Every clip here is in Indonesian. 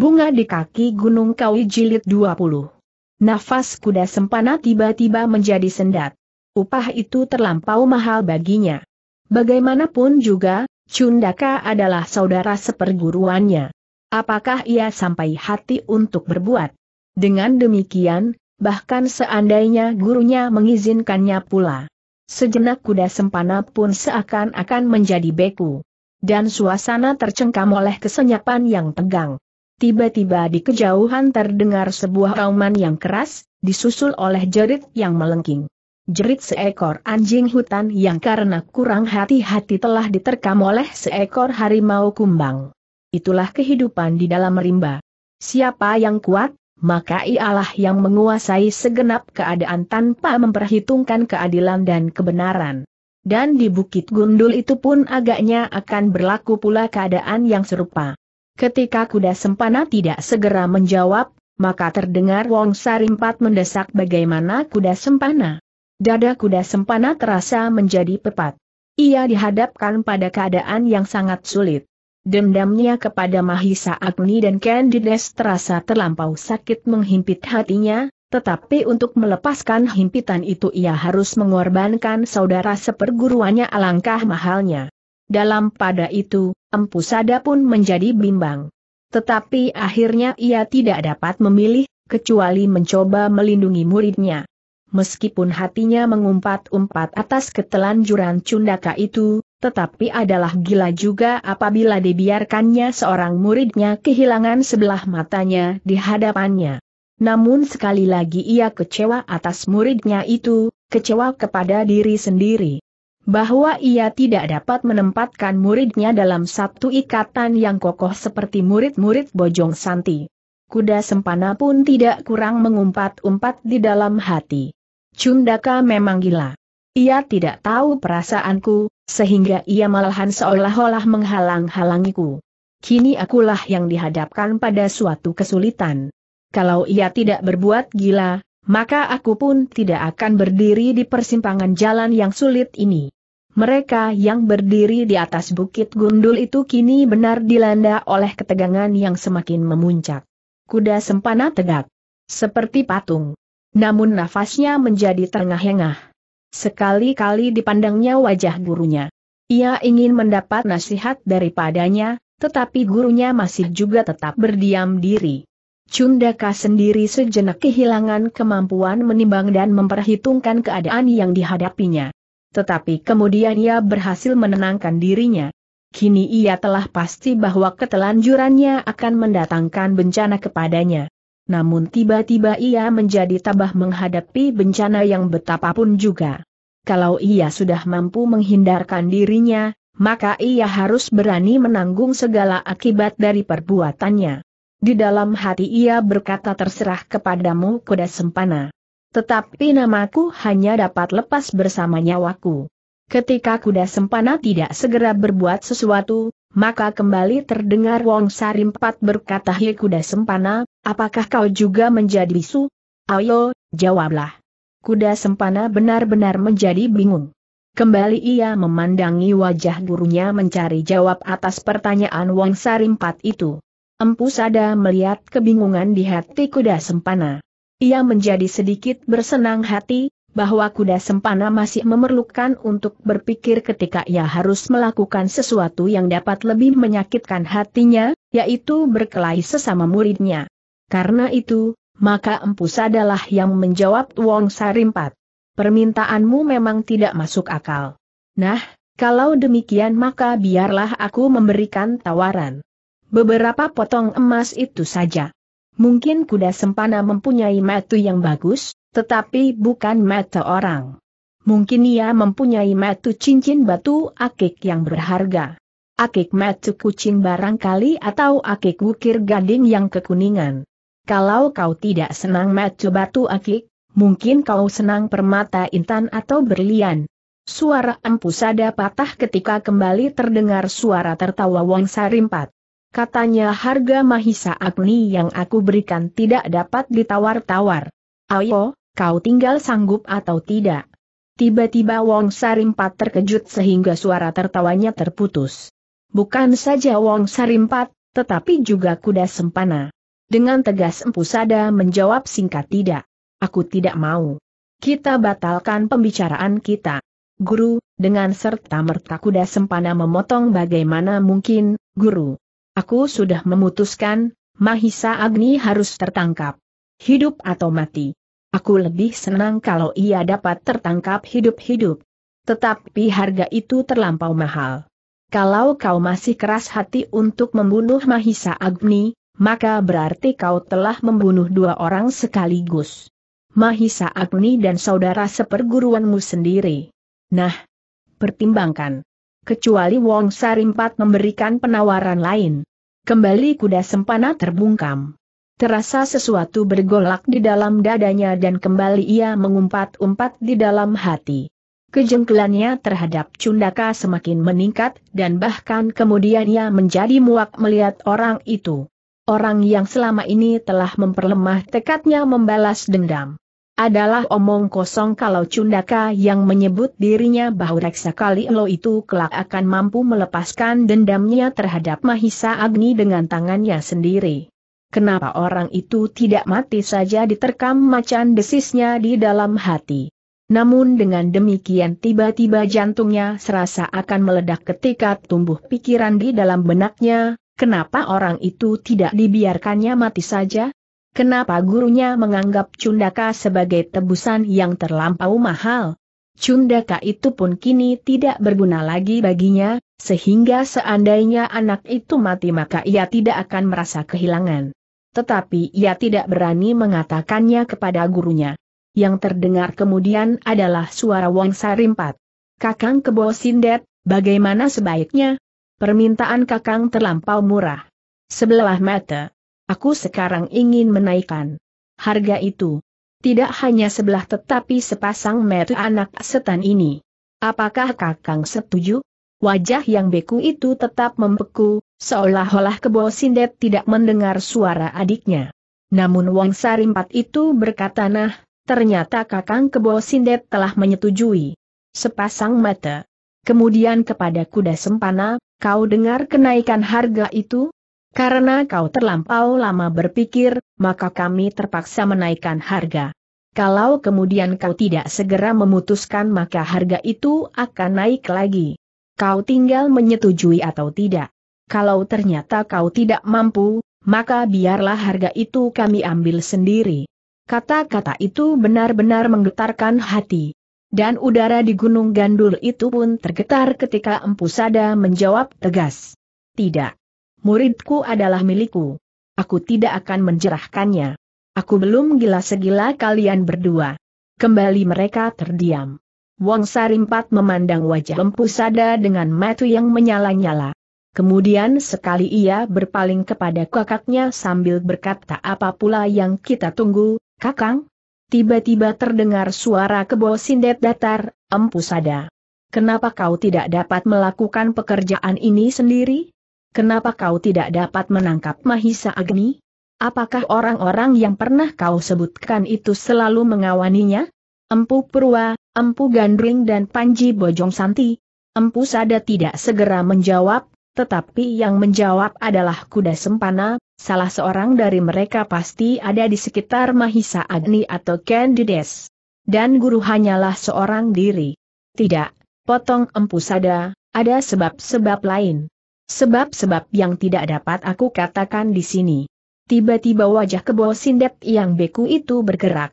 Bunga di kaki Gunung Kawi Jilid 20. Nafas kuda sempana tiba-tiba menjadi sendat. Upah itu terlampau mahal baginya. Bagaimanapun juga, Cundaka adalah saudara seperguruannya. Apakah ia sampai hati untuk berbuat? Dengan demikian, bahkan seandainya gurunya mengizinkannya pula. Sejenak kuda sempana pun seakan-akan menjadi beku. Dan suasana tercengkam oleh kesenyapan yang tegang. Tiba-tiba di kejauhan terdengar sebuah rauman yang keras, disusul oleh jerit yang melengking. Jerit seekor anjing hutan yang karena kurang hati-hati telah diterkam oleh seekor harimau kumbang. Itulah kehidupan di dalam rimba. Siapa yang kuat, maka ialah yang menguasai segenap keadaan tanpa memperhitungkan keadilan dan kebenaran. Dan di Bukit Gundul itu pun agaknya akan berlaku pula keadaan yang serupa. Ketika kuda sempana tidak segera menjawab, maka terdengar Wong Sarimpat mendesak bagaimana kuda sempana. Dada kuda sempana terasa menjadi pepat. Ia dihadapkan pada keadaan yang sangat sulit. Dendamnya kepada Mahisa Agni dan Candides terasa terlampau sakit menghimpit hatinya, tetapi untuk melepaskan himpitan itu ia harus mengorbankan saudara seperguruannya alangkah mahalnya. Dalam pada itu, Empu Sada pun menjadi bimbang. Tetapi akhirnya ia tidak dapat memilih, kecuali mencoba melindungi muridnya. Meskipun hatinya mengumpat-umpat atas ketelanjuran cundaka itu, tetapi adalah gila juga apabila dibiarkannya seorang muridnya kehilangan sebelah matanya di hadapannya. Namun sekali lagi ia kecewa atas muridnya itu, kecewa kepada diri sendiri bahwa ia tidak dapat menempatkan muridnya dalam satu ikatan yang kokoh seperti murid-murid Bojong Santi. Kuda sempana pun tidak kurang mengumpat-umpat di dalam hati. Cundaka memang gila. Ia tidak tahu perasaanku, sehingga ia malahan seolah-olah menghalang-halangiku. Kini akulah yang dihadapkan pada suatu kesulitan. Kalau ia tidak berbuat gila, maka aku pun tidak akan berdiri di persimpangan jalan yang sulit ini. Mereka yang berdiri di atas bukit gundul itu kini benar dilanda oleh ketegangan yang semakin memuncak. Kuda sempana tegak. Seperti patung. Namun nafasnya menjadi terengah-engah. Sekali-kali dipandangnya wajah gurunya. Ia ingin mendapat nasihat daripadanya, tetapi gurunya masih juga tetap berdiam diri. Cundaka sendiri sejenak kehilangan kemampuan menimbang dan memperhitungkan keadaan yang dihadapinya. Tetapi kemudian ia berhasil menenangkan dirinya. Kini ia telah pasti bahwa ketelanjurannya akan mendatangkan bencana kepadanya. Namun tiba-tiba ia menjadi tabah menghadapi bencana yang betapapun juga. Kalau ia sudah mampu menghindarkan dirinya, maka ia harus berani menanggung segala akibat dari perbuatannya. Di dalam hati ia berkata terserah kepadamu kuda sempana. Tetapi namaku hanya dapat lepas bersama nyawaku. Ketika kuda sempana tidak segera berbuat sesuatu, maka kembali terdengar Wong Sarimpat berkata Hei kuda sempana, apakah kau juga menjadi bisu? Ayo, jawablah. Kuda sempana benar-benar menjadi bingung. Kembali ia memandangi wajah gurunya mencari jawab atas pertanyaan Wong Sarimpat itu. Empu Sada melihat kebingungan di hati kuda sempana. Ia menjadi sedikit bersenang hati, bahwa kuda sempana masih memerlukan untuk berpikir ketika ia harus melakukan sesuatu yang dapat lebih menyakitkan hatinya, yaitu berkelahi sesama muridnya. Karena itu, maka Empu Sadalah yang menjawab Wong Sarimpat. Permintaanmu memang tidak masuk akal. Nah, kalau demikian maka biarlah aku memberikan tawaran. Beberapa potong emas itu saja. Mungkin kuda sempana mempunyai mata yang bagus, tetapi bukan mata orang. Mungkin ia mempunyai mata cincin batu akik yang berharga. Akik mata kucing barangkali atau akik wukir gading yang kekuningan. Kalau kau tidak senang mata batu akik, mungkin kau senang permata intan atau berlian. Suara empusada patah ketika kembali terdengar suara tertawa Wong Sarimpat. Katanya harga Mahisa Agni yang aku berikan tidak dapat ditawar-tawar. Ayo, kau tinggal sanggup atau tidak? Tiba-tiba Wong Sarimpat terkejut sehingga suara tertawanya terputus. Bukan saja Wong Sarimpat, tetapi juga kuda sempana. Dengan tegas Empu Sada menjawab singkat tidak. Aku tidak mau. Kita batalkan pembicaraan kita. Guru, dengan serta merta kuda sempana memotong bagaimana mungkin, guru. Aku sudah memutuskan, Mahisa Agni harus tertangkap. Hidup atau mati. Aku lebih senang kalau ia dapat tertangkap hidup-hidup. Tetapi harga itu terlampau mahal. Kalau kau masih keras hati untuk membunuh Mahisa Agni, maka berarti kau telah membunuh dua orang sekaligus. Mahisa Agni dan saudara seperguruanmu sendiri. Nah, pertimbangkan. Kecuali Wong Sarimpat memberikan penawaran lain. Kembali kuda sempana terbungkam. Terasa sesuatu bergolak di dalam dadanya dan kembali ia mengumpat-umpat di dalam hati. Kejengkelannya terhadap Cundaka semakin meningkat dan bahkan kemudian ia menjadi muak melihat orang itu. Orang yang selama ini telah memperlemah tekadnya membalas dendam adalah omong kosong kalau Cundaka yang menyebut dirinya bahwa Reksa lo itu kelak akan mampu melepaskan dendamnya terhadap Mahisa Agni dengan tangannya sendiri. Kenapa orang itu tidak mati saja diterkam macan desisnya di dalam hati. Namun dengan demikian tiba-tiba jantungnya serasa akan meledak ketika tumbuh pikiran di dalam benaknya, kenapa orang itu tidak dibiarkannya mati saja? Kenapa gurunya menganggap Cundaka sebagai tebusan yang terlampau mahal? Cundaka itu pun kini tidak berguna lagi baginya, sehingga seandainya anak itu mati maka ia tidak akan merasa kehilangan. Tetapi ia tidak berani mengatakannya kepada gurunya. Yang terdengar kemudian adalah suara Wong Sarimpat. Kakang Kebo Sindet, bagaimana sebaiknya? Permintaan kakang terlampau murah. Sebelah mata. Aku sekarang ingin menaikkan harga itu. Tidak hanya sebelah tetapi sepasang mata anak setan ini. Apakah kakang setuju? Wajah yang beku itu tetap membeku, seolah-olah kebo sindet tidak mendengar suara adiknya. Namun Wang Sarimpat itu berkata nah, ternyata kakang kebo sindet telah menyetujui. Sepasang mata. Kemudian kepada kuda sempana, kau dengar kenaikan harga itu? Karena kau terlampau lama berpikir, maka kami terpaksa menaikkan harga. Kalau kemudian kau tidak segera memutuskan maka harga itu akan naik lagi. Kau tinggal menyetujui atau tidak. Kalau ternyata kau tidak mampu, maka biarlah harga itu kami ambil sendiri. Kata-kata itu benar-benar menggetarkan hati. Dan udara di Gunung Gandul itu pun tergetar ketika Empu Sada menjawab tegas. Tidak muridku adalah milikku. Aku tidak akan menjerahkannya. Aku belum gila segila kalian berdua. Kembali mereka terdiam. Wong Sarimpat memandang wajah Empu Sada dengan matu yang menyala-nyala. Kemudian sekali ia berpaling kepada kakaknya sambil berkata apa pula yang kita tunggu, kakang? Tiba-tiba terdengar suara kebo sindet datar, Empu Sada. Kenapa kau tidak dapat melakukan pekerjaan ini sendiri? Kenapa kau tidak dapat menangkap Mahisa Agni? Apakah orang-orang yang pernah kau sebutkan itu selalu mengawaninya? Empu Purwa, Empu Gandring dan Panji Bojong Santi. Empu Sada tidak segera menjawab, tetapi yang menjawab adalah kuda sempana, salah seorang dari mereka pasti ada di sekitar Mahisa Agni atau Candides. Dan guru hanyalah seorang diri. Tidak, potong Empu Sada, ada sebab-sebab lain. Sebab-sebab yang tidak dapat aku katakan di sini. Tiba-tiba wajah kebo sindet yang beku itu bergerak.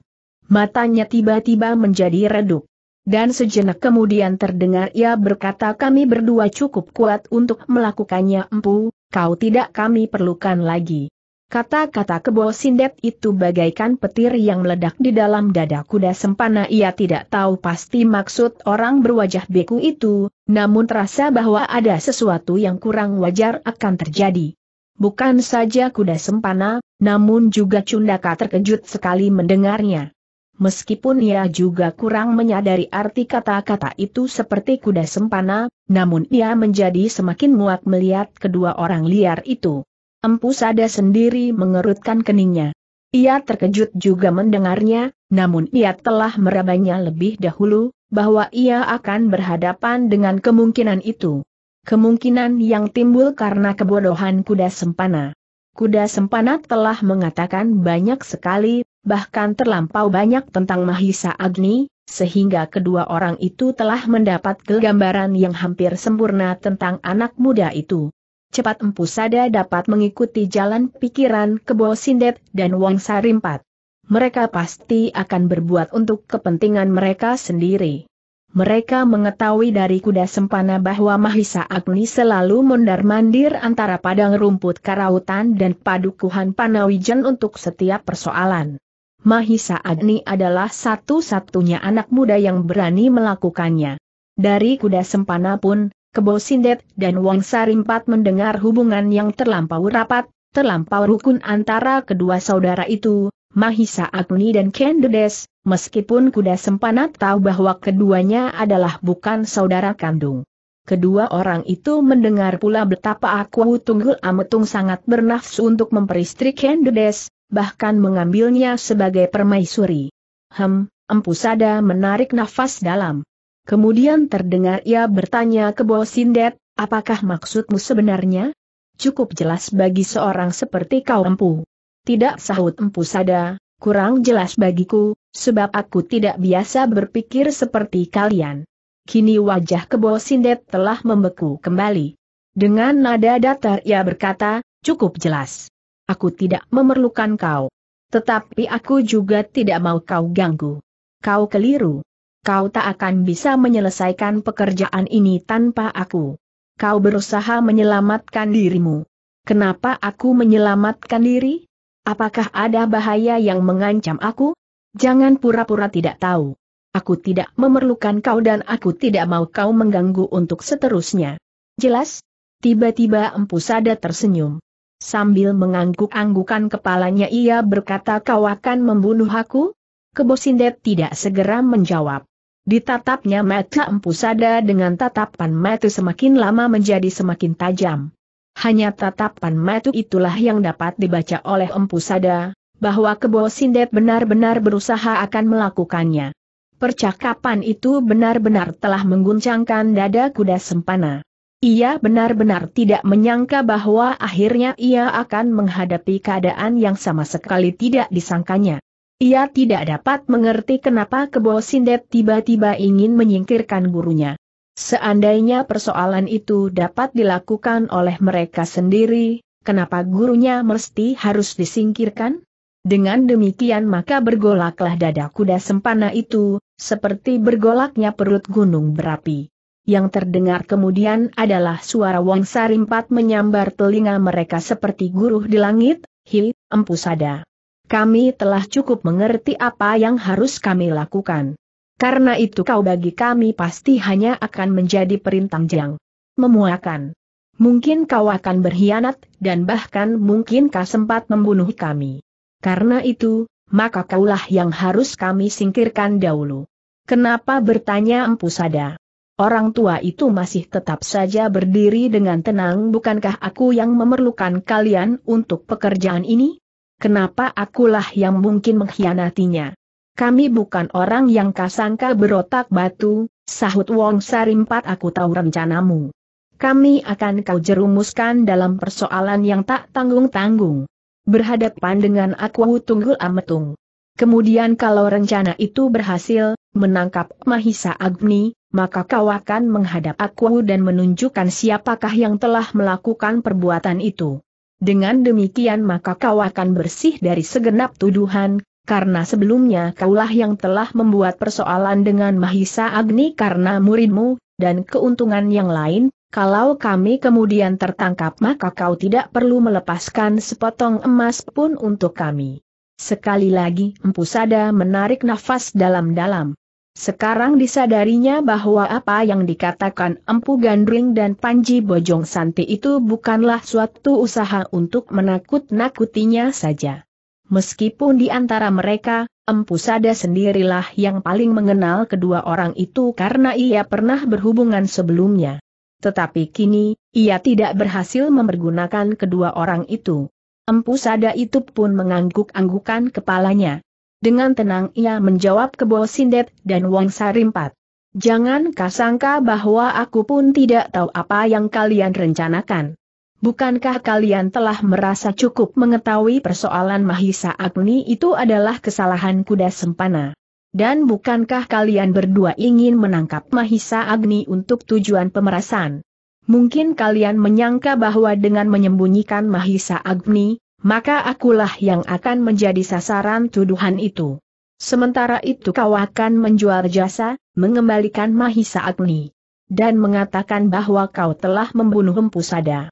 Matanya tiba-tiba menjadi redup. Dan sejenak kemudian terdengar ia berkata kami berdua cukup kuat untuk melakukannya empu, kau tidak kami perlukan lagi. Kata-kata kebo sindet itu bagaikan petir yang meledak di dalam dada kuda sempana ia tidak tahu pasti maksud orang berwajah beku itu, namun terasa bahwa ada sesuatu yang kurang wajar akan terjadi. Bukan saja kuda sempana, namun juga cundaka terkejut sekali mendengarnya. Meskipun ia juga kurang menyadari arti kata-kata itu seperti kuda sempana, namun ia menjadi semakin muak melihat kedua orang liar itu. Empu Sada sendiri mengerutkan keningnya. Ia terkejut juga mendengarnya, namun ia telah merabanya lebih dahulu, bahwa ia akan berhadapan dengan kemungkinan itu. Kemungkinan yang timbul karena kebodohan kuda sempana. Kuda sempana telah mengatakan banyak sekali, bahkan terlampau banyak tentang Mahisa Agni, sehingga kedua orang itu telah mendapat kegambaran yang hampir sempurna tentang anak muda itu cepat Empu Sada dapat mengikuti jalan pikiran Kebo Sindet dan Wang Sarimpat. Mereka pasti akan berbuat untuk kepentingan mereka sendiri. Mereka mengetahui dari kuda sempana bahwa Mahisa Agni selalu mondar-mandir antara padang rumput karautan dan padukuhan panawijen untuk setiap persoalan. Mahisa Agni adalah satu-satunya anak muda yang berani melakukannya. Dari kuda sempana pun, Kebo Sindet dan Wong Sarimpat mendengar hubungan yang terlampau rapat, terlampau rukun antara kedua saudara itu, Mahisa Agni dan Kendedes, meskipun kuda sempanat tahu bahwa keduanya adalah bukan saudara kandung. Kedua orang itu mendengar pula betapa Aku Tunggul Ametung sangat bernafsu untuk memperistri Kendedes, bahkan mengambilnya sebagai permaisuri. Hem, Empusada menarik nafas dalam. Kemudian terdengar ia bertanya ke Bo Sindet, apakah maksudmu sebenarnya? Cukup jelas bagi seorang seperti kau empu. Tidak sahut empu sada, kurang jelas bagiku, sebab aku tidak biasa berpikir seperti kalian. Kini wajah kebo sindet telah membeku kembali. Dengan nada datar ia berkata, cukup jelas. Aku tidak memerlukan kau. Tetapi aku juga tidak mau kau ganggu. Kau keliru kau tak akan bisa menyelesaikan pekerjaan ini tanpa aku. Kau berusaha menyelamatkan dirimu. Kenapa aku menyelamatkan diri? Apakah ada bahaya yang mengancam aku? Jangan pura-pura tidak tahu. Aku tidak memerlukan kau dan aku tidak mau kau mengganggu untuk seterusnya. Jelas? Tiba-tiba Empu Sada tersenyum. Sambil mengangguk-anggukan kepalanya ia berkata kau akan membunuh aku? Kebosindet tidak segera menjawab. Ditatapnya mata Empusada dengan tatapan mata semakin lama menjadi semakin tajam. Hanya tatapan mata itulah yang dapat dibaca oleh Empusada, bahwa Kebo Sindet benar-benar berusaha akan melakukannya. Percakapan itu benar-benar telah mengguncangkan dada kuda sempana. Ia benar-benar tidak menyangka bahwa akhirnya ia akan menghadapi keadaan yang sama sekali tidak disangkanya. Ia tidak dapat mengerti kenapa Kebo Sindet tiba-tiba ingin menyingkirkan gurunya. Seandainya persoalan itu dapat dilakukan oleh mereka sendiri, kenapa gurunya mesti harus disingkirkan? Dengan demikian maka bergolaklah dada kuda sempana itu, seperti bergolaknya perut gunung berapi. Yang terdengar kemudian adalah suara Wong Sarimpat menyambar telinga mereka seperti guruh di langit, hi, empusada. Kami telah cukup mengerti apa yang harus kami lakukan. Karena itu kau bagi kami pasti hanya akan menjadi perintang jang, memuakan. Mungkin kau akan berkhianat dan bahkan mungkin kau sempat membunuh kami. Karena itu, maka kaulah yang harus kami singkirkan dahulu. Kenapa bertanya Empu Sada? Orang tua itu masih tetap saja berdiri dengan tenang bukankah aku yang memerlukan kalian untuk pekerjaan ini? Kenapa akulah yang mungkin mengkhianatinya? Kami bukan orang yang kasangka berotak batu, sahut Wong Sarimpat aku tahu rencanamu. Kami akan kau jerumuskan dalam persoalan yang tak tanggung-tanggung. Berhadapan dengan aku tunggul ametung. Kemudian kalau rencana itu berhasil, menangkap Mahisa Agni, maka kau akan menghadap aku dan menunjukkan siapakah yang telah melakukan perbuatan itu. Dengan demikian maka kau akan bersih dari segenap tuduhan, karena sebelumnya kaulah yang telah membuat persoalan dengan Mahisa Agni karena muridmu, dan keuntungan yang lain, kalau kami kemudian tertangkap maka kau tidak perlu melepaskan sepotong emas pun untuk kami. Sekali lagi Empusada menarik nafas dalam-dalam. Sekarang disadarinya bahwa apa yang dikatakan Empu Gandring dan Panji Bojong Santi itu bukanlah suatu usaha untuk menakut-nakutinya saja. Meskipun di antara mereka, Empu Sada sendirilah yang paling mengenal kedua orang itu karena ia pernah berhubungan sebelumnya. Tetapi kini, ia tidak berhasil mempergunakan kedua orang itu. Empu Sada itu pun mengangguk-anggukan kepalanya. Dengan tenang ia menjawab ke Bo Sindet dan Wong Sarimpat. Jangan kasangka bahwa aku pun tidak tahu apa yang kalian rencanakan. Bukankah kalian telah merasa cukup mengetahui persoalan Mahisa Agni itu adalah kesalahan kuda sempana? Dan bukankah kalian berdua ingin menangkap Mahisa Agni untuk tujuan pemerasan? Mungkin kalian menyangka bahwa dengan menyembunyikan Mahisa Agni, maka akulah yang akan menjadi sasaran tuduhan itu. Sementara itu kau akan menjual jasa, mengembalikan Mahisa Agni. Dan mengatakan bahwa kau telah membunuh Sada.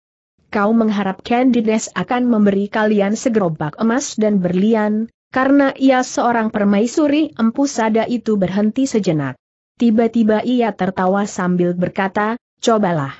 Kau mengharapkan Candides akan memberi kalian segerobak emas dan berlian, karena ia seorang permaisuri Empu Sada itu berhenti sejenak. Tiba-tiba ia tertawa sambil berkata, cobalah.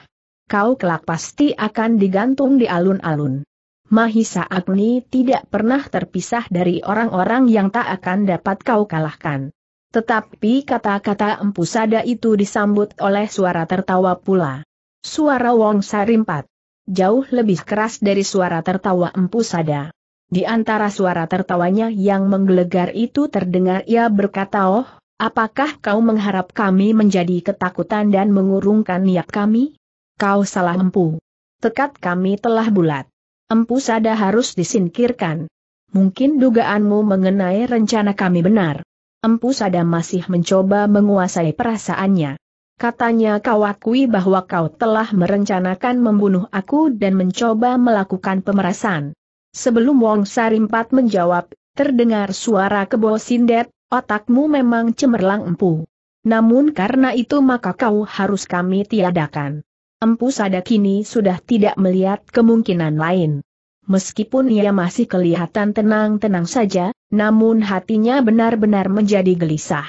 Kau kelak pasti akan digantung di alun-alun. Mahisa Agni tidak pernah terpisah dari orang-orang yang tak akan dapat kau kalahkan. Tetapi kata-kata Empu Sada itu disambut oleh suara tertawa pula. Suara Wong Sarimpat. Jauh lebih keras dari suara tertawa Empu Sada. Di antara suara tertawanya yang menggelegar itu terdengar ia berkata oh, apakah kau mengharap kami menjadi ketakutan dan mengurungkan niat kami? Kau salah empu. Tekad kami telah bulat. Empu Sada harus disingkirkan. Mungkin dugaanmu mengenai rencana kami benar. Empu Sada masih mencoba menguasai perasaannya. Katanya kau akui bahwa kau telah merencanakan membunuh aku dan mencoba melakukan pemerasan. Sebelum Wong Sarimpat menjawab, terdengar suara kebo sindet, otakmu memang cemerlang empu. Namun karena itu maka kau harus kami tiadakan. Empu Sada kini sudah tidak melihat kemungkinan lain. Meskipun ia masih kelihatan tenang-tenang saja, namun hatinya benar-benar menjadi gelisah.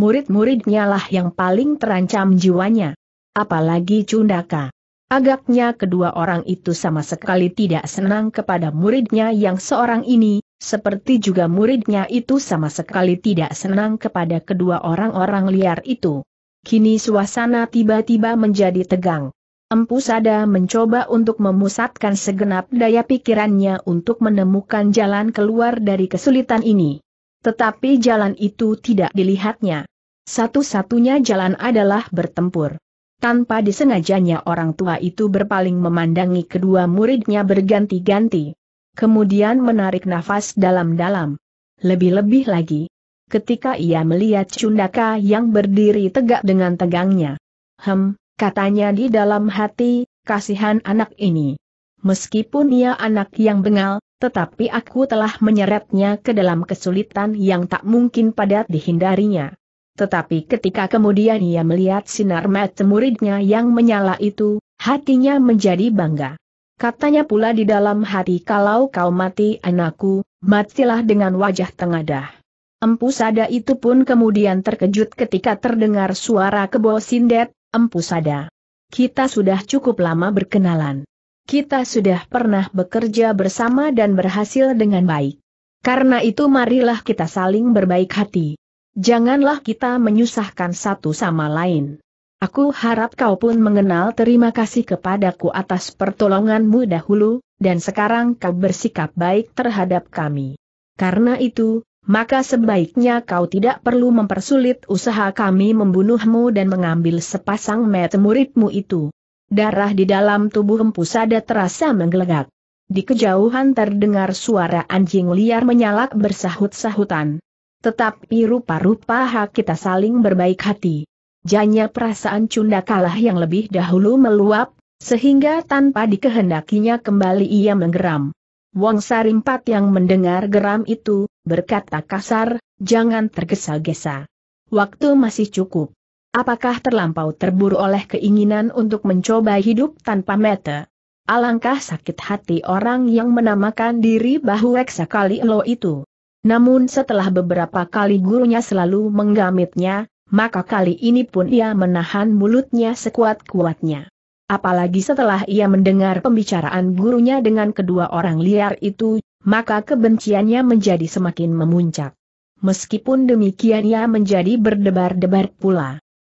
Murid-muridnya lah yang paling terancam jiwanya. Apalagi Cundaka. Agaknya kedua orang itu sama sekali tidak senang kepada muridnya yang seorang ini, seperti juga muridnya itu sama sekali tidak senang kepada kedua orang-orang liar itu kini suasana tiba-tiba menjadi tegang. Empu Sada mencoba untuk memusatkan segenap daya pikirannya untuk menemukan jalan keluar dari kesulitan ini. Tetapi jalan itu tidak dilihatnya. Satu-satunya jalan adalah bertempur. Tanpa disengajanya orang tua itu berpaling memandangi kedua muridnya berganti-ganti. Kemudian menarik nafas dalam-dalam. Lebih-lebih lagi, ketika ia melihat Cundaka yang berdiri tegak dengan tegangnya. Hem, katanya di dalam hati, kasihan anak ini. Meskipun ia anak yang bengal, tetapi aku telah menyeretnya ke dalam kesulitan yang tak mungkin padat dihindarinya. Tetapi ketika kemudian ia melihat sinar mata muridnya yang menyala itu, hatinya menjadi bangga. Katanya pula di dalam hati kalau kau mati anakku, matilah dengan wajah tengadah. Empu Sada itu pun kemudian terkejut ketika terdengar suara kebo sindet, Empu Sada. Kita sudah cukup lama berkenalan. Kita sudah pernah bekerja bersama dan berhasil dengan baik. Karena itu marilah kita saling berbaik hati. Janganlah kita menyusahkan satu sama lain. Aku harap kau pun mengenal terima kasih kepadaku atas pertolonganmu dahulu, dan sekarang kau bersikap baik terhadap kami. Karena itu, maka sebaiknya kau tidak perlu mempersulit usaha kami membunuhmu dan mengambil sepasang mata muridmu itu. Darah di dalam tubuh empu sada terasa menggelegak. Di kejauhan terdengar suara anjing liar menyalak bersahut-sahutan. Tetapi rupa-rupa hak kita saling berbaik hati. Janya perasaan cunda kalah yang lebih dahulu meluap, sehingga tanpa dikehendakinya kembali ia menggeram. Wong Sarimpat yang mendengar geram itu, berkata kasar, jangan tergesa-gesa. Waktu masih cukup. Apakah terlampau terburu oleh keinginan untuk mencoba hidup tanpa meta? Alangkah sakit hati orang yang menamakan diri bahu kali lo itu. Namun setelah beberapa kali gurunya selalu menggamitnya, maka kali ini pun ia menahan mulutnya sekuat-kuatnya. Apalagi setelah ia mendengar pembicaraan gurunya dengan kedua orang liar itu, maka kebenciannya menjadi semakin memuncak. Meskipun demikian ia menjadi berdebar-debar pula.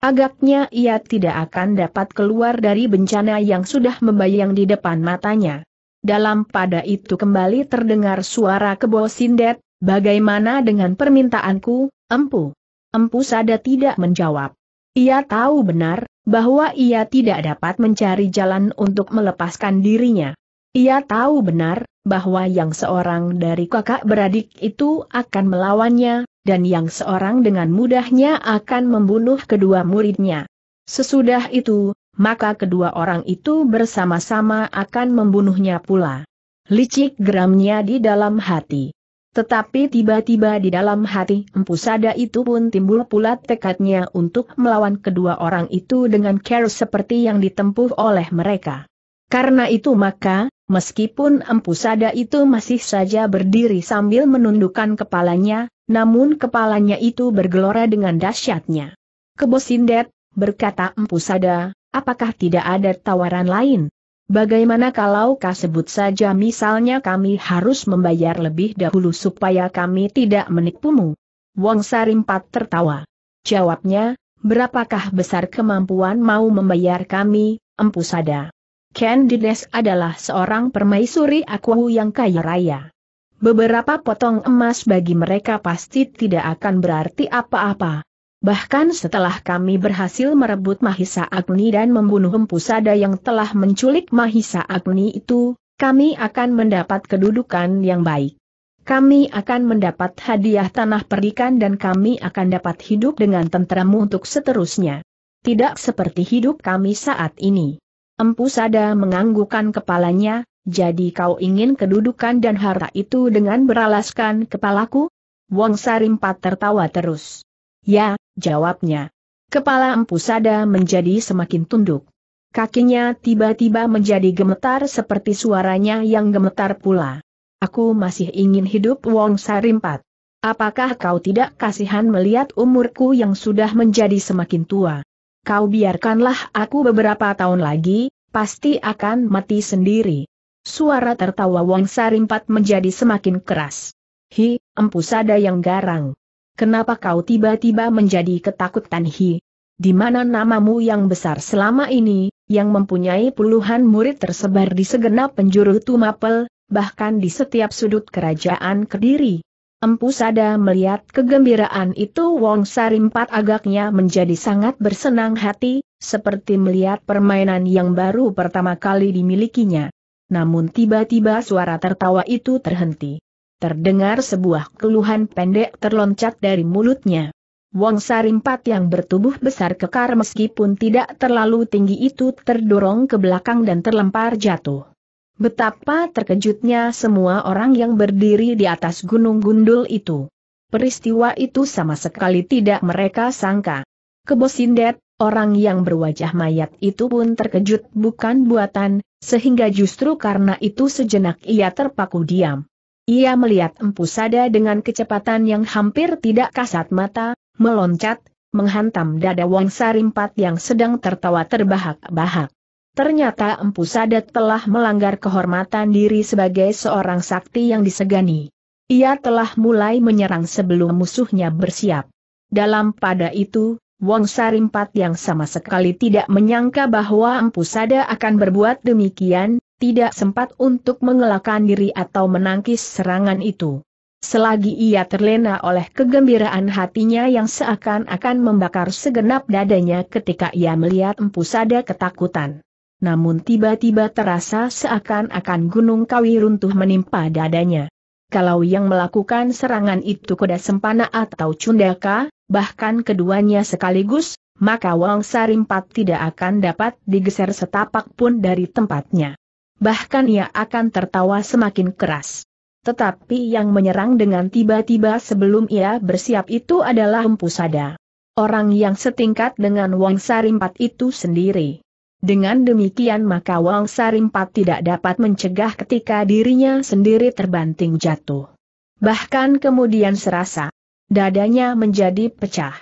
Agaknya ia tidak akan dapat keluar dari bencana yang sudah membayang di depan matanya. Dalam pada itu kembali terdengar suara kebo sindet, bagaimana dengan permintaanku, empu? Empu Sada tidak menjawab. Ia tahu benar, bahwa ia tidak dapat mencari jalan untuk melepaskan dirinya. Ia tahu benar, bahwa yang seorang dari kakak beradik itu akan melawannya, dan yang seorang dengan mudahnya akan membunuh kedua muridnya. Sesudah itu, maka kedua orang itu bersama-sama akan membunuhnya pula. Licik geramnya di dalam hati. Tetapi tiba-tiba di dalam hati Empu Sada itu pun timbul pula tekadnya untuk melawan kedua orang itu dengan care seperti yang ditempuh oleh mereka. Karena itu maka, Meskipun Empu Sada itu masih saja berdiri sambil menundukkan kepalanya, namun kepalanya itu bergelora dengan dahsyatnya. Kebosindet, berkata Empu Sada, apakah tidak ada tawaran lain? Bagaimana kalau kau sebut saja misalnya kami harus membayar lebih dahulu supaya kami tidak menipumu? Wong Sarimpat tertawa. Jawabnya, berapakah besar kemampuan mau membayar kami, Empu Sada? Candides adalah seorang permaisuri aku yang kaya raya. Beberapa potong emas bagi mereka pasti tidak akan berarti apa-apa. Bahkan setelah kami berhasil merebut Mahisa Agni dan membunuh Sada yang telah menculik Mahisa Agni itu, kami akan mendapat kedudukan yang baik. Kami akan mendapat hadiah tanah perikan dan kami akan dapat hidup dengan tenteramu untuk seterusnya. Tidak seperti hidup kami saat ini. Empu Sada menganggukkan kepalanya, jadi kau ingin kedudukan dan harta itu dengan beralaskan kepalaku? Wong Sarimpat tertawa terus. Ya, jawabnya. Kepala Empu Sada menjadi semakin tunduk. Kakinya tiba-tiba menjadi gemetar seperti suaranya yang gemetar pula. Aku masih ingin hidup Wong Sarimpat. Apakah kau tidak kasihan melihat umurku yang sudah menjadi semakin tua? kau biarkanlah aku beberapa tahun lagi, pasti akan mati sendiri. Suara tertawa Wong Sarimpat menjadi semakin keras. Hi, empu sada yang garang. Kenapa kau tiba-tiba menjadi ketakutan Hi? Di mana namamu yang besar selama ini, yang mempunyai puluhan murid tersebar di segenap penjuru Tumapel, bahkan di setiap sudut kerajaan Kediri? Empu Sada melihat kegembiraan itu Wong Sarimpat agaknya menjadi sangat bersenang hati, seperti melihat permainan yang baru pertama kali dimilikinya. Namun tiba-tiba suara tertawa itu terhenti. Terdengar sebuah keluhan pendek terloncat dari mulutnya. Wong Sarimpat yang bertubuh besar kekar meskipun tidak terlalu tinggi itu terdorong ke belakang dan terlempar jatuh. Betapa terkejutnya semua orang yang berdiri di atas gunung gundul itu. Peristiwa itu sama sekali tidak mereka sangka. Kebosindet, orang yang berwajah mayat itu pun terkejut bukan buatan, sehingga justru karena itu sejenak ia terpaku diam. Ia melihat Empu Sada dengan kecepatan yang hampir tidak kasat mata, meloncat, menghantam dada Wong Sarimpat yang sedang tertawa terbahak-bahak. Ternyata Empu Sadat telah melanggar kehormatan diri sebagai seorang sakti yang disegani. Ia telah mulai menyerang sebelum musuhnya bersiap. Dalam pada itu, Wong Sarimpat yang sama sekali tidak menyangka bahwa Empu Sada akan berbuat demikian, tidak sempat untuk mengelakkan diri atau menangkis serangan itu. Selagi ia terlena oleh kegembiraan hatinya yang seakan-akan membakar segenap dadanya ketika ia melihat Empu Sada ketakutan namun tiba-tiba terasa seakan-akan gunung kawi runtuh menimpa dadanya. Kalau yang melakukan serangan itu kuda sempana atau cundaka, bahkan keduanya sekaligus, maka Wang Sarimpat tidak akan dapat digeser setapak pun dari tempatnya. Bahkan ia akan tertawa semakin keras. Tetapi yang menyerang dengan tiba-tiba sebelum ia bersiap itu adalah Empu Sada. Orang yang setingkat dengan Wang Sarimpat itu sendiri. Dengan demikian maka Wang Sarimpat tidak dapat mencegah ketika dirinya sendiri terbanting jatuh. Bahkan kemudian serasa, dadanya menjadi pecah.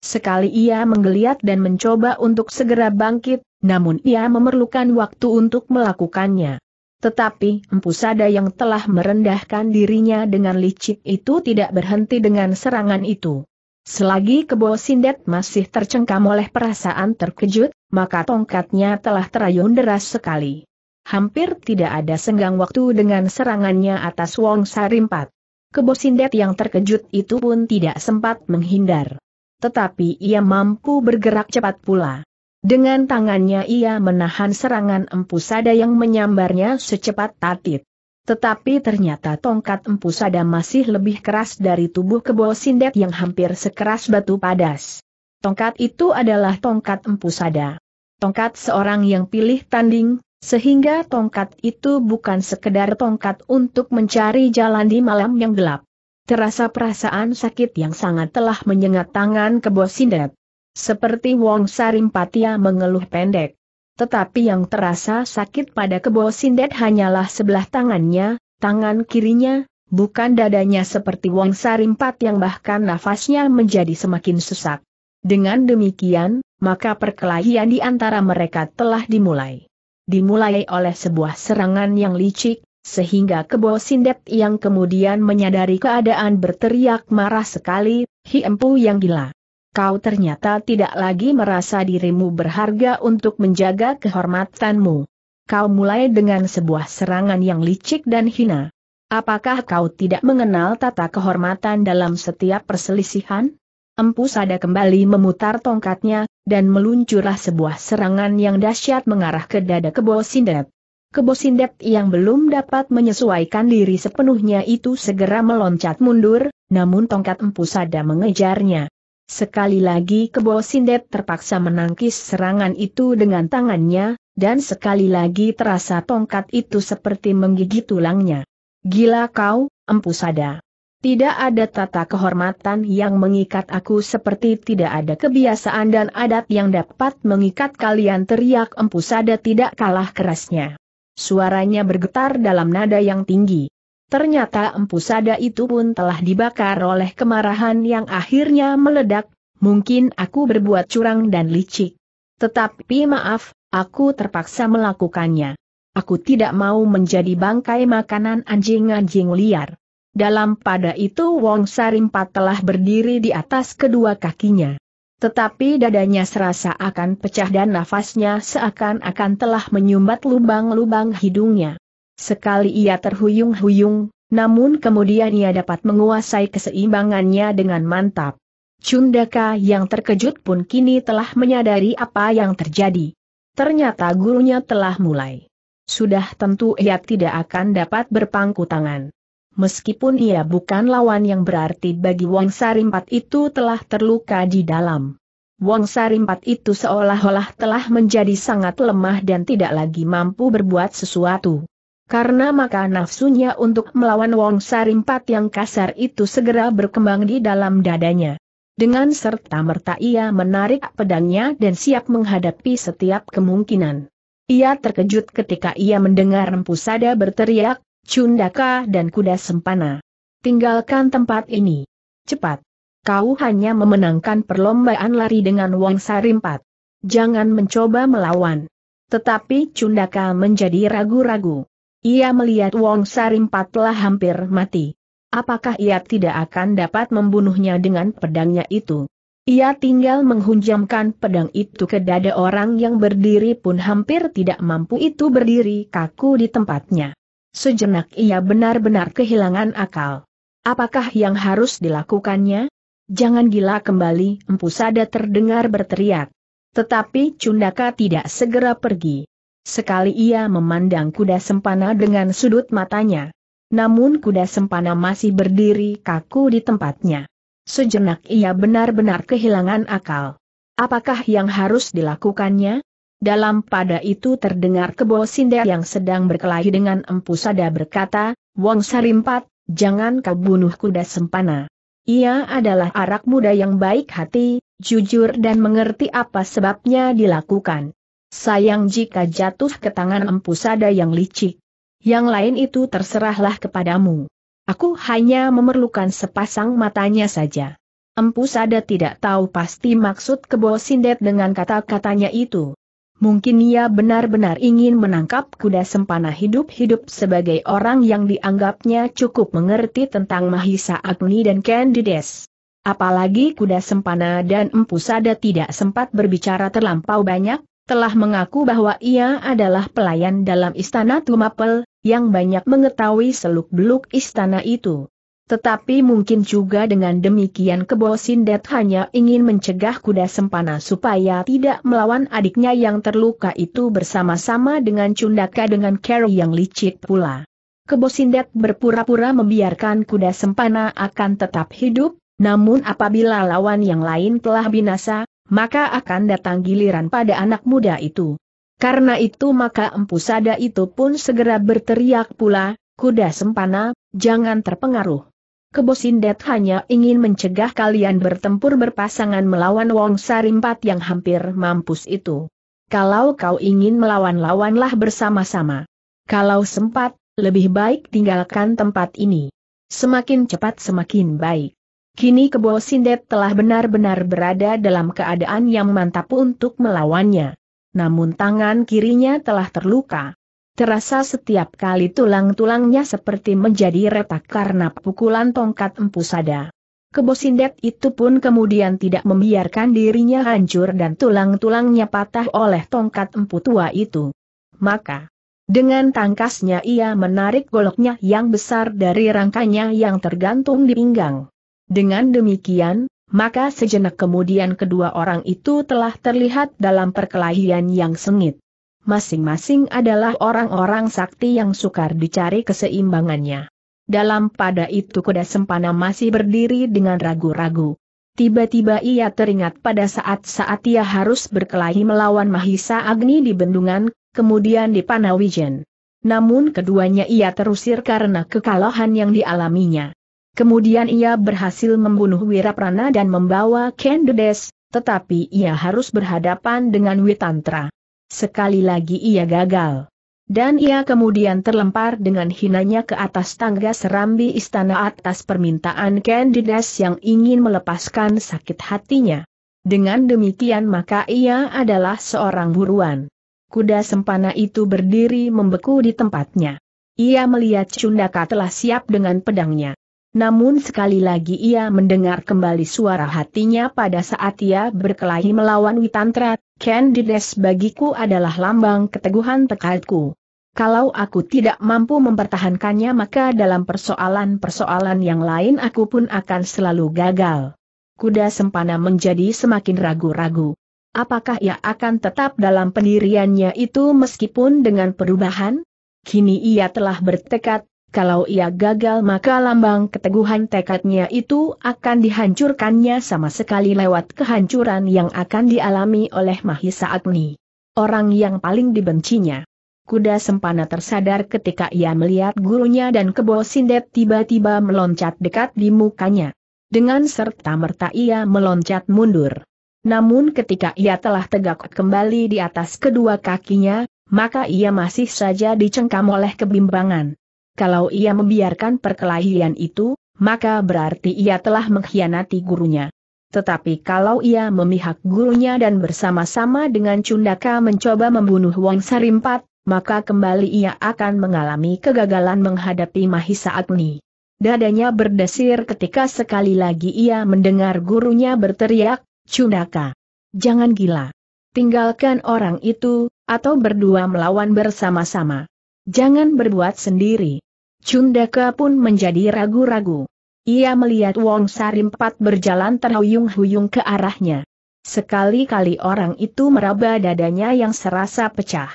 Sekali ia menggeliat dan mencoba untuk segera bangkit, namun ia memerlukan waktu untuk melakukannya. Tetapi Empu Sada yang telah merendahkan dirinya dengan licik itu tidak berhenti dengan serangan itu. Selagi kebo sindet masih tercengkam oleh perasaan terkejut, maka tongkatnya telah terayun deras sekali. Hampir tidak ada senggang waktu dengan serangannya atas Wong Sarimpat. Kebo sindet yang terkejut itu pun tidak sempat menghindar. Tetapi ia mampu bergerak cepat pula. Dengan tangannya ia menahan serangan empu sada yang menyambarnya secepat tatit. Tetapi ternyata tongkat empu sada masih lebih keras dari tubuh kebo sindet yang hampir sekeras batu padas. Tongkat itu adalah tongkat empu sada. Tongkat seorang yang pilih tanding, sehingga tongkat itu bukan sekedar tongkat untuk mencari jalan di malam yang gelap. Terasa perasaan sakit yang sangat telah menyengat tangan kebo sindet. Seperti Wong Sarimpatia mengeluh pendek. Tetapi yang terasa sakit pada kebo sindet hanyalah sebelah tangannya, tangan kirinya, bukan dadanya seperti Wong Sarimpat yang bahkan nafasnya menjadi semakin sesak. Dengan demikian, maka perkelahian di antara mereka telah dimulai. Dimulai oleh sebuah serangan yang licik, sehingga kebo sindet yang kemudian menyadari keadaan berteriak marah sekali, Hiempu yang gila kau ternyata tidak lagi merasa dirimu berharga untuk menjaga kehormatanmu. Kau mulai dengan sebuah serangan yang licik dan hina. Apakah kau tidak mengenal tata kehormatan dalam setiap perselisihan? Empu Sada kembali memutar tongkatnya, dan meluncurlah sebuah serangan yang dahsyat mengarah ke dada Kebo Sindet. Kebo Sindet yang belum dapat menyesuaikan diri sepenuhnya itu segera meloncat mundur, namun tongkat Empu Sada mengejarnya. Sekali lagi Kebo Sindet terpaksa menangkis serangan itu dengan tangannya, dan sekali lagi terasa tongkat itu seperti menggigit tulangnya. Gila kau, empu sada. Tidak ada tata kehormatan yang mengikat aku seperti tidak ada kebiasaan dan adat yang dapat mengikat kalian teriak empu sada tidak kalah kerasnya. Suaranya bergetar dalam nada yang tinggi. Ternyata empu sada itu pun telah dibakar oleh kemarahan yang akhirnya meledak, mungkin aku berbuat curang dan licik. Tetapi maaf, aku terpaksa melakukannya. Aku tidak mau menjadi bangkai makanan anjing-anjing liar. Dalam pada itu Wong Sarimpat telah berdiri di atas kedua kakinya. Tetapi dadanya serasa akan pecah dan nafasnya seakan-akan telah menyumbat lubang-lubang hidungnya. Sekali ia terhuyung-huyung, namun kemudian ia dapat menguasai keseimbangannya dengan mantap. Cundaka yang terkejut pun kini telah menyadari apa yang terjadi. Ternyata gurunya telah mulai. Sudah tentu ia tidak akan dapat berpangku tangan. Meskipun ia bukan lawan yang berarti bagi Wong Sarimpat itu telah terluka di dalam. Wong Sarimpat itu seolah-olah telah menjadi sangat lemah dan tidak lagi mampu berbuat sesuatu. Karena maka nafsunya untuk melawan Wong Sarimpat yang kasar itu segera berkembang di dalam dadanya. Dengan serta-merta ia menarik pedangnya dan siap menghadapi setiap kemungkinan. Ia terkejut ketika ia mendengar Rempusada berteriak, Cundaka dan kuda sempana. Tinggalkan tempat ini. Cepat. Kau hanya memenangkan perlombaan lari dengan Wong Sarimpat. Jangan mencoba melawan. Tetapi Cundaka menjadi ragu-ragu. Ia melihat Wong Sarimpat telah hampir mati. Apakah ia tidak akan dapat membunuhnya dengan pedangnya itu? Ia tinggal menghunjamkan pedang itu ke dada orang yang berdiri pun hampir tidak mampu itu berdiri kaku di tempatnya. Sejenak ia benar-benar kehilangan akal. Apakah yang harus dilakukannya? Jangan gila kembali, Empusada terdengar berteriak. Tetapi Cundaka tidak segera pergi. Sekali ia memandang kuda sempana dengan sudut matanya. Namun kuda sempana masih berdiri kaku di tempatnya. Sejenak ia benar-benar kehilangan akal. Apakah yang harus dilakukannya? Dalam pada itu terdengar kebo Sinda yang sedang berkelahi dengan Empu Sada berkata, Wong Sarimpat, jangan kau bunuh kuda sempana. Ia adalah arak muda yang baik hati, jujur dan mengerti apa sebabnya dilakukan. Sayang jika jatuh ke tangan empu sada yang licik. Yang lain itu terserahlah kepadamu. Aku hanya memerlukan sepasang matanya saja. Empu sada tidak tahu pasti maksud kebo sindet dengan kata-katanya itu. Mungkin ia benar-benar ingin menangkap kuda sempana hidup-hidup sebagai orang yang dianggapnya cukup mengerti tentang Mahisa Agni dan Candides. Apalagi kuda sempana dan empu sada tidak sempat berbicara terlampau banyak, telah mengaku bahwa ia adalah pelayan dalam istana Tumapel, yang banyak mengetahui seluk-beluk istana itu. Tetapi mungkin juga dengan demikian Kebosindet hanya ingin mencegah kuda sempana supaya tidak melawan adiknya yang terluka itu bersama-sama dengan Cundaka dengan Carol yang licik pula. Kebosindet berpura-pura membiarkan kuda sempana akan tetap hidup, namun apabila lawan yang lain telah binasa, maka akan datang giliran pada anak muda itu. Karena itu maka Empu Sada itu pun segera berteriak pula, kuda sempana, jangan terpengaruh. Kebosindet hanya ingin mencegah kalian bertempur berpasangan melawan Wong Sarimpat yang hampir mampus itu. Kalau kau ingin melawan lawanlah bersama-sama. Kalau sempat, lebih baik tinggalkan tempat ini. Semakin cepat semakin baik. Kini Kebo Sindet telah benar-benar berada dalam keadaan yang mantap untuk melawannya. Namun tangan kirinya telah terluka. Terasa setiap kali tulang-tulangnya seperti menjadi retak karena pukulan tongkat empu sada. Kebo Sindet itu pun kemudian tidak membiarkan dirinya hancur dan tulang-tulangnya patah oleh tongkat empu tua itu. Maka, dengan tangkasnya ia menarik goloknya yang besar dari rangkanya yang tergantung di pinggang. Dengan demikian, maka sejenak kemudian kedua orang itu telah terlihat dalam perkelahian yang sengit. Masing-masing adalah orang-orang sakti yang sukar dicari keseimbangannya. Dalam pada itu kuda sempana masih berdiri dengan ragu-ragu. Tiba-tiba ia teringat pada saat-saat ia harus berkelahi melawan Mahisa Agni di Bendungan, kemudian di Panawijen. Namun keduanya ia terusir karena kekalahan yang dialaminya. Kemudian ia berhasil membunuh Wiraprana dan membawa Kendedes, tetapi ia harus berhadapan dengan Witantra. Sekali lagi ia gagal. Dan ia kemudian terlempar dengan hinanya ke atas tangga serambi istana atas permintaan Kendedes yang ingin melepaskan sakit hatinya. Dengan demikian maka ia adalah seorang buruan. Kuda sempana itu berdiri membeku di tempatnya. Ia melihat Cundaka telah siap dengan pedangnya. Namun sekali lagi ia mendengar kembali suara hatinya pada saat ia berkelahi melawan Witantra, Candides bagiku adalah lambang keteguhan tekadku. Kalau aku tidak mampu mempertahankannya maka dalam persoalan-persoalan yang lain aku pun akan selalu gagal. Kuda Sempana menjadi semakin ragu-ragu. Apakah ia akan tetap dalam pendiriannya itu meskipun dengan perubahan? Kini ia telah bertekad, kalau ia gagal maka lambang keteguhan tekadnya itu akan dihancurkannya sama sekali lewat kehancuran yang akan dialami oleh Mahisa Agni. Orang yang paling dibencinya. Kuda Sempana tersadar ketika ia melihat gurunya dan kebo sindet tiba-tiba meloncat dekat di mukanya. Dengan serta merta ia meloncat mundur. Namun ketika ia telah tegak kembali di atas kedua kakinya, maka ia masih saja dicengkam oleh kebimbangan. Kalau ia membiarkan perkelahian itu, maka berarti ia telah mengkhianati gurunya. Tetapi kalau ia memihak gurunya dan bersama-sama dengan Cundaka mencoba membunuh Wang Sarimpat, maka kembali ia akan mengalami kegagalan menghadapi Mahisa Agni. Dadanya berdesir ketika sekali lagi ia mendengar gurunya berteriak, Cundaka, jangan gila. Tinggalkan orang itu, atau berdua melawan bersama-sama. Jangan berbuat sendiri. Cundaka pun menjadi ragu-ragu. Ia melihat Wong Sarimpat berjalan terhuyung-huyung ke arahnya. Sekali-kali orang itu meraba dadanya yang serasa pecah.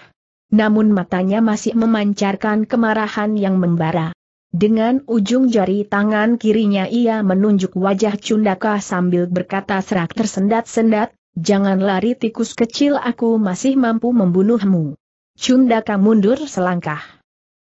Namun matanya masih memancarkan kemarahan yang membara. Dengan ujung jari tangan kirinya ia menunjuk wajah Cundaka sambil berkata serak tersendat-sendat, Jangan lari tikus kecil aku masih mampu membunuhmu. Cundaka mundur selangkah.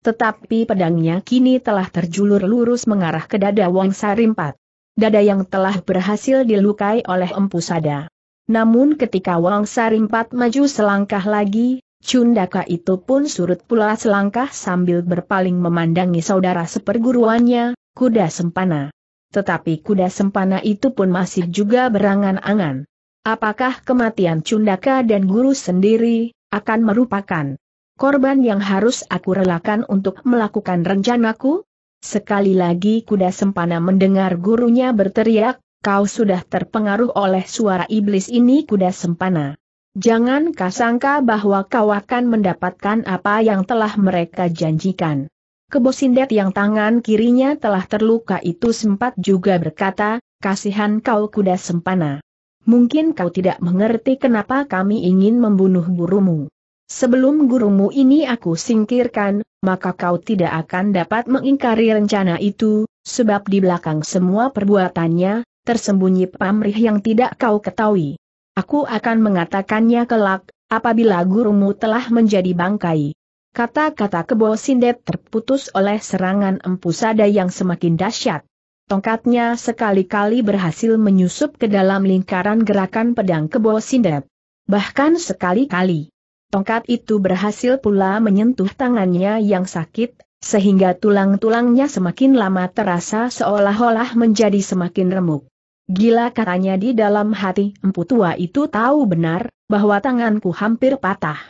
Tetapi pedangnya kini telah terjulur lurus mengarah ke dada Wong Sarimpat. Dada yang telah berhasil dilukai oleh Empu Sada. Namun ketika Wong Sarimpat maju selangkah lagi, Cundaka itu pun surut pula selangkah sambil berpaling memandangi saudara seperguruannya, kuda sempana. Tetapi kuda sempana itu pun masih juga berangan-angan. Apakah kematian Cundaka dan guru sendiri, akan merupakan korban yang harus aku relakan untuk melakukan rencanaku? Sekali lagi kuda sempana mendengar gurunya berteriak, kau sudah terpengaruh oleh suara iblis ini kuda sempana. Jangan kau sangka bahwa kau akan mendapatkan apa yang telah mereka janjikan. Kebosindet yang tangan kirinya telah terluka itu sempat juga berkata, kasihan kau kuda sempana. Mungkin kau tidak mengerti kenapa kami ingin membunuh gurumu. Sebelum gurumu ini aku singkirkan, maka kau tidak akan dapat mengingkari rencana itu, sebab di belakang semua perbuatannya, tersembunyi pamrih yang tidak kau ketahui. Aku akan mengatakannya kelak, apabila gurumu telah menjadi bangkai. Kata-kata kebo sindet terputus oleh serangan empu sada yang semakin dahsyat. Tongkatnya sekali-kali berhasil menyusup ke dalam lingkaran gerakan pedang kebo sindet. Bahkan sekali-kali, Tongkat itu berhasil pula menyentuh tangannya yang sakit, sehingga tulang-tulangnya semakin lama terasa seolah-olah menjadi semakin remuk. Gila katanya di dalam hati empu tua itu tahu benar, bahwa tanganku hampir patah.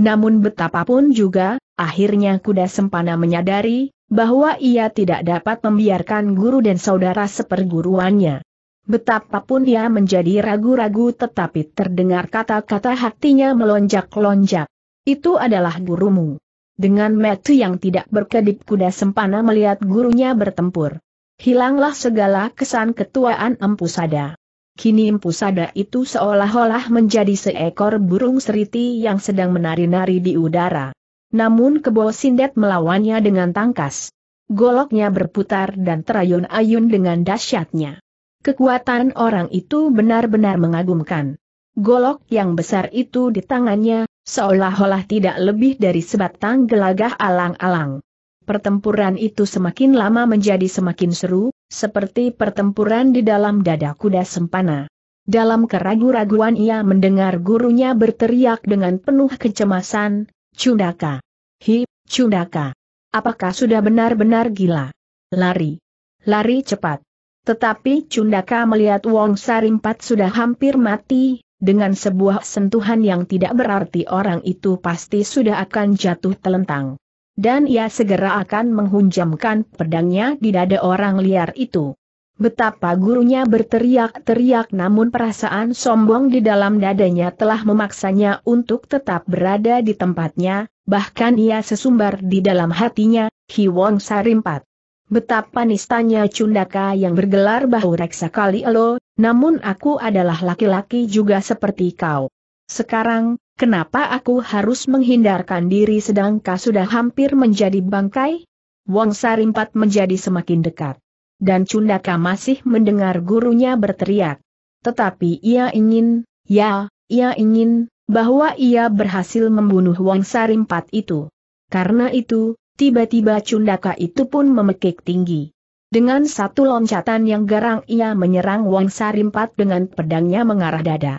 Namun betapapun juga, akhirnya kuda sempana menyadari, bahwa ia tidak dapat membiarkan guru dan saudara seperguruannya. Betapapun ia menjadi ragu-ragu tetapi terdengar kata-kata hatinya melonjak-lonjak. Itu adalah gurumu. Dengan metu yang tidak berkedip kuda sempana melihat gurunya bertempur. Hilanglah segala kesan ketuaan Empusada. Kini Empusada itu seolah-olah menjadi seekor burung seriti yang sedang menari-nari di udara. Namun kebo sindet melawannya dengan tangkas. Goloknya berputar dan terayun-ayun dengan dahsyatnya. Kekuatan orang itu benar-benar mengagumkan. Golok yang besar itu di tangannya, seolah-olah tidak lebih dari sebatang gelagah alang-alang. Pertempuran itu semakin lama menjadi semakin seru, seperti pertempuran di dalam dada kuda sempana. Dalam keraguan raguan ia mendengar gurunya berteriak dengan penuh kecemasan, Cundaka! Hi, Cundaka! Apakah sudah benar-benar gila? Lari! Lari cepat! Tetapi Cundaka melihat Wong Sarimpat sudah hampir mati, dengan sebuah sentuhan yang tidak berarti orang itu pasti sudah akan jatuh telentang. Dan ia segera akan menghunjamkan pedangnya di dada orang liar itu. Betapa gurunya berteriak-teriak namun perasaan sombong di dalam dadanya telah memaksanya untuk tetap berada di tempatnya, bahkan ia sesumbar di dalam hatinya, Hiwong Sarimpat. Betapa nistanya Cundaka yang bergelar bahu reksa kali elo, namun aku adalah laki-laki juga seperti kau. Sekarang, kenapa aku harus menghindarkan diri sedangkan sudah hampir menjadi bangkai? Wong Sarimpat menjadi semakin dekat. Dan Cundaka masih mendengar gurunya berteriak. Tetapi ia ingin, ya, ia ingin, bahwa ia berhasil membunuh Wong Sarimpat itu. Karena itu, tiba-tiba cundaka itu pun memekik tinggi. Dengan satu loncatan yang garang ia menyerang Wang Sarimpat dengan pedangnya mengarah dada.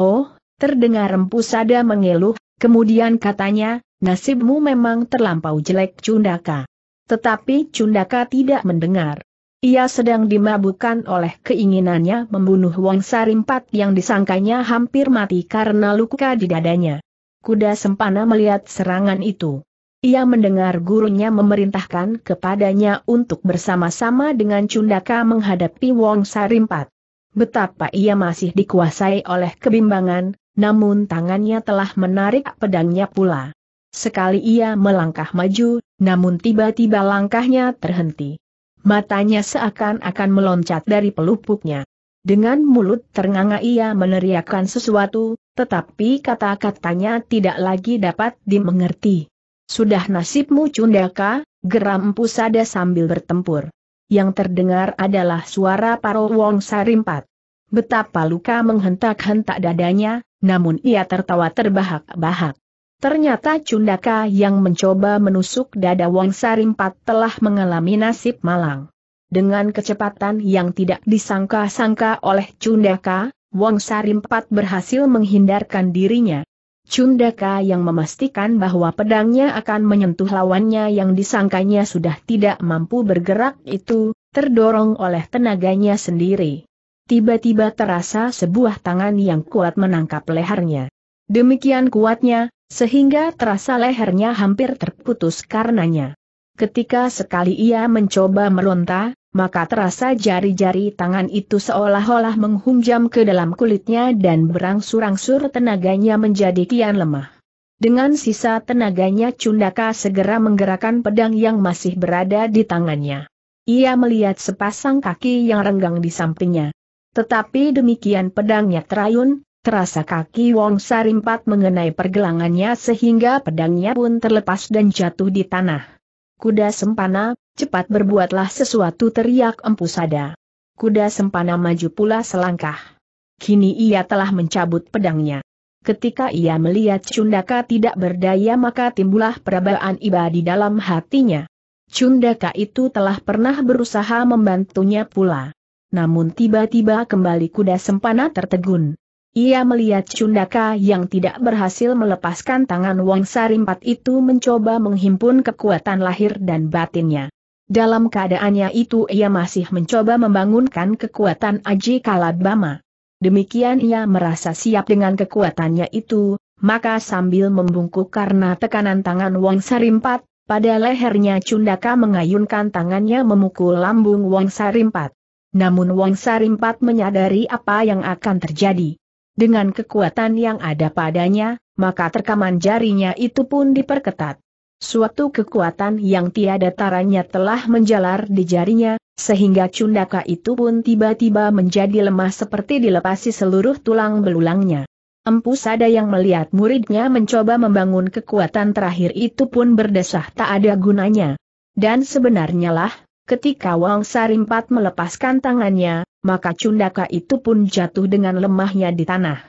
Oh, terdengar Empusada mengeluh, kemudian katanya, nasibmu memang terlampau jelek cundaka. Tetapi cundaka tidak mendengar. Ia sedang dimabukan oleh keinginannya membunuh Wang Sarimpat yang disangkanya hampir mati karena luka di dadanya. Kuda Sempana melihat serangan itu. Ia mendengar gurunya memerintahkan kepadanya untuk bersama-sama dengan Cundaka menghadapi Wong Sarimpat. Betapa ia masih dikuasai oleh kebimbangan, namun tangannya telah menarik pedangnya pula. Sekali ia melangkah maju, namun tiba-tiba langkahnya terhenti. Matanya seakan-akan meloncat dari pelupuknya. Dengan mulut ternganga ia meneriakkan sesuatu, tetapi kata-katanya tidak lagi dapat dimengerti. Sudah nasibmu cundaka, geram empu sada sambil bertempur. Yang terdengar adalah suara Paro Wong Sarimpat. Betapa luka menghentak-hentak dadanya, namun ia tertawa terbahak-bahak. Ternyata Cundaka yang mencoba menusuk dada Wong Sarimpat telah mengalami nasib malang. Dengan kecepatan yang tidak disangka-sangka oleh Cundaka, Wong Sarimpat berhasil menghindarkan dirinya. Cundaka yang memastikan bahwa pedangnya akan menyentuh lawannya yang disangkanya sudah tidak mampu bergerak itu, terdorong oleh tenaganya sendiri. Tiba-tiba terasa sebuah tangan yang kuat menangkap lehernya. Demikian kuatnya, sehingga terasa lehernya hampir terputus karenanya. Ketika sekali ia mencoba meronta, maka terasa jari-jari tangan itu seolah-olah menghunjam ke dalam kulitnya dan berangsur-angsur tenaganya menjadi kian lemah. Dengan sisa tenaganya Cundaka segera menggerakkan pedang yang masih berada di tangannya. Ia melihat sepasang kaki yang renggang di sampingnya. Tetapi demikian pedangnya terayun, terasa kaki Wong Sarimpat mengenai pergelangannya sehingga pedangnya pun terlepas dan jatuh di tanah. Kuda sempana, cepat berbuatlah sesuatu teriak empu sada. Kuda sempana maju pula selangkah. Kini ia telah mencabut pedangnya. Ketika ia melihat Cundaka tidak berdaya maka timbullah perabaan iba di dalam hatinya. Cundaka itu telah pernah berusaha membantunya pula. Namun tiba-tiba kembali kuda sempana tertegun. Ia melihat Cundaka yang tidak berhasil melepaskan tangan Wong Sarimpat itu mencoba menghimpun kekuatan lahir dan batinnya. Dalam keadaannya itu ia masih mencoba membangunkan kekuatan Aji Kalabama. Demikian ia merasa siap dengan kekuatannya itu, maka sambil membungkuk karena tekanan tangan Wong Sarimpat, pada lehernya Cundaka mengayunkan tangannya memukul lambung Wong Sarimpat. Namun Wong Sarimpat menyadari apa yang akan terjadi. Dengan kekuatan yang ada padanya, maka terkaman jarinya itu pun diperketat. Suatu kekuatan yang tiada taranya telah menjalar di jarinya, sehingga cundaka itu pun tiba-tiba menjadi lemah seperti dilepasi seluruh tulang belulangnya. Empu Sada yang melihat muridnya mencoba membangun kekuatan terakhir itu pun berdesah tak ada gunanya. Dan sebenarnya lah, ketika Wang Sarimpat melepaskan tangannya, maka cundaka itu pun jatuh dengan lemahnya di tanah.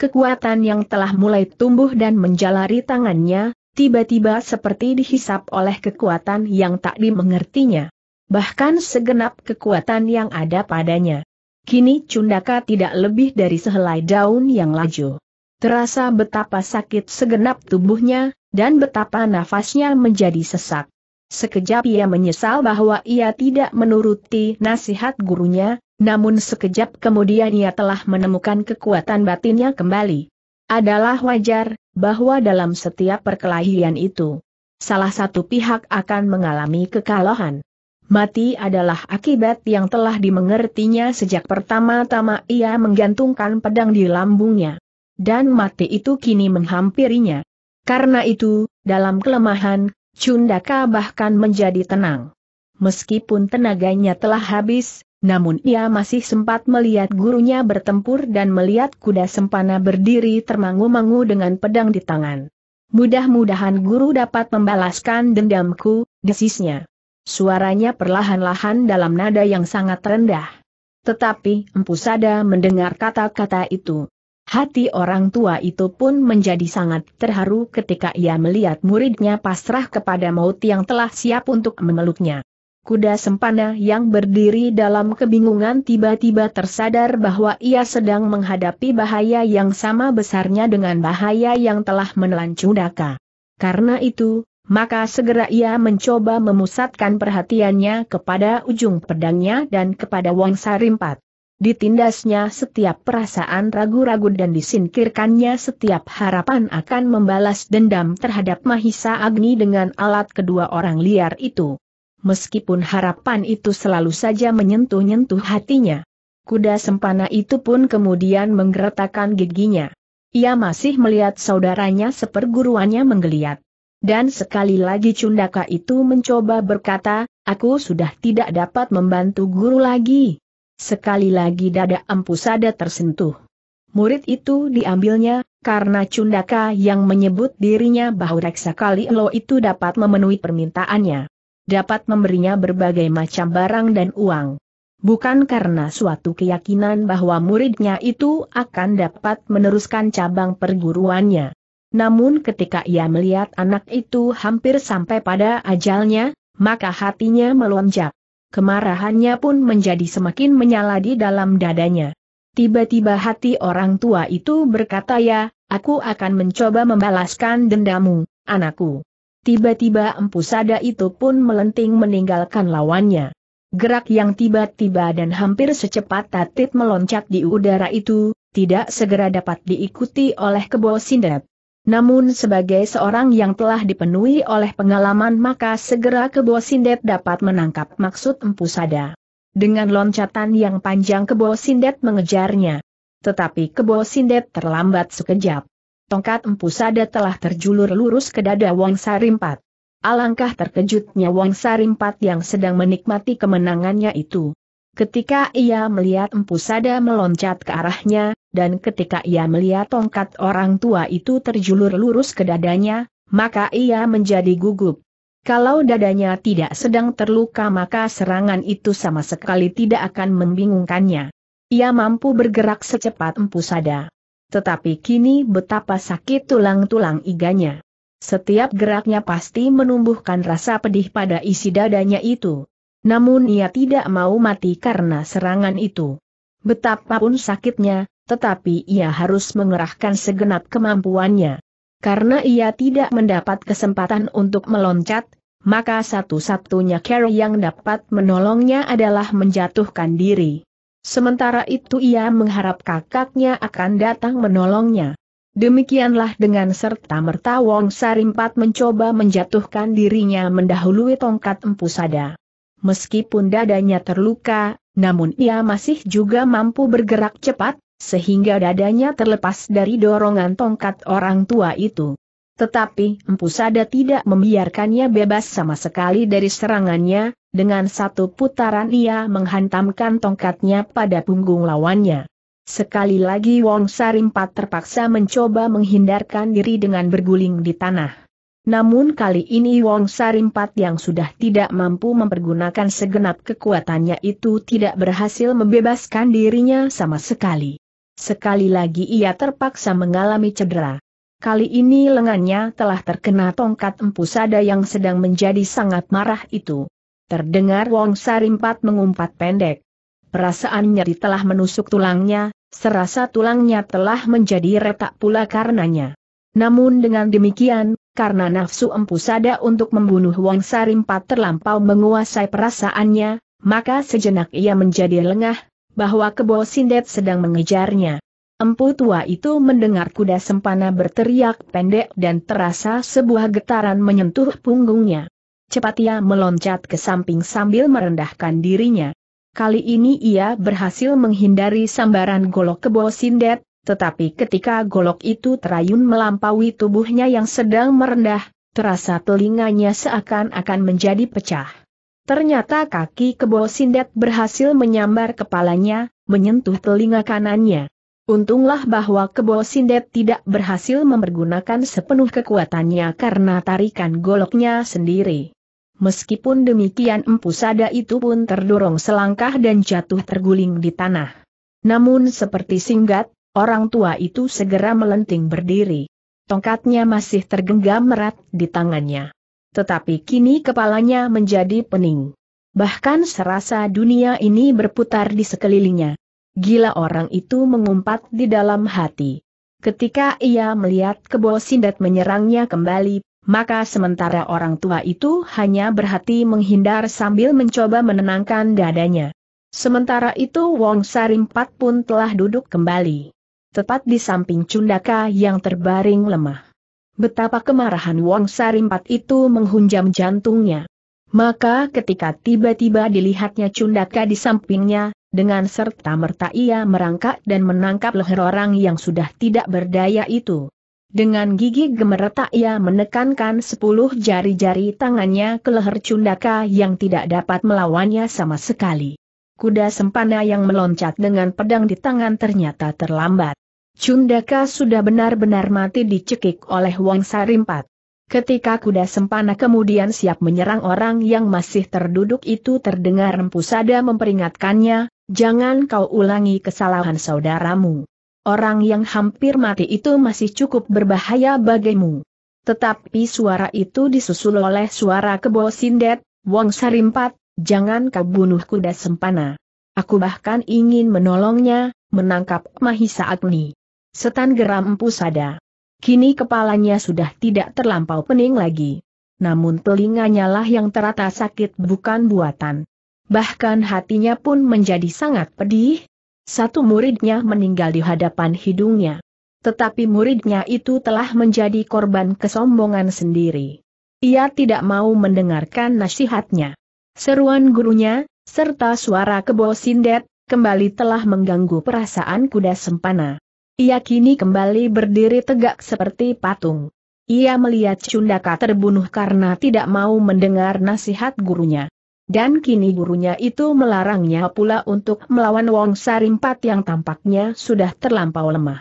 Kekuatan yang telah mulai tumbuh dan menjalari tangannya, tiba-tiba seperti dihisap oleh kekuatan yang tak dimengertinya. Bahkan segenap kekuatan yang ada padanya. Kini cundaka tidak lebih dari sehelai daun yang laju. Terasa betapa sakit segenap tubuhnya, dan betapa nafasnya menjadi sesak. Sekejap ia menyesal bahwa ia tidak menuruti nasihat gurunya, namun sekejap kemudian ia telah menemukan kekuatan batinnya kembali. Adalah wajar, bahwa dalam setiap perkelahian itu, salah satu pihak akan mengalami kekalahan. Mati adalah akibat yang telah dimengertinya sejak pertama-tama ia menggantungkan pedang di lambungnya. Dan mati itu kini menghampirinya. Karena itu, dalam kelemahan, Cundaka bahkan menjadi tenang. Meskipun tenaganya telah habis, namun ia masih sempat melihat gurunya bertempur dan melihat kuda sempana berdiri termangu-mangu dengan pedang di tangan. Mudah-mudahan guru dapat membalaskan dendamku, desisnya. Suaranya perlahan-lahan dalam nada yang sangat rendah. Tetapi Empu Sada mendengar kata-kata itu. Hati orang tua itu pun menjadi sangat terharu ketika ia melihat muridnya pasrah kepada maut yang telah siap untuk memeluknya kuda sempana yang berdiri dalam kebingungan tiba-tiba tersadar bahwa ia sedang menghadapi bahaya yang sama besarnya dengan bahaya yang telah menelan cudaka. Karena itu, maka segera ia mencoba memusatkan perhatiannya kepada ujung pedangnya dan kepada Wang Sarimpat. Ditindasnya setiap perasaan ragu-ragu dan disingkirkannya setiap harapan akan membalas dendam terhadap Mahisa Agni dengan alat kedua orang liar itu meskipun harapan itu selalu saja menyentuh-nyentuh hatinya. Kuda sempana itu pun kemudian menggeretakkan giginya. Ia masih melihat saudaranya seperguruannya menggeliat. Dan sekali lagi Cundaka itu mencoba berkata, aku sudah tidak dapat membantu guru lagi. Sekali lagi dada Empusada tersentuh. Murid itu diambilnya, karena Cundaka yang menyebut dirinya bahwa Reksa Kali Elo itu dapat memenuhi permintaannya dapat memberinya berbagai macam barang dan uang. Bukan karena suatu keyakinan bahwa muridnya itu akan dapat meneruskan cabang perguruannya. Namun ketika ia melihat anak itu hampir sampai pada ajalnya, maka hatinya melonjak. Kemarahannya pun menjadi semakin menyala di dalam dadanya. Tiba-tiba hati orang tua itu berkata ya, aku akan mencoba membalaskan dendamu, anakku. Tiba-tiba empu sada itu pun melenting meninggalkan lawannya. Gerak yang tiba-tiba dan hampir secepat tatit meloncat di udara itu, tidak segera dapat diikuti oleh kebo sindet. Namun sebagai seorang yang telah dipenuhi oleh pengalaman maka segera kebo sindet dapat menangkap maksud empu sada. Dengan loncatan yang panjang kebo sindet mengejarnya. Tetapi kebo sindet terlambat sekejap tongkat empu sada telah terjulur lurus ke dada Wang Sarimpat. Alangkah terkejutnya Wang Sarimpat yang sedang menikmati kemenangannya itu. Ketika ia melihat empu sada meloncat ke arahnya, dan ketika ia melihat tongkat orang tua itu terjulur lurus ke dadanya, maka ia menjadi gugup. Kalau dadanya tidak sedang terluka maka serangan itu sama sekali tidak akan membingungkannya. Ia mampu bergerak secepat empu sada. Tetapi kini betapa sakit tulang-tulang iganya. Setiap geraknya pasti menumbuhkan rasa pedih pada isi dadanya itu. Namun ia tidak mau mati karena serangan itu. Betapapun sakitnya, tetapi ia harus mengerahkan segenap kemampuannya. Karena ia tidak mendapat kesempatan untuk meloncat, maka satu-satunya cara yang dapat menolongnya adalah menjatuhkan diri. Sementara itu ia mengharap kakaknya akan datang menolongnya. Demikianlah dengan serta-merta Wong Sarimpat mencoba menjatuhkan dirinya mendahului tongkat empu sada. Meskipun dadanya terluka, namun ia masih juga mampu bergerak cepat, sehingga dadanya terlepas dari dorongan tongkat orang tua itu. Tetapi empu sada tidak membiarkannya bebas sama sekali dari serangannya, dengan satu putaran ia menghantamkan tongkatnya pada punggung lawannya. Sekali lagi Wong Sarimpat terpaksa mencoba menghindarkan diri dengan berguling di tanah. Namun kali ini Wong Sarimpat yang sudah tidak mampu mempergunakan segenap kekuatannya itu tidak berhasil membebaskan dirinya sama sekali. Sekali lagi ia terpaksa mengalami cedera. Kali ini lengannya telah terkena tongkat empusada yang sedang menjadi sangat marah itu. Terdengar Wong Sarimpat mengumpat pendek. Perasaan nyeri telah menusuk tulangnya, serasa tulangnya telah menjadi retak pula karenanya. Namun dengan demikian, karena nafsu empu sada untuk membunuh Wong Sarimpat terlampau menguasai perasaannya, maka sejenak ia menjadi lengah, bahwa Kebo Sindet sedang mengejarnya. Empu tua itu mendengar kuda sempana berteriak pendek dan terasa sebuah getaran menyentuh punggungnya cepat ia meloncat ke samping sambil merendahkan dirinya. Kali ini ia berhasil menghindari sambaran golok kebo sindet, tetapi ketika golok itu terayun melampaui tubuhnya yang sedang merendah, terasa telinganya seakan-akan menjadi pecah. Ternyata kaki kebo sindet berhasil menyambar kepalanya, menyentuh telinga kanannya. Untunglah bahwa kebo sindet tidak berhasil mempergunakan sepenuh kekuatannya karena tarikan goloknya sendiri. Meskipun demikian empu sada itu pun terdorong selangkah dan jatuh terguling di tanah. Namun seperti singgat, orang tua itu segera melenting berdiri. Tongkatnya masih tergenggam erat di tangannya. Tetapi kini kepalanya menjadi pening. Bahkan serasa dunia ini berputar di sekelilingnya. Gila orang itu mengumpat di dalam hati. Ketika ia melihat kebo sindat menyerangnya kembali, maka sementara orang tua itu hanya berhati menghindar sambil mencoba menenangkan dadanya. Sementara itu Wong Sarimpat pun telah duduk kembali. Tepat di samping Cundaka yang terbaring lemah. Betapa kemarahan Wong Sarimpat itu menghunjam jantungnya. Maka ketika tiba-tiba dilihatnya Cundaka di sampingnya, dengan serta merta ia merangkak dan menangkap leher orang yang sudah tidak berdaya itu. Dengan gigi gemeretak ia menekankan sepuluh jari-jari tangannya ke leher cundaka yang tidak dapat melawannya sama sekali. Kuda sempana yang meloncat dengan pedang di tangan ternyata terlambat. Cundaka sudah benar-benar mati dicekik oleh Wang Sarimpat. Ketika kuda sempana kemudian siap menyerang orang yang masih terduduk itu terdengar Rempusada memperingatkannya, jangan kau ulangi kesalahan saudaramu. Orang yang hampir mati itu masih cukup berbahaya bagimu. Tetapi suara itu disusul oleh suara kebo sindet, Wong Sarimpat, jangan kau bunuh kuda sempana. Aku bahkan ingin menolongnya, menangkap Mahisa Agni. Setan geram empu sada. Kini kepalanya sudah tidak terlampau pening lagi. Namun telinganya lah yang terata sakit bukan buatan. Bahkan hatinya pun menjadi sangat pedih, satu muridnya meninggal di hadapan hidungnya. Tetapi muridnya itu telah menjadi korban kesombongan sendiri. Ia tidak mau mendengarkan nasihatnya. Seruan gurunya, serta suara kebo sindet, kembali telah mengganggu perasaan kuda sempana. Ia kini kembali berdiri tegak seperti patung. Ia melihat Cundaka terbunuh karena tidak mau mendengar nasihat gurunya. Dan kini gurunya itu melarangnya pula untuk melawan Wong Sarimpat yang tampaknya sudah terlampau lemah.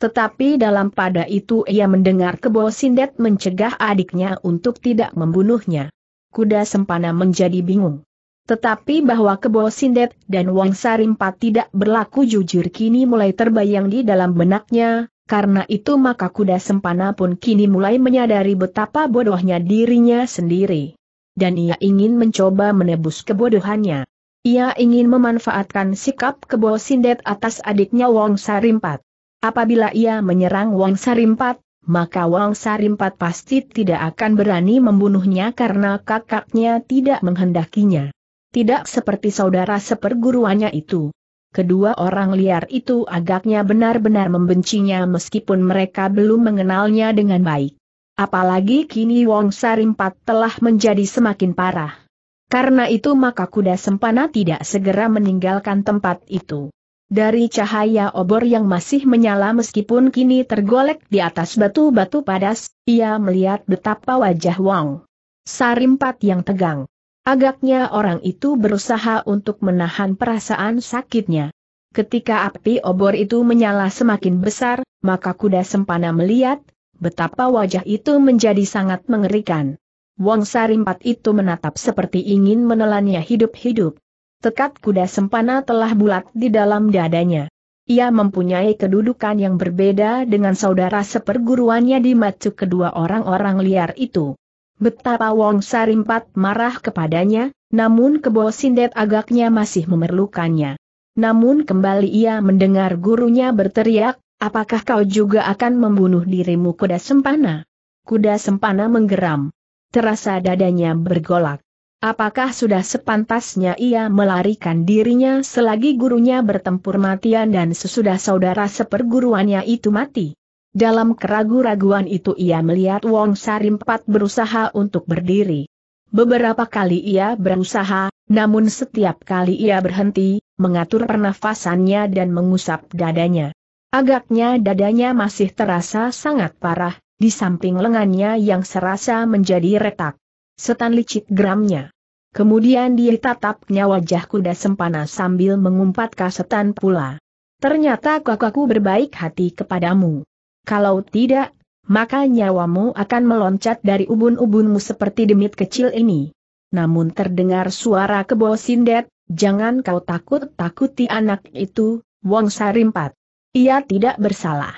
Tetapi dalam pada itu ia mendengar Kebo Sindet mencegah adiknya untuk tidak membunuhnya. Kuda Sempana menjadi bingung. Tetapi bahwa Kebo Sindet dan Wang Sarimpat tidak berlaku jujur kini mulai terbayang di dalam benaknya, karena itu maka Kuda Sempana pun kini mulai menyadari betapa bodohnya dirinya sendiri dan ia ingin mencoba menebus kebodohannya. Ia ingin memanfaatkan sikap kebo Sindet atas adiknya Wong Sarimpat. Apabila ia menyerang Wong Sarimpat, maka Wang Sarimpat pasti tidak akan berani membunuhnya karena kakaknya tidak menghendakinya. Tidak seperti saudara seperguruannya itu. Kedua orang liar itu agaknya benar-benar membencinya meskipun mereka belum mengenalnya dengan baik. Apalagi kini Wong Sarimpat telah menjadi semakin parah. Karena itu maka kuda sempana tidak segera meninggalkan tempat itu. Dari cahaya obor yang masih menyala meskipun kini tergolek di atas batu-batu padas, ia melihat betapa wajah Wong Sarimpat yang tegang. Agaknya orang itu berusaha untuk menahan perasaan sakitnya. Ketika api obor itu menyala semakin besar, maka kuda sempana melihat betapa wajah itu menjadi sangat mengerikan. Wong Sarimpat itu menatap seperti ingin menelannya hidup-hidup. Tekad kuda sempana telah bulat di dalam dadanya. Ia mempunyai kedudukan yang berbeda dengan saudara seperguruannya di macu kedua orang-orang liar itu. Betapa Wong Sarimpat marah kepadanya, namun kebo sindet agaknya masih memerlukannya. Namun kembali ia mendengar gurunya berteriak, Apakah kau juga akan membunuh dirimu kuda sempana? Kuda sempana menggeram. Terasa dadanya bergolak. Apakah sudah sepantasnya ia melarikan dirinya selagi gurunya bertempur matian dan sesudah saudara seperguruannya itu mati? Dalam keraguan-raguan itu ia melihat Wong Sarimpat berusaha untuk berdiri. Beberapa kali ia berusaha, namun setiap kali ia berhenti, mengatur pernafasannya dan mengusap dadanya. Agaknya dadanya masih terasa sangat parah, di samping lengannya yang serasa menjadi retak. Setan licik gramnya. Kemudian dia tatapnya wajah kuda sempana sambil mengumpat kasetan pula. Ternyata kakakku berbaik hati kepadamu. Kalau tidak, maka nyawamu akan meloncat dari ubun-ubunmu seperti demit kecil ini. Namun terdengar suara kebo sindet, jangan kau takut-takuti anak itu, Wong Sarimpat. Ia tidak bersalah.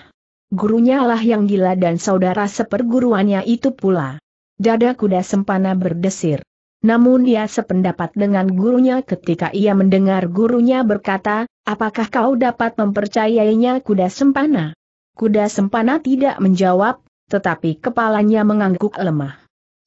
Gurunya lah yang gila dan saudara seperguruannya itu pula. Dada kuda sempana berdesir. Namun ia sependapat dengan gurunya ketika ia mendengar gurunya berkata, apakah kau dapat mempercayainya kuda sempana? Kuda sempana tidak menjawab, tetapi kepalanya mengangguk lemah.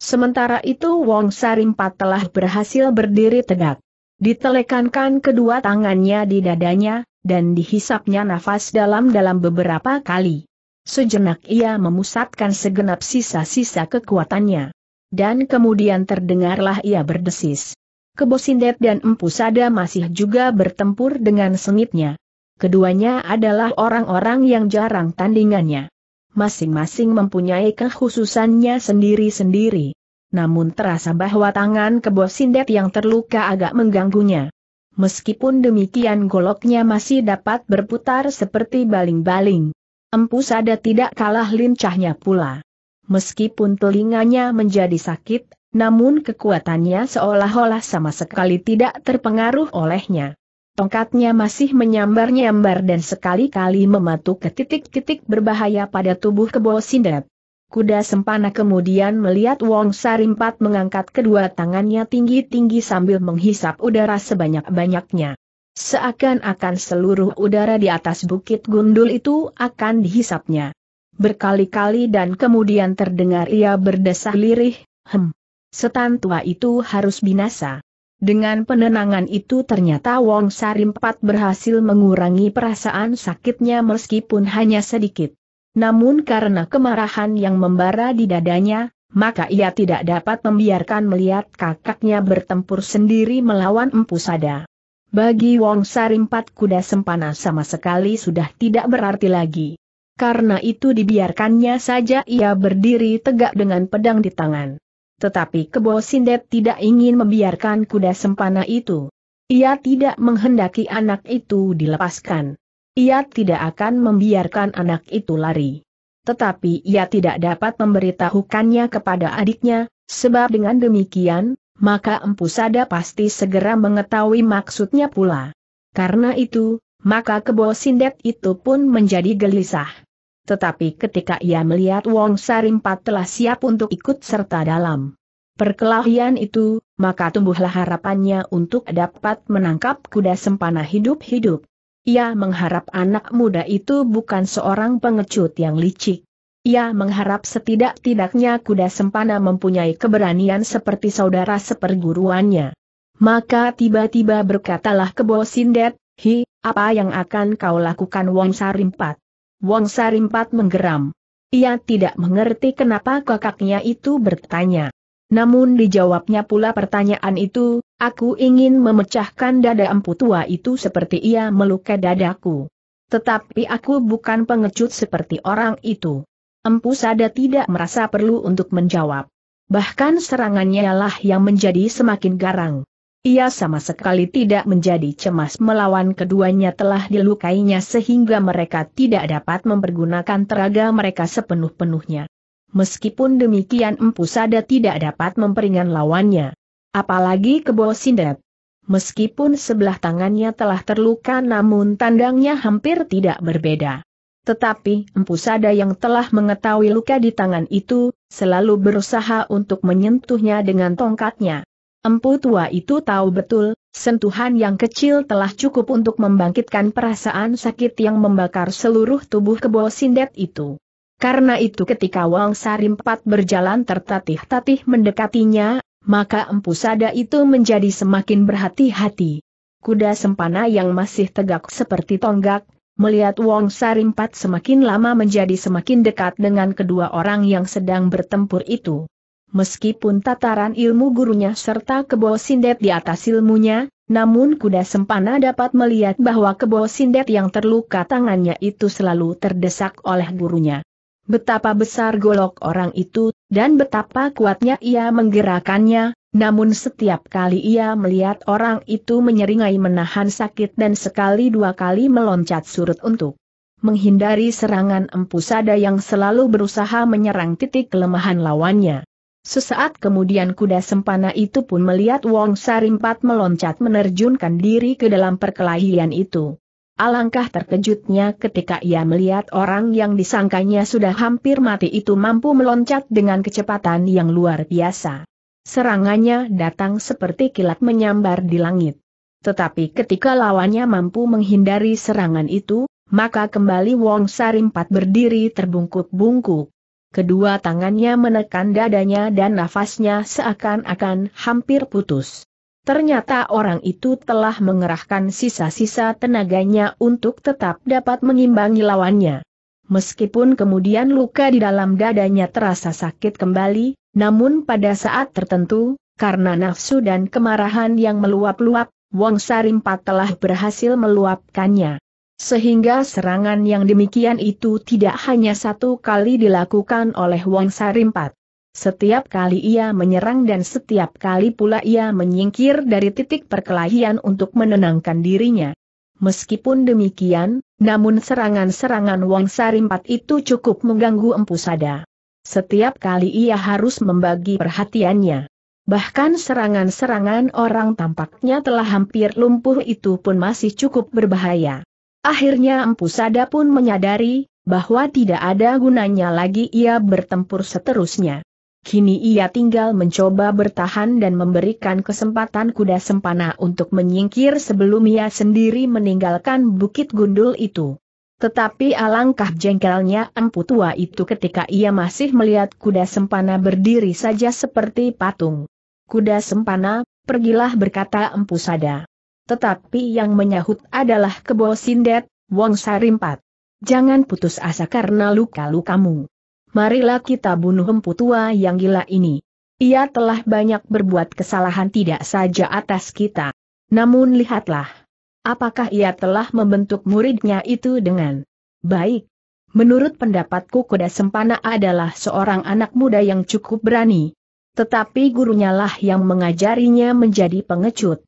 Sementara itu Wong Sarimpat telah berhasil berdiri tegak. Ditelekankan kedua tangannya di dadanya, dan dihisapnya nafas dalam-dalam beberapa kali. Sejenak ia memusatkan segenap sisa-sisa kekuatannya. Dan kemudian terdengarlah ia berdesis. Kebosindet dan Empu Sada masih juga bertempur dengan sengitnya. Keduanya adalah orang-orang yang jarang tandingannya. Masing-masing mempunyai kekhususannya sendiri-sendiri. Namun terasa bahwa tangan Kebosindet yang terluka agak mengganggunya meskipun demikian goloknya masih dapat berputar seperti baling-baling. Empu Sada tidak kalah lincahnya pula. Meskipun telinganya menjadi sakit, namun kekuatannya seolah-olah sama sekali tidak terpengaruh olehnya. Tongkatnya masih menyambar-nyambar dan sekali-kali mematuk ke titik-titik berbahaya pada tubuh kebo sindet. Kuda Sempana kemudian melihat Wong Sarimpat mengangkat kedua tangannya tinggi-tinggi sambil menghisap udara sebanyak-banyaknya. Seakan-akan seluruh udara di atas bukit gundul itu akan dihisapnya. Berkali-kali dan kemudian terdengar ia berdesah lirih, hem. Setan tua itu harus binasa. Dengan penenangan itu ternyata Wong Sarimpat berhasil mengurangi perasaan sakitnya meskipun hanya sedikit. Namun karena kemarahan yang membara di dadanya, maka ia tidak dapat membiarkan melihat kakaknya bertempur sendiri melawan Empu Sada. Bagi Wong Sarimpat kuda sempana sama sekali sudah tidak berarti lagi. Karena itu dibiarkannya saja ia berdiri tegak dengan pedang di tangan. Tetapi Kebo Sindet tidak ingin membiarkan kuda sempana itu. Ia tidak menghendaki anak itu dilepaskan. Ia tidak akan membiarkan anak itu lari. Tetapi ia tidak dapat memberitahukannya kepada adiknya, sebab dengan demikian, maka Empu Sada pasti segera mengetahui maksudnya pula. Karena itu, maka kebo sindet itu pun menjadi gelisah. Tetapi ketika ia melihat Wong Sarimpat telah siap untuk ikut serta dalam perkelahian itu, maka tumbuhlah harapannya untuk dapat menangkap kuda sempana hidup-hidup. Ia mengharap anak muda itu bukan seorang pengecut yang licik. Ia mengharap setidak-tidaknya kuda sempana mempunyai keberanian seperti saudara seperguruannya. Maka tiba-tiba berkatalah kebo Sindet, Hi, apa yang akan kau lakukan Wong Sarimpat? Wong Sarimpat menggeram. Ia tidak mengerti kenapa kakaknya itu bertanya. Namun dijawabnya pula pertanyaan itu, Aku ingin memecahkan dada empu tua itu seperti ia melukai dadaku. Tetapi aku bukan pengecut seperti orang itu. Empu Sada tidak merasa perlu untuk menjawab. Bahkan serangannya lah yang menjadi semakin garang. Ia sama sekali tidak menjadi cemas melawan keduanya telah dilukainya sehingga mereka tidak dapat mempergunakan teraga mereka sepenuh-penuhnya. Meskipun demikian Empu Sada tidak dapat memperingan lawannya. Apalagi kebo sindet. Meskipun sebelah tangannya telah terluka namun tandangnya hampir tidak berbeda. Tetapi Empu Sada yang telah mengetahui luka di tangan itu, selalu berusaha untuk menyentuhnya dengan tongkatnya. Empu tua itu tahu betul, sentuhan yang kecil telah cukup untuk membangkitkan perasaan sakit yang membakar seluruh tubuh kebo sindet itu. Karena itu ketika Wang Sarimpat berjalan tertatih-tatih mendekatinya, maka empu sada itu menjadi semakin berhati-hati. Kuda sempana yang masih tegak seperti tonggak, melihat Wong Sarimpat semakin lama menjadi semakin dekat dengan kedua orang yang sedang bertempur itu. Meskipun tataran ilmu gurunya serta kebo sindet di atas ilmunya, namun kuda sempana dapat melihat bahwa kebo sindet yang terluka tangannya itu selalu terdesak oleh gurunya. Betapa besar golok orang itu, dan betapa kuatnya ia menggerakannya, namun setiap kali ia melihat orang itu menyeringai menahan sakit dan sekali dua kali meloncat surut untuk menghindari serangan empusada yang selalu berusaha menyerang titik kelemahan lawannya. Sesaat kemudian kuda sempana itu pun melihat Wong Sarimpat meloncat menerjunkan diri ke dalam perkelahian itu. Alangkah terkejutnya ketika ia melihat orang yang disangkanya sudah hampir mati itu mampu meloncat dengan kecepatan yang luar biasa. Serangannya datang seperti kilat menyambar di langit. Tetapi ketika lawannya mampu menghindari serangan itu, maka kembali Wong Sarimpat berdiri terbungkuk-bungkuk. Kedua tangannya menekan dadanya dan nafasnya seakan-akan hampir putus. Ternyata orang itu telah mengerahkan sisa-sisa tenaganya untuk tetap dapat mengimbangi lawannya. Meskipun kemudian luka di dalam dadanya terasa sakit kembali, namun pada saat tertentu, karena nafsu dan kemarahan yang meluap-luap, Wong Sarimpat telah berhasil meluapkannya. Sehingga serangan yang demikian itu tidak hanya satu kali dilakukan oleh Wong Sarimpat. Setiap kali ia menyerang dan setiap kali pula ia menyingkir dari titik perkelahian untuk menenangkan dirinya. Meskipun demikian, namun serangan-serangan Wang Sarimpat itu cukup mengganggu Empu Sada. Setiap kali ia harus membagi perhatiannya. Bahkan serangan-serangan orang tampaknya telah hampir lumpuh itu pun masih cukup berbahaya. Akhirnya Empu Sada pun menyadari bahwa tidak ada gunanya lagi ia bertempur seterusnya. Kini ia tinggal mencoba bertahan dan memberikan kesempatan kuda sempana untuk menyingkir sebelum ia sendiri meninggalkan bukit gundul itu. Tetapi alangkah jengkelnya empu tua itu ketika ia masih melihat kuda sempana berdiri saja seperti patung. Kuda sempana, pergilah berkata empu sada. Tetapi yang menyahut adalah kebo sindet, wong sarimpat. Jangan putus asa karena luka-lukamu marilah kita bunuh empu tua yang gila ini. Ia telah banyak berbuat kesalahan tidak saja atas kita. Namun lihatlah. Apakah ia telah membentuk muridnya itu dengan baik? Menurut pendapatku kuda sempana adalah seorang anak muda yang cukup berani. Tetapi gurunya lah yang mengajarinya menjadi pengecut.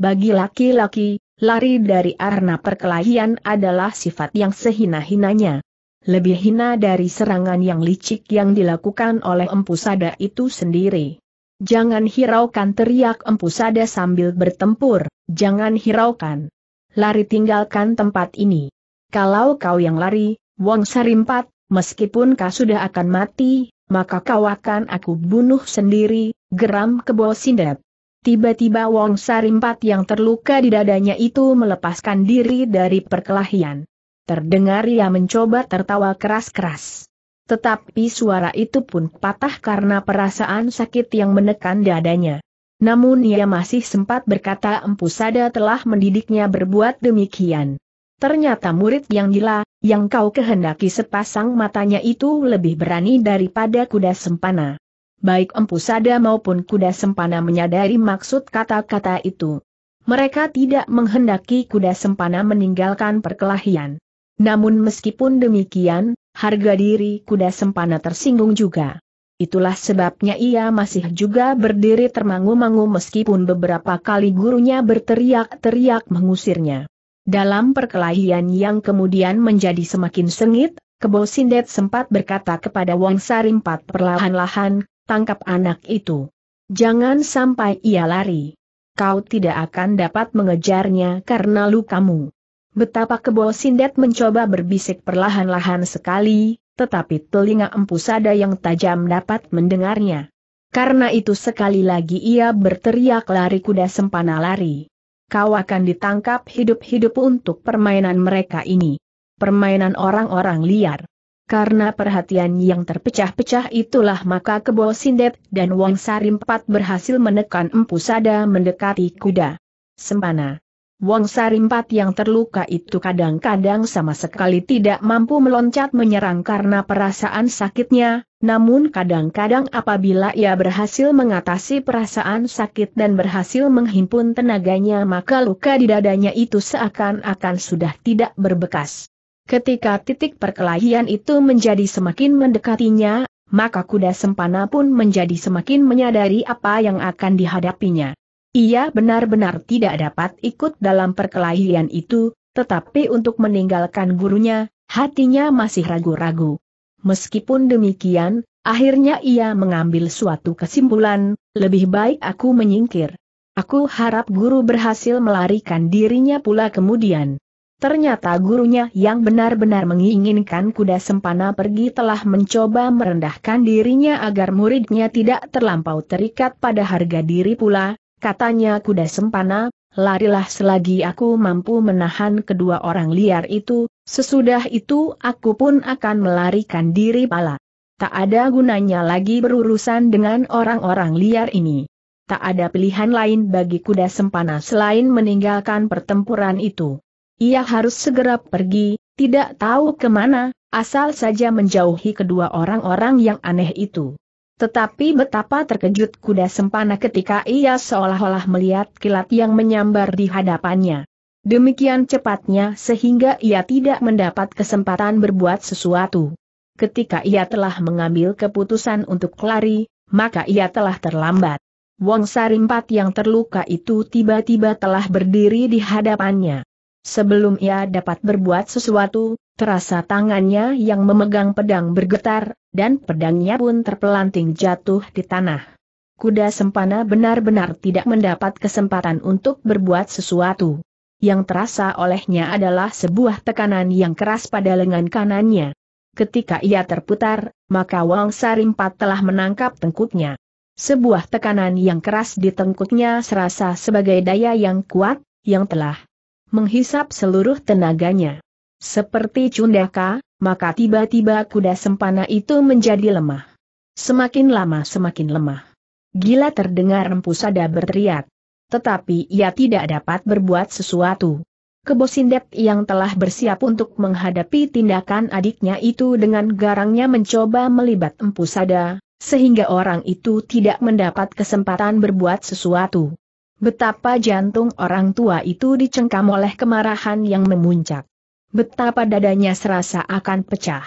Bagi laki-laki, lari dari arna perkelahian adalah sifat yang sehina-hinanya lebih hina dari serangan yang licik yang dilakukan oleh Empu Sada itu sendiri. Jangan hiraukan teriak Empu Sada sambil bertempur, jangan hiraukan. Lari tinggalkan tempat ini. Kalau kau yang lari, Wong Sarimpat, meskipun kau sudah akan mati, maka kau akan aku bunuh sendiri, geram kebo sindet. Tiba-tiba Wong Sarimpat yang terluka di dadanya itu melepaskan diri dari perkelahian. Terdengar ia mencoba tertawa keras-keras. Tetapi suara itu pun patah karena perasaan sakit yang menekan dadanya. Namun ia masih sempat berkata Empu Sada telah mendidiknya berbuat demikian. Ternyata murid yang gila, yang kau kehendaki sepasang matanya itu lebih berani daripada kuda sempana. Baik Empu Sada maupun kuda sempana menyadari maksud kata-kata itu. Mereka tidak menghendaki kuda sempana meninggalkan perkelahian. Namun meskipun demikian, harga diri kuda sempana tersinggung juga. Itulah sebabnya ia masih juga berdiri termangu-mangu meskipun beberapa kali gurunya berteriak-teriak mengusirnya. Dalam perkelahian yang kemudian menjadi semakin sengit, Kebo Sindet sempat berkata kepada Wang Sarimpat perlahan-lahan, tangkap anak itu. Jangan sampai ia lari. Kau tidak akan dapat mengejarnya karena lukamu. Betapa kebo Sindet mencoba berbisik perlahan-lahan sekali, tetapi telinga empu sada yang tajam dapat mendengarnya. Karena itu sekali lagi ia berteriak lari kuda sempana lari. Kau akan ditangkap hidup-hidup untuk permainan mereka ini. Permainan orang-orang liar. Karena perhatian yang terpecah-pecah itulah maka Kebo Sindet dan Wong Sarimpat berhasil menekan Empu Sada mendekati kuda. Sempana. Wong Sarimpat yang terluka itu kadang-kadang sama sekali tidak mampu meloncat menyerang karena perasaan sakitnya, namun kadang-kadang apabila ia berhasil mengatasi perasaan sakit dan berhasil menghimpun tenaganya maka luka di dadanya itu seakan-akan sudah tidak berbekas. Ketika titik perkelahian itu menjadi semakin mendekatinya, maka kuda sempana pun menjadi semakin menyadari apa yang akan dihadapinya. Ia benar-benar tidak dapat ikut dalam perkelahian itu, tetapi untuk meninggalkan gurunya, hatinya masih ragu-ragu. Meskipun demikian, akhirnya ia mengambil suatu kesimpulan, lebih baik aku menyingkir. Aku harap guru berhasil melarikan dirinya pula kemudian. Ternyata gurunya yang benar-benar menginginkan kuda sempana pergi telah mencoba merendahkan dirinya agar muridnya tidak terlampau terikat pada harga diri pula, Katanya kuda sempana, larilah selagi aku mampu menahan kedua orang liar itu, sesudah itu aku pun akan melarikan diri pala. Tak ada gunanya lagi berurusan dengan orang-orang liar ini. Tak ada pilihan lain bagi kuda sempana selain meninggalkan pertempuran itu. Ia harus segera pergi, tidak tahu kemana, asal saja menjauhi kedua orang-orang yang aneh itu. Tetapi betapa terkejut kuda sempana ketika ia seolah-olah melihat kilat yang menyambar di hadapannya. Demikian cepatnya sehingga ia tidak mendapat kesempatan berbuat sesuatu. Ketika ia telah mengambil keputusan untuk lari, maka ia telah terlambat. Wong Sarimpat yang terluka itu tiba-tiba telah berdiri di hadapannya. Sebelum ia dapat berbuat sesuatu, Terasa tangannya yang memegang pedang bergetar, dan pedangnya pun terpelanting jatuh di tanah. Kuda sempana benar-benar tidak mendapat kesempatan untuk berbuat sesuatu. Yang terasa olehnya adalah sebuah tekanan yang keras pada lengan kanannya. Ketika ia terputar, maka Wang Sarimpat telah menangkap tengkuknya. Sebuah tekanan yang keras di tengkuknya serasa sebagai daya yang kuat, yang telah menghisap seluruh tenaganya. Seperti cundaka, maka tiba-tiba kuda sempana itu menjadi lemah. Semakin lama semakin lemah. Gila terdengar Sada berteriak. Tetapi ia tidak dapat berbuat sesuatu. Kebosindep yang telah bersiap untuk menghadapi tindakan adiknya itu dengan garangnya mencoba melibat Empu Sada, sehingga orang itu tidak mendapat kesempatan berbuat sesuatu. Betapa jantung orang tua itu dicengkam oleh kemarahan yang memuncak betapa dadanya serasa akan pecah.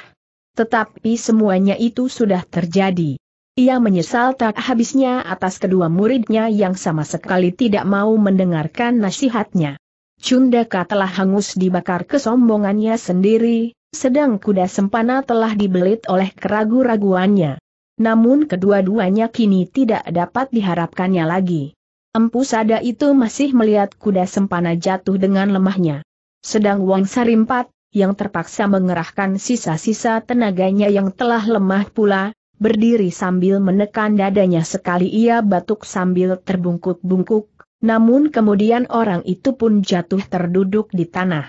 Tetapi semuanya itu sudah terjadi. Ia menyesal tak habisnya atas kedua muridnya yang sama sekali tidak mau mendengarkan nasihatnya. Cundaka telah hangus dibakar kesombongannya sendiri, sedang kuda sempana telah dibelit oleh keragu-raguannya. Namun kedua-duanya kini tidak dapat diharapkannya lagi. Empu Sada itu masih melihat kuda sempana jatuh dengan lemahnya. Sedang Wang Sarimpat, yang terpaksa mengerahkan sisa-sisa tenaganya yang telah lemah pula, berdiri sambil menekan dadanya sekali ia batuk sambil terbungkuk-bungkuk, namun kemudian orang itu pun jatuh terduduk di tanah.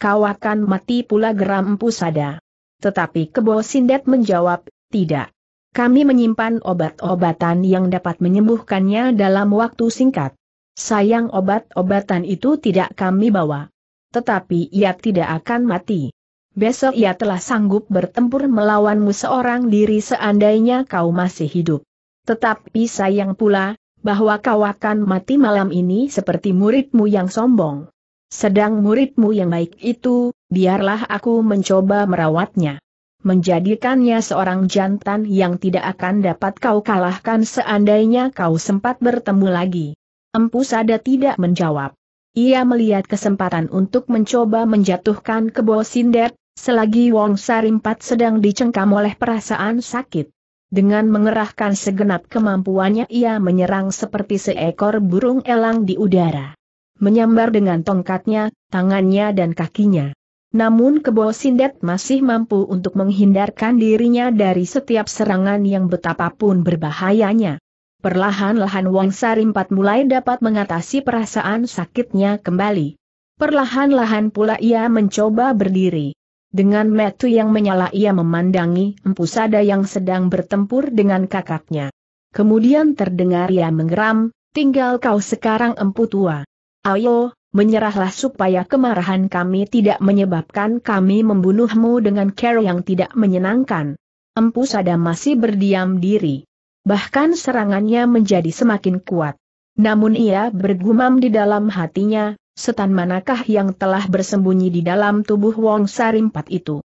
Kau akan mati pula geram pusada. Tetapi Kebo Sindet menjawab, tidak. Kami menyimpan obat-obatan yang dapat menyembuhkannya dalam waktu singkat. Sayang obat-obatan itu tidak kami bawa tetapi ia tidak akan mati. Besok ia telah sanggup bertempur melawanmu seorang diri seandainya kau masih hidup. Tetapi sayang pula, bahwa kau akan mati malam ini seperti muridmu yang sombong. Sedang muridmu yang baik itu, biarlah aku mencoba merawatnya. Menjadikannya seorang jantan yang tidak akan dapat kau kalahkan seandainya kau sempat bertemu lagi. Empu Sada tidak menjawab. Ia melihat kesempatan untuk mencoba menjatuhkan kebo Sindet, selagi Wong Sarimpat sedang dicengkam oleh perasaan sakit. Dengan mengerahkan segenap kemampuannya ia menyerang seperti seekor burung elang di udara. Menyambar dengan tongkatnya, tangannya dan kakinya. Namun Kebo Sindet masih mampu untuk menghindarkan dirinya dari setiap serangan yang betapapun berbahayanya. Perlahan-lahan Wang Sarimpat mulai dapat mengatasi perasaan sakitnya kembali. Perlahan-lahan pula ia mencoba berdiri. Dengan metu yang menyala ia memandangi Empu Sada yang sedang bertempur dengan kakaknya. Kemudian terdengar ia menggeram, tinggal kau sekarang Empu Tua. Ayo, menyerahlah supaya kemarahan kami tidak menyebabkan kami membunuhmu dengan cara yang tidak menyenangkan. Empu Sada masih berdiam diri bahkan serangannya menjadi semakin kuat. Namun ia bergumam di dalam hatinya, setan manakah yang telah bersembunyi di dalam tubuh Wong Sarimpat itu.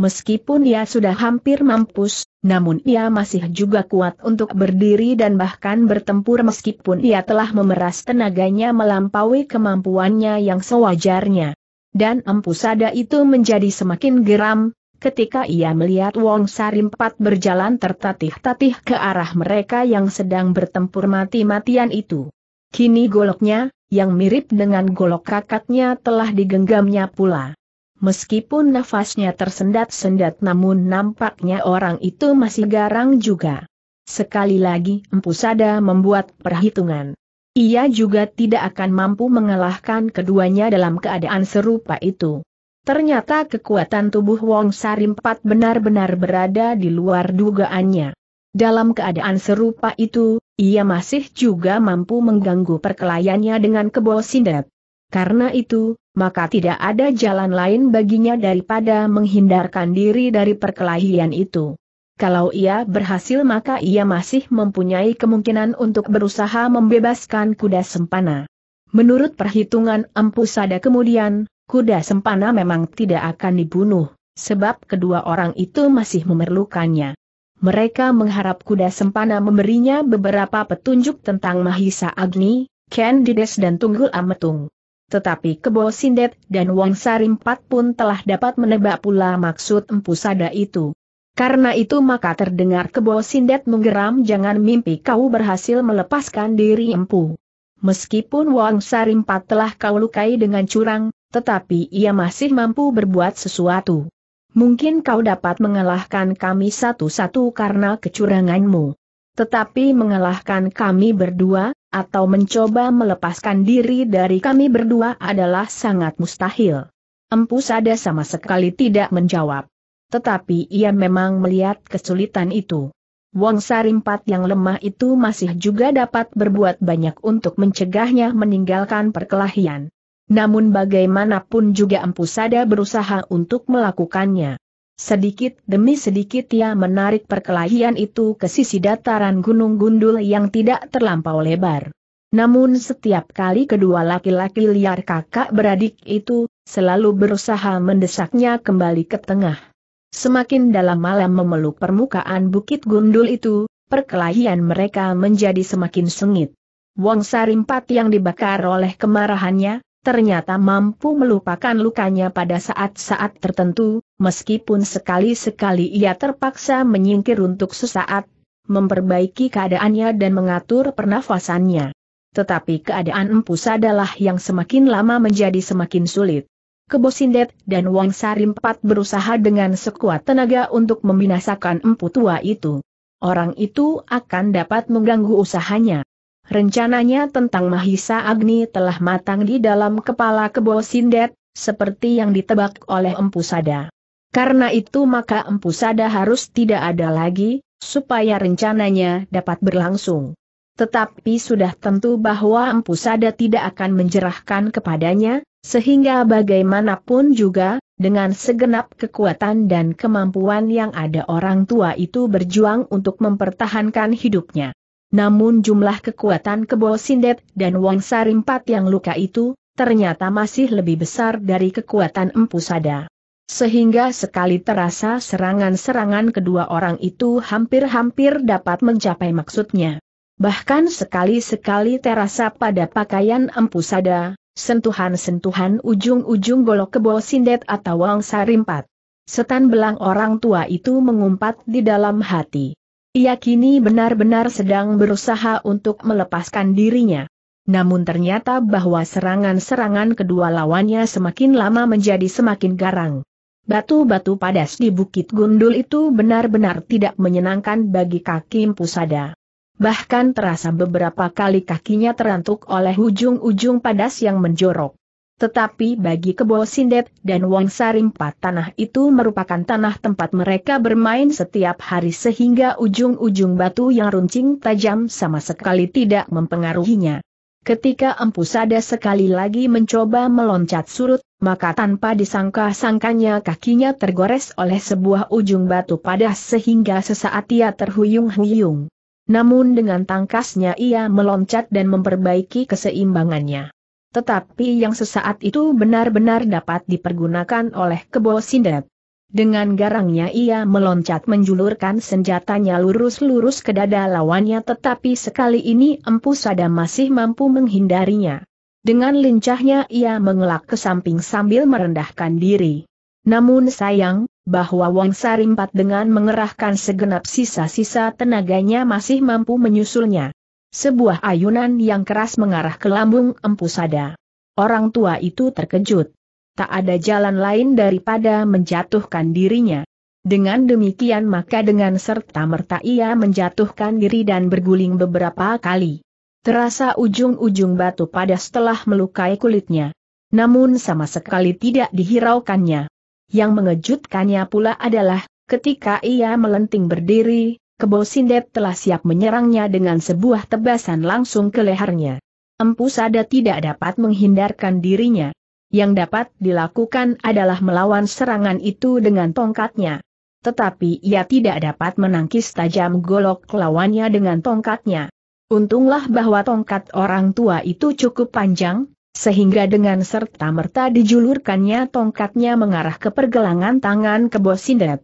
Meskipun ia sudah hampir mampus, namun ia masih juga kuat untuk berdiri dan bahkan bertempur meskipun ia telah memeras tenaganya melampaui kemampuannya yang sewajarnya. Dan empusada itu menjadi semakin geram, ketika ia melihat Wong Sarimpat berjalan tertatih-tatih ke arah mereka yang sedang bertempur mati-matian itu. Kini goloknya, yang mirip dengan golok kakaknya telah digenggamnya pula. Meskipun nafasnya tersendat-sendat namun nampaknya orang itu masih garang juga. Sekali lagi Empu Sada membuat perhitungan. Ia juga tidak akan mampu mengalahkan keduanya dalam keadaan serupa itu. Ternyata kekuatan tubuh Wong Sarimpat benar-benar berada di luar dugaannya. Dalam keadaan serupa itu, ia masih juga mampu mengganggu perkelayannya dengan kebo sindet. Karena itu, maka tidak ada jalan lain baginya daripada menghindarkan diri dari perkelahian itu. Kalau ia berhasil maka ia masih mempunyai kemungkinan untuk berusaha membebaskan kuda sempana. Menurut perhitungan Empu Sada kemudian, kuda sempana memang tidak akan dibunuh, sebab kedua orang itu masih memerlukannya. Mereka mengharap kuda sempana memberinya beberapa petunjuk tentang Mahisa Agni, Candides dan Tunggul Ametung. Tetapi Kebo Sindet dan Wong Sarimpat pun telah dapat menebak pula maksud Empu Sada itu. Karena itu maka terdengar Kebo Sindet menggeram jangan mimpi kau berhasil melepaskan diri Empu. Meskipun Wong Sarimpat telah kau lukai dengan curang, tetapi ia masih mampu berbuat sesuatu. Mungkin kau dapat mengalahkan kami satu-satu karena kecuranganmu. Tetapi mengalahkan kami berdua, atau mencoba melepaskan diri dari kami berdua adalah sangat mustahil. Empu Sada sama sekali tidak menjawab. Tetapi ia memang melihat kesulitan itu. Wong Sarimpat yang lemah itu masih juga dapat berbuat banyak untuk mencegahnya meninggalkan perkelahian. Namun bagaimanapun juga Empu Sada berusaha untuk melakukannya. Sedikit demi sedikit ia menarik perkelahian itu ke sisi dataran Gunung Gundul yang tidak terlampau lebar. Namun setiap kali kedua laki-laki liar kakak beradik itu, selalu berusaha mendesaknya kembali ke tengah. Semakin dalam malam memeluk permukaan bukit gundul itu, perkelahian mereka menjadi semakin sengit. Wong Sarimpat yang dibakar oleh kemarahannya, ternyata mampu melupakan lukanya pada saat-saat tertentu, meskipun sekali-sekali ia terpaksa menyingkir untuk sesaat, memperbaiki keadaannya dan mengatur pernafasannya. Tetapi keadaan empus adalah yang semakin lama menjadi semakin sulit. Kebosindet dan Wang Sarimpat berusaha dengan sekuat tenaga untuk membinasakan empu tua itu. Orang itu akan dapat mengganggu usahanya. Rencananya tentang Mahisa Agni telah matang di dalam kepala kebo Sindet, seperti yang ditebak oleh Empu Sada. Karena itu maka Empu Sada harus tidak ada lagi, supaya rencananya dapat berlangsung. Tetapi sudah tentu bahwa Empu Sada tidak akan menjerahkan kepadanya, sehingga bagaimanapun juga, dengan segenap kekuatan dan kemampuan yang ada orang tua itu berjuang untuk mempertahankan hidupnya. Namun jumlah kekuatan Kebo Sindet dan Wong Sarimpat yang luka itu, ternyata masih lebih besar dari kekuatan Empu Sada. Sehingga sekali terasa serangan-serangan kedua orang itu hampir-hampir dapat mencapai maksudnya. Bahkan sekali-sekali terasa pada pakaian Empu Sada, sentuhan-sentuhan ujung-ujung golok Kebo Sindet atau Wong Sarimpat. Setan belang orang tua itu mengumpat di dalam hati. Ia kini benar-benar sedang berusaha untuk melepaskan dirinya. Namun ternyata bahwa serangan-serangan kedua lawannya semakin lama menjadi semakin garang. Batu-batu padas di Bukit Gundul itu benar-benar tidak menyenangkan bagi kaki Pusada. Bahkan terasa beberapa kali kakinya terantuk oleh ujung-ujung padas yang menjorok. Tetapi bagi Kebo Sindet dan Wong Sarimpat tanah itu merupakan tanah tempat mereka bermain setiap hari sehingga ujung-ujung batu yang runcing tajam sama sekali tidak mempengaruhinya. Ketika Empu Sada sekali lagi mencoba meloncat surut, maka tanpa disangka-sangkanya kakinya tergores oleh sebuah ujung batu padas sehingga sesaat ia terhuyung-huyung. Namun dengan tangkasnya ia meloncat dan memperbaiki keseimbangannya tetapi yang sesaat itu benar-benar dapat dipergunakan oleh kebo sindet. Dengan garangnya ia meloncat menjulurkan senjatanya lurus-lurus ke dada lawannya tetapi sekali ini Empu Sada masih mampu menghindarinya. Dengan lincahnya ia mengelak ke samping sambil merendahkan diri. Namun sayang, bahwa Wang Sarimpat dengan mengerahkan segenap sisa-sisa tenaganya masih mampu menyusulnya. Sebuah ayunan yang keras mengarah ke lambung empu sada. Orang tua itu terkejut. Tak ada jalan lain daripada menjatuhkan dirinya. Dengan demikian maka dengan serta-merta ia menjatuhkan diri dan berguling beberapa kali. Terasa ujung-ujung batu pada setelah melukai kulitnya. Namun sama sekali tidak dihiraukannya. Yang mengejutkannya pula adalah, ketika ia melenting berdiri, Kebo Sindet telah siap menyerangnya dengan sebuah tebasan langsung ke lehernya. Empu Sada tidak dapat menghindarkan dirinya. Yang dapat dilakukan adalah melawan serangan itu dengan tongkatnya. Tetapi ia tidak dapat menangkis tajam golok lawannya dengan tongkatnya. Untunglah bahwa tongkat orang tua itu cukup panjang, sehingga dengan serta-merta dijulurkannya tongkatnya mengarah ke pergelangan tangan kebo sindet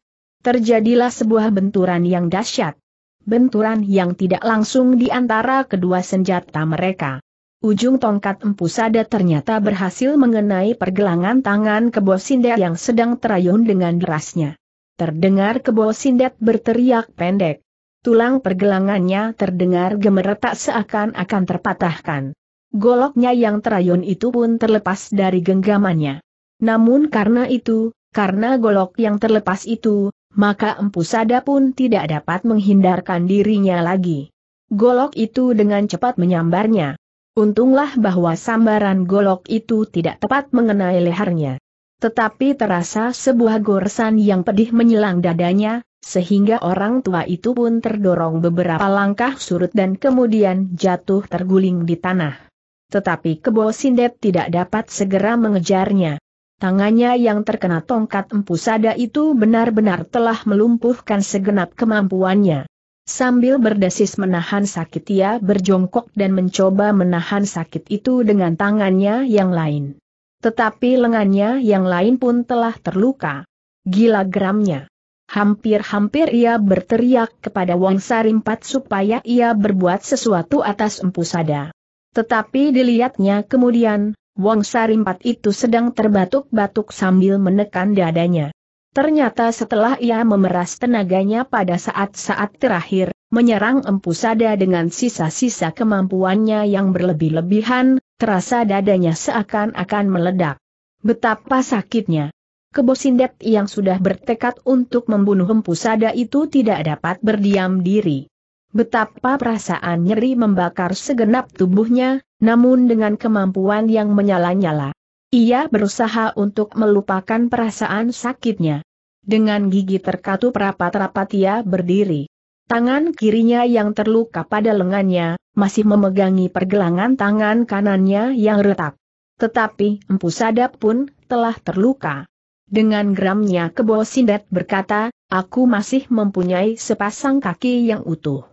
terjadilah sebuah benturan yang dahsyat. Benturan yang tidak langsung di antara kedua senjata mereka. Ujung tongkat empu sada ternyata berhasil mengenai pergelangan tangan kebo sindet yang sedang terayun dengan derasnya. Terdengar kebo sindet berteriak pendek. Tulang pergelangannya terdengar gemeretak seakan-akan terpatahkan. Goloknya yang terayun itu pun terlepas dari genggamannya. Namun karena itu, karena golok yang terlepas itu, maka Empu Sada pun tidak dapat menghindarkan dirinya lagi. Golok itu dengan cepat menyambarnya. Untunglah bahwa sambaran golok itu tidak tepat mengenai lehernya. Tetapi terasa sebuah goresan yang pedih menyilang dadanya, sehingga orang tua itu pun terdorong beberapa langkah surut dan kemudian jatuh terguling di tanah. Tetapi Kebo Sindet tidak dapat segera mengejarnya. Tangannya yang terkena tongkat empu sada itu benar-benar telah melumpuhkan segenap kemampuannya. Sambil berdesis menahan sakit ia berjongkok dan mencoba menahan sakit itu dengan tangannya yang lain. Tetapi lengannya yang lain pun telah terluka. Gila geramnya. Hampir-hampir ia berteriak kepada Wang Sarimpat supaya ia berbuat sesuatu atas empu sada. Tetapi dilihatnya kemudian, Wong Sarimpat itu sedang terbatuk-batuk sambil menekan dadanya. Ternyata setelah ia memeras tenaganya pada saat-saat terakhir, menyerang Empu Sada dengan sisa-sisa kemampuannya yang berlebih-lebihan, terasa dadanya seakan-akan meledak. Betapa sakitnya. Kebosindet yang sudah bertekad untuk membunuh Empu Sada itu tidak dapat berdiam diri. Betapa perasaan nyeri membakar segenap tubuhnya, namun dengan kemampuan yang menyala-nyala. Ia berusaha untuk melupakan perasaan sakitnya. Dengan gigi terkatup rapat-rapat ia berdiri. Tangan kirinya yang terluka pada lengannya, masih memegangi pergelangan tangan kanannya yang retak. Tetapi Empu Sadap pun telah terluka. Dengan geramnya Kebo Sindet berkata, aku masih mempunyai sepasang kaki yang utuh.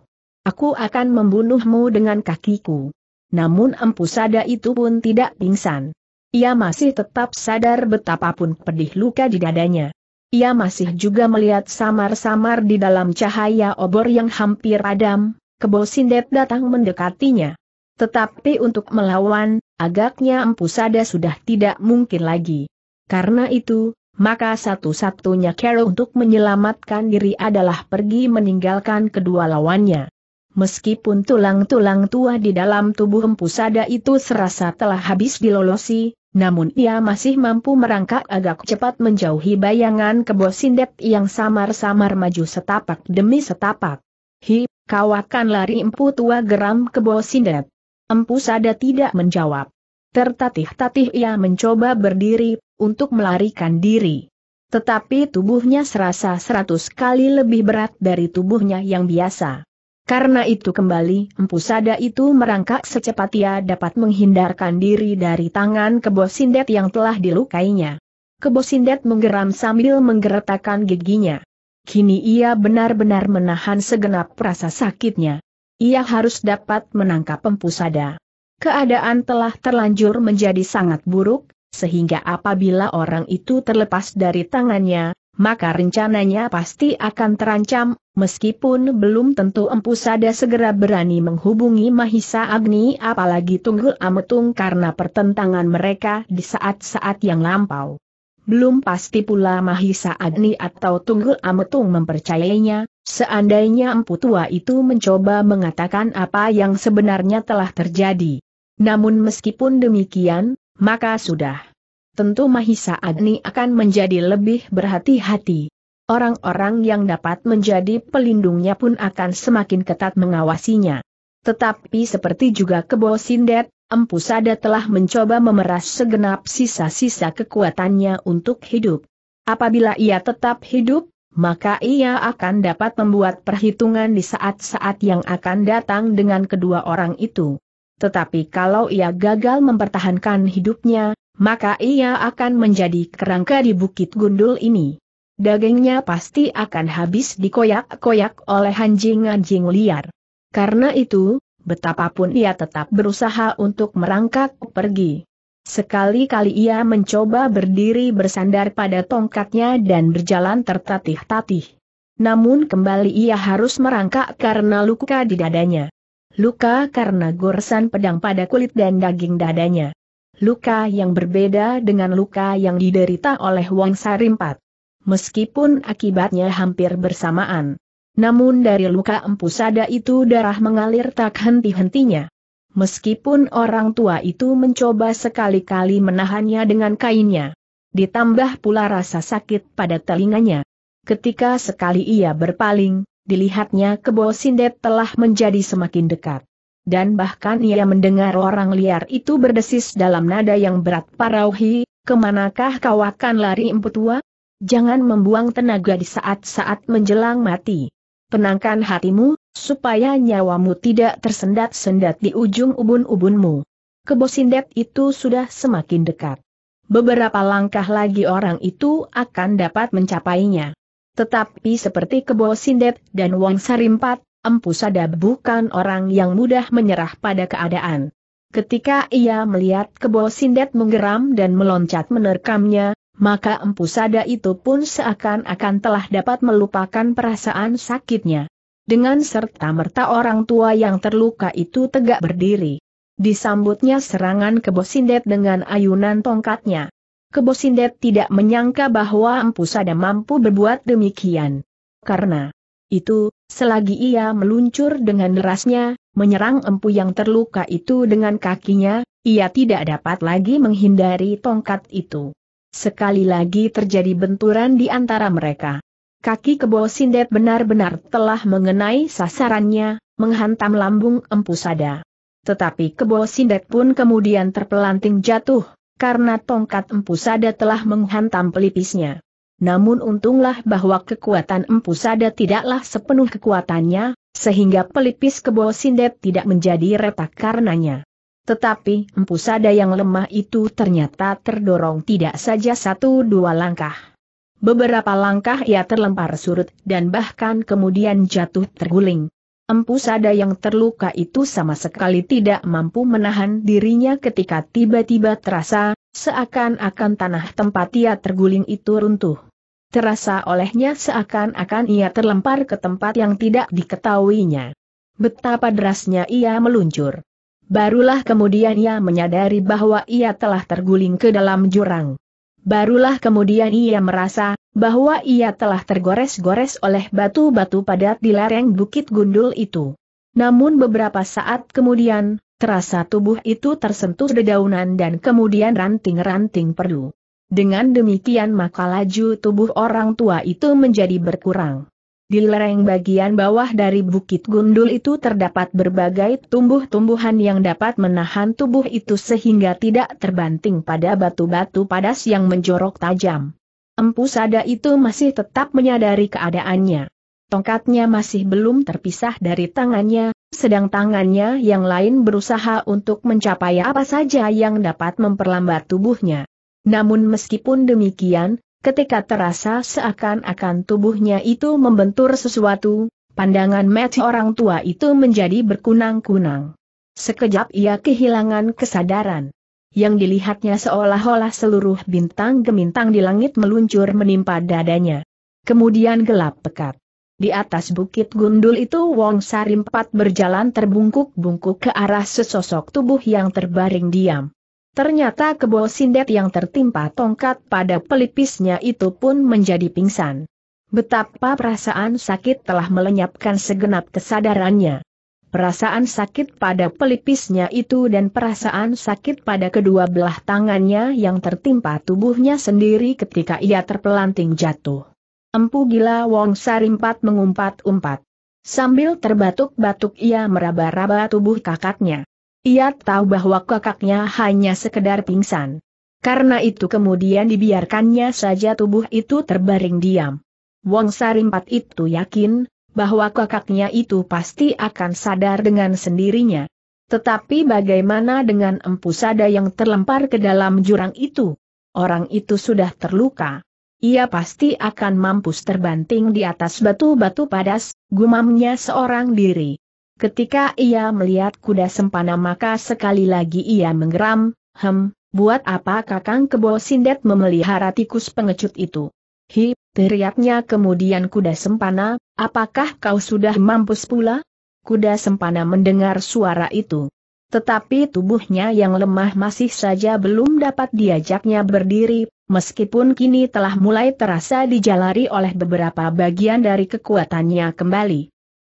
Aku akan membunuhmu dengan kakiku. Namun Empu Sada itu pun tidak pingsan. Ia masih tetap sadar betapapun pedih luka di dadanya. Ia masih juga melihat samar-samar di dalam cahaya obor yang hampir padam, kebo sindet datang mendekatinya. Tetapi untuk melawan, agaknya Empu Sada sudah tidak mungkin lagi. Karena itu, maka satu-satunya cara untuk menyelamatkan diri adalah pergi meninggalkan kedua lawannya. Meskipun tulang-tulang tua di dalam tubuh empu sada itu serasa telah habis dilolosi, namun ia masih mampu merangkak agak cepat menjauhi bayangan kebo sindet yang samar-samar maju setapak demi setapak. Hi, kau akan lari empu tua geram kebo sindet. sada tidak menjawab. Tertatih-tatih ia mencoba berdiri, untuk melarikan diri. Tetapi tubuhnya serasa seratus kali lebih berat dari tubuhnya yang biasa. Karena itu kembali Empu Sada itu merangkak secepat ia dapat menghindarkan diri dari tangan Kebosindet yang telah dilukainya. Kebosindet menggeram sambil menggeretakkan giginya. Kini ia benar-benar menahan segenap rasa sakitnya. Ia harus dapat menangkap Empu Sada. Keadaan telah terlanjur menjadi sangat buruk, sehingga apabila orang itu terlepas dari tangannya, maka rencananya pasti akan terancam, meskipun belum tentu Empu Sada segera berani menghubungi Mahisa Agni apalagi Tunggul Ametung karena pertentangan mereka di saat-saat yang lampau. Belum pasti pula Mahisa Agni atau Tunggul Ametung mempercayainya, seandainya Empu Tua itu mencoba mengatakan apa yang sebenarnya telah terjadi. Namun meskipun demikian, maka sudah tentu Mahisa Agni akan menjadi lebih berhati-hati. Orang-orang yang dapat menjadi pelindungnya pun akan semakin ketat mengawasinya. Tetapi seperti juga Kebo Sindet, Empu Sada telah mencoba memeras segenap sisa-sisa kekuatannya untuk hidup. Apabila ia tetap hidup, maka ia akan dapat membuat perhitungan di saat-saat yang akan datang dengan kedua orang itu. Tetapi kalau ia gagal mempertahankan hidupnya, maka ia akan menjadi kerangka di bukit gundul ini. Dagingnya pasti akan habis dikoyak-koyak oleh anjing-anjing liar. Karena itu, betapapun ia tetap berusaha untuk merangkak pergi. Sekali-kali ia mencoba berdiri bersandar pada tongkatnya dan berjalan tertatih-tatih. Namun kembali ia harus merangkak karena luka di dadanya. Luka karena goresan pedang pada kulit dan daging dadanya. Luka yang berbeda dengan luka yang diderita oleh Wang Sarimpat. Meskipun akibatnya hampir bersamaan. Namun dari luka empu sada itu darah mengalir tak henti-hentinya. Meskipun orang tua itu mencoba sekali-kali menahannya dengan kainnya. Ditambah pula rasa sakit pada telinganya. Ketika sekali ia berpaling, dilihatnya kebo sindet telah menjadi semakin dekat. Dan bahkan ia mendengar orang liar itu berdesis dalam nada yang berat parauhi, kemanakah kau akan lari tua? Jangan membuang tenaga di saat-saat menjelang mati. Penangkan hatimu, supaya nyawamu tidak tersendat-sendat di ujung ubun-ubunmu. Kebo sindet itu sudah semakin dekat. Beberapa langkah lagi orang itu akan dapat mencapainya. Tetapi seperti Kebo Sindet dan Wong Sarimpat, Empu Sada bukan orang yang mudah menyerah pada keadaan. Ketika ia melihat Kebo Sindet menggeram dan meloncat menerkamnya, maka Empu Sada itu pun seakan-akan telah dapat melupakan perasaan sakitnya. Dengan serta-merta orang tua yang terluka itu tegak berdiri. Disambutnya serangan Kebo Sindet dengan ayunan tongkatnya. Sindet tidak menyangka bahwa Empu Sada mampu berbuat demikian. Karena itu, selagi ia meluncur dengan derasnya, menyerang empu yang terluka itu dengan kakinya, ia tidak dapat lagi menghindari tongkat itu. Sekali lagi terjadi benturan di antara mereka. Kaki kebo sindet benar-benar telah mengenai sasarannya, menghantam lambung empu sada. Tetapi kebo sindet pun kemudian terpelanting jatuh, karena tongkat Empu Sada telah menghantam pelipisnya. Namun untunglah bahwa kekuatan Empu Sada tidaklah sepenuh kekuatannya, sehingga pelipis kebo sindet tidak menjadi retak karenanya. Tetapi Empu Sada yang lemah itu ternyata terdorong tidak saja satu dua langkah. Beberapa langkah ia terlempar surut dan bahkan kemudian jatuh terguling. Empu Sada yang terluka itu sama sekali tidak mampu menahan dirinya ketika tiba-tiba terasa, seakan-akan tanah tempat ia terguling itu runtuh. Terasa olehnya seakan-akan ia terlempar ke tempat yang tidak diketahuinya. Betapa derasnya ia meluncur. Barulah kemudian ia menyadari bahwa ia telah terguling ke dalam jurang. Barulah kemudian ia merasa, bahwa ia telah tergores-gores oleh batu-batu padat di lereng Bukit Gundul itu. Namun beberapa saat kemudian, terasa tubuh itu tersentuh dedaunan dan kemudian ranting-ranting perlu. Dengan demikian maka laju tubuh orang tua itu menjadi berkurang. Di lereng bagian bawah dari bukit gundul itu terdapat berbagai tumbuh-tumbuhan yang dapat menahan tubuh itu sehingga tidak terbanting pada batu-batu padas yang menjorok tajam. Empu Sada itu masih tetap menyadari keadaannya. Tongkatnya masih belum terpisah dari tangannya, sedang tangannya yang lain berusaha untuk mencapai apa saja yang dapat memperlambat tubuhnya. Namun meskipun demikian, ketika terasa seakan-akan tubuhnya itu membentur sesuatu, pandangan mati orang tua itu menjadi berkunang-kunang. Sekejap ia kehilangan kesadaran yang dilihatnya seolah-olah seluruh bintang gemintang di langit meluncur menimpa dadanya. Kemudian gelap pekat. Di atas bukit gundul itu Wong Sarimpat berjalan terbungkuk-bungkuk ke arah sesosok tubuh yang terbaring diam. Ternyata kebo sindet yang tertimpa tongkat pada pelipisnya itu pun menjadi pingsan. Betapa perasaan sakit telah melenyapkan segenap kesadarannya perasaan sakit pada pelipisnya itu dan perasaan sakit pada kedua belah tangannya yang tertimpa tubuhnya sendiri ketika ia terpelanting jatuh. Empu gila Wong Sarimpat mengumpat-umpat. Sambil terbatuk-batuk ia meraba-raba tubuh kakaknya. Ia tahu bahwa kakaknya hanya sekedar pingsan. Karena itu kemudian dibiarkannya saja tubuh itu terbaring diam. Wong Sarimpat itu yakin, bahwa kakaknya itu pasti akan sadar dengan sendirinya. Tetapi bagaimana dengan empu sada yang terlempar ke dalam jurang itu? Orang itu sudah terluka. Ia pasti akan mampus terbanting di atas batu-batu padas, gumamnya seorang diri. Ketika ia melihat kuda sempana maka sekali lagi ia menggeram, hem, buat apa kakang kebo sindet memelihara tikus pengecut itu? Hi, teriaknya kemudian kuda sempana, apakah kau sudah mampus pula? Kuda sempana mendengar suara itu. Tetapi tubuhnya yang lemah masih saja belum dapat diajaknya berdiri, meskipun kini telah mulai terasa dijalari oleh beberapa bagian dari kekuatannya kembali.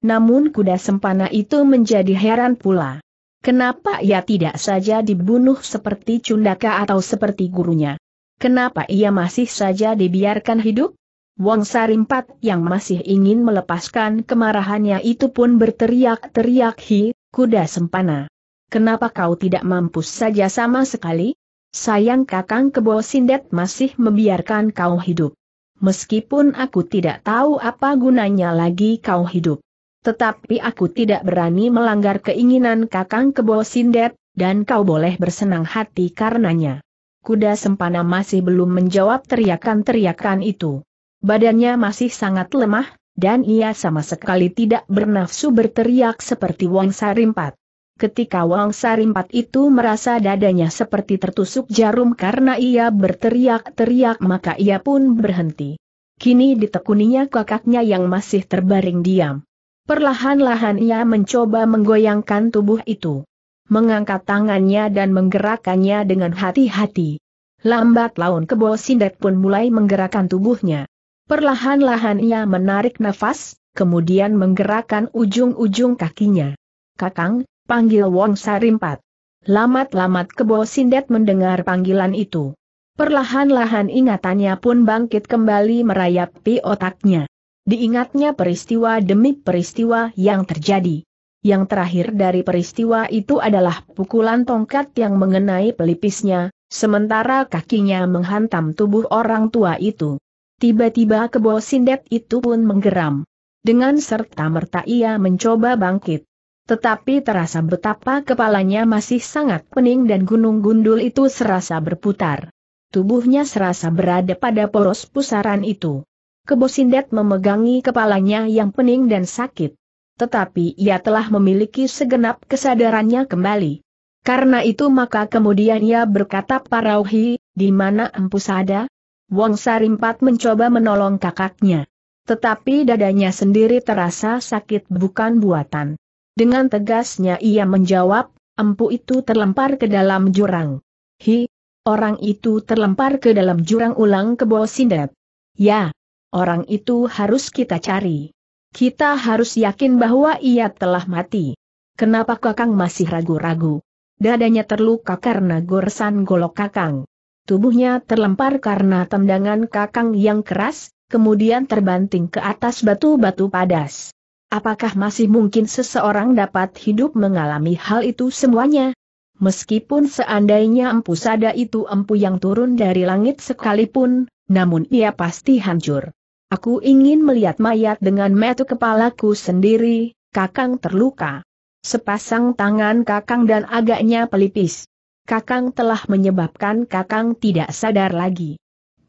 Namun kuda sempana itu menjadi heran pula. Kenapa ia tidak saja dibunuh seperti cundaka atau seperti gurunya? Kenapa ia masih saja dibiarkan hidup? Wong Sarimpat yang masih ingin melepaskan kemarahannya itu pun berteriak-teriak hi, kuda sempana. Kenapa kau tidak mampus saja sama sekali? Sayang kakang kebo sindet masih membiarkan kau hidup. Meskipun aku tidak tahu apa gunanya lagi kau hidup. Tetapi aku tidak berani melanggar keinginan kakang kebo sindet, dan kau boleh bersenang hati karenanya kuda sempana masih belum menjawab teriakan-teriakan itu. Badannya masih sangat lemah, dan ia sama sekali tidak bernafsu berteriak seperti Wang Sarimpat. Ketika Wang Sarimpat itu merasa dadanya seperti tertusuk jarum karena ia berteriak-teriak maka ia pun berhenti. Kini ditekuninya kakaknya yang masih terbaring diam. Perlahan-lahan ia mencoba menggoyangkan tubuh itu mengangkat tangannya dan menggerakkannya dengan hati-hati. Lambat laun kebo sindet pun mulai menggerakkan tubuhnya. Perlahan-lahan ia menarik nafas, kemudian menggerakkan ujung-ujung kakinya. Kakang, panggil Wong Sarimpat. Lamat-lamat kebo sindet mendengar panggilan itu. Perlahan-lahan ingatannya pun bangkit kembali merayapi otaknya. Diingatnya peristiwa demi peristiwa yang terjadi yang terakhir dari peristiwa itu adalah pukulan tongkat yang mengenai pelipisnya, sementara kakinya menghantam tubuh orang tua itu. Tiba-tiba kebo sindet itu pun menggeram. Dengan serta-merta ia mencoba bangkit. Tetapi terasa betapa kepalanya masih sangat pening dan gunung gundul itu serasa berputar. Tubuhnya serasa berada pada poros pusaran itu. Kebo sindet memegangi kepalanya yang pening dan sakit tetapi ia telah memiliki segenap kesadarannya kembali. Karena itu maka kemudian ia berkata Parauhi, di mana empu sada? Wong Sarimpat mencoba menolong kakaknya. Tetapi dadanya sendiri terasa sakit bukan buatan. Dengan tegasnya ia menjawab, empu itu terlempar ke dalam jurang. Hi, orang itu terlempar ke dalam jurang ulang ke bawah sindet. Ya, orang itu harus kita cari. Kita harus yakin bahwa ia telah mati. Kenapa Kakang masih ragu-ragu? Dadanya terluka karena goresan golok Kakang. Tubuhnya terlempar karena tendangan Kakang yang keras, kemudian terbanting ke atas batu-batu padas. Apakah masih mungkin seseorang dapat hidup mengalami hal itu semuanya? Meskipun seandainya empu sada itu empu yang turun dari langit sekalipun, namun ia pasti hancur. Aku ingin melihat mayat dengan metu kepalaku sendiri, kakang terluka. Sepasang tangan kakang dan agaknya pelipis. Kakang telah menyebabkan kakang tidak sadar lagi.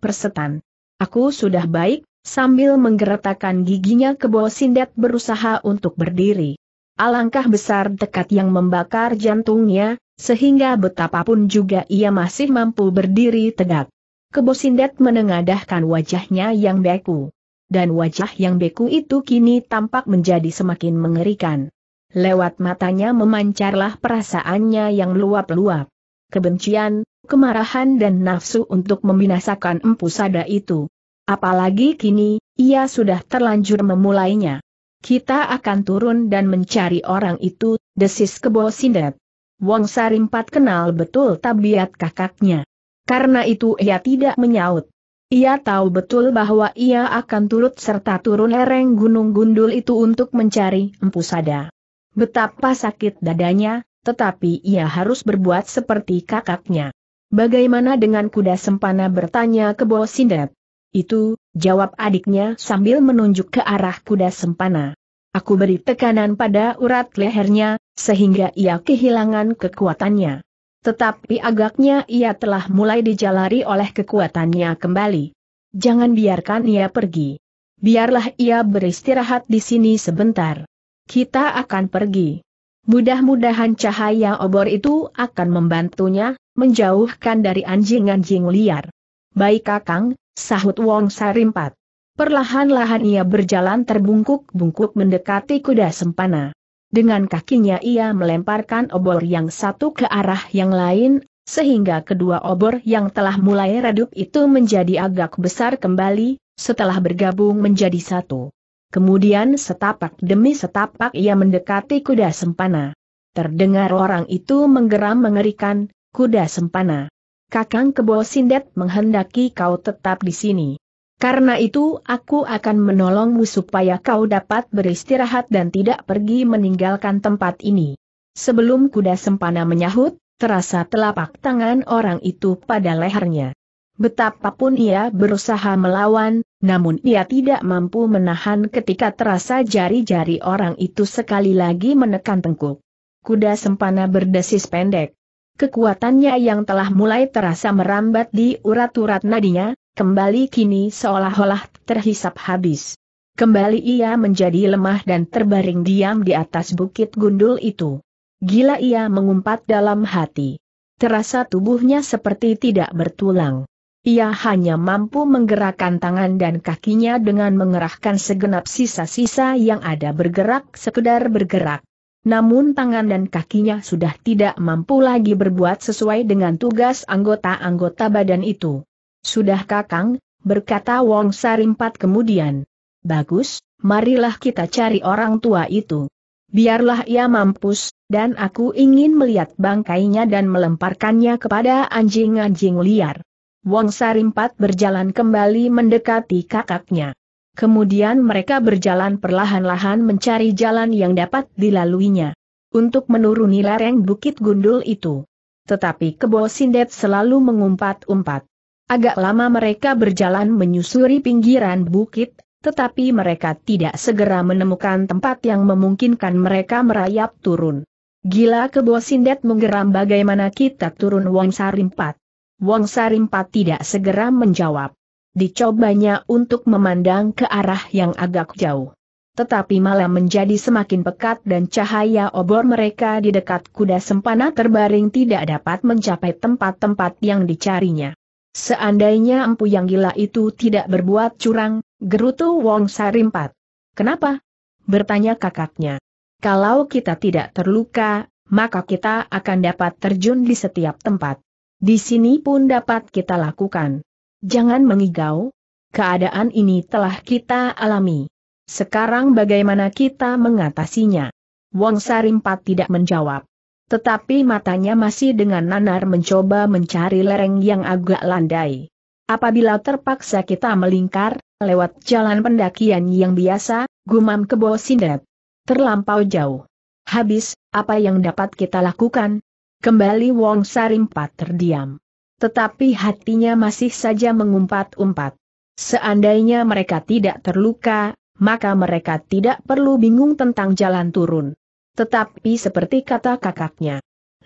Persetan. Aku sudah baik, sambil menggeretakan giginya ke bawah sindet berusaha untuk berdiri. Alangkah besar dekat yang membakar jantungnya, sehingga betapapun juga ia masih mampu berdiri tegak. Kebo sindet menengadahkan wajahnya yang beku. Dan wajah yang beku itu kini tampak menjadi semakin mengerikan. Lewat matanya memancarlah perasaannya yang luap-luap. Kebencian, kemarahan dan nafsu untuk membinasakan empu sada itu. Apalagi kini, ia sudah terlanjur memulainya. Kita akan turun dan mencari orang itu, desis kebo sindet. Wong Sarimpat kenal betul tabiat kakaknya. Karena itu ia tidak menyaut. Ia tahu betul bahwa ia akan turut serta turun lereng Gunung Gundul itu untuk mencari Empu Sada. Betapa sakit dadanya, tetapi ia harus berbuat seperti kakaknya. Bagaimana dengan kuda sempana bertanya ke Bosindep? Itu, jawab adiknya sambil menunjuk ke arah kuda sempana. Aku beri tekanan pada urat lehernya, sehingga ia kehilangan kekuatannya. Tetapi agaknya ia telah mulai dijalari oleh kekuatannya kembali. Jangan biarkan ia pergi. Biarlah ia beristirahat di sini sebentar. Kita akan pergi. Mudah-mudahan cahaya obor itu akan membantunya, menjauhkan dari anjing-anjing liar. Baik kakang, sahut Wong Sarimpat. Perlahan-lahan ia berjalan terbungkuk-bungkuk mendekati kuda sempana. Dengan kakinya ia melemparkan obor yang satu ke arah yang lain, sehingga kedua obor yang telah mulai redup itu menjadi agak besar kembali, setelah bergabung menjadi satu. Kemudian setapak demi setapak ia mendekati kuda sempana. Terdengar orang itu menggeram mengerikan, kuda sempana. Kakang Kebo Sindet menghendaki kau tetap di sini. Karena itu aku akan menolongmu supaya kau dapat beristirahat dan tidak pergi meninggalkan tempat ini. Sebelum kuda sempana menyahut, terasa telapak tangan orang itu pada lehernya. Betapapun ia berusaha melawan, namun ia tidak mampu menahan ketika terasa jari-jari orang itu sekali lagi menekan tengkuk. Kuda sempana berdesis pendek. Kekuatannya yang telah mulai terasa merambat di urat-urat nadinya, kembali kini seolah-olah terhisap habis. Kembali ia menjadi lemah dan terbaring diam di atas bukit gundul itu. Gila ia mengumpat dalam hati. Terasa tubuhnya seperti tidak bertulang. Ia hanya mampu menggerakkan tangan dan kakinya dengan mengerahkan segenap sisa-sisa yang ada bergerak sekedar bergerak. Namun tangan dan kakinya sudah tidak mampu lagi berbuat sesuai dengan tugas anggota-anggota badan itu. Sudah kakang, berkata Wong Sarimpat kemudian. Bagus, marilah kita cari orang tua itu. Biarlah ia mampus, dan aku ingin melihat bangkainya dan melemparkannya kepada anjing-anjing liar. Wong Sarimpat berjalan kembali mendekati kakaknya. Kemudian mereka berjalan perlahan-lahan mencari jalan yang dapat dilaluinya. Untuk menuruni lereng Bukit Gundul itu. Tetapi Kebo Sindet selalu mengumpat-umpat. Agak lama mereka berjalan menyusuri pinggiran bukit, tetapi mereka tidak segera menemukan tempat yang memungkinkan mereka merayap turun. Gila kebo Sindet menggeram bagaimana kita turun Wong Sarimpat. Wong Sarimpat tidak segera menjawab. Dicobanya untuk memandang ke arah yang agak jauh. Tetapi malam menjadi semakin pekat dan cahaya obor mereka di dekat kuda sempana terbaring tidak dapat mencapai tempat-tempat yang dicarinya. Seandainya empu yang gila itu tidak berbuat curang, gerutu Wong Sarimpat. Kenapa? Bertanya kakaknya. Kalau kita tidak terluka, maka kita akan dapat terjun di setiap tempat. Di sini pun dapat kita lakukan. Jangan mengigau. Keadaan ini telah kita alami. Sekarang bagaimana kita mengatasinya? Wong Sarimpat tidak menjawab. Tetapi matanya masih dengan nanar mencoba mencari lereng yang agak landai. Apabila terpaksa kita melingkar, lewat jalan pendakian yang biasa, gumam kebo sindet. Terlampau jauh. Habis, apa yang dapat kita lakukan? Kembali Wong Sarimpat terdiam. Tetapi hatinya masih saja mengumpat-umpat. Seandainya mereka tidak terluka, maka mereka tidak perlu bingung tentang jalan turun. Tetapi seperti kata kakaknya,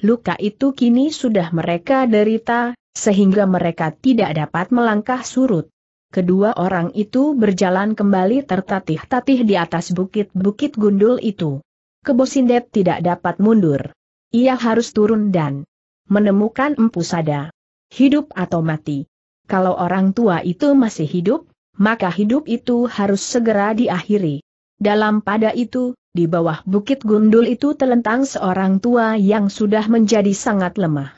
luka itu kini sudah mereka derita, sehingga mereka tidak dapat melangkah surut. Kedua orang itu berjalan kembali tertatih-tatih di atas bukit-bukit gundul itu. Kebosindet tidak dapat mundur. Ia harus turun dan menemukan empu sada. Hidup atau mati. Kalau orang tua itu masih hidup, maka hidup itu harus segera diakhiri. Dalam pada itu, di bawah bukit gundul itu telentang seorang tua yang sudah menjadi sangat lemah.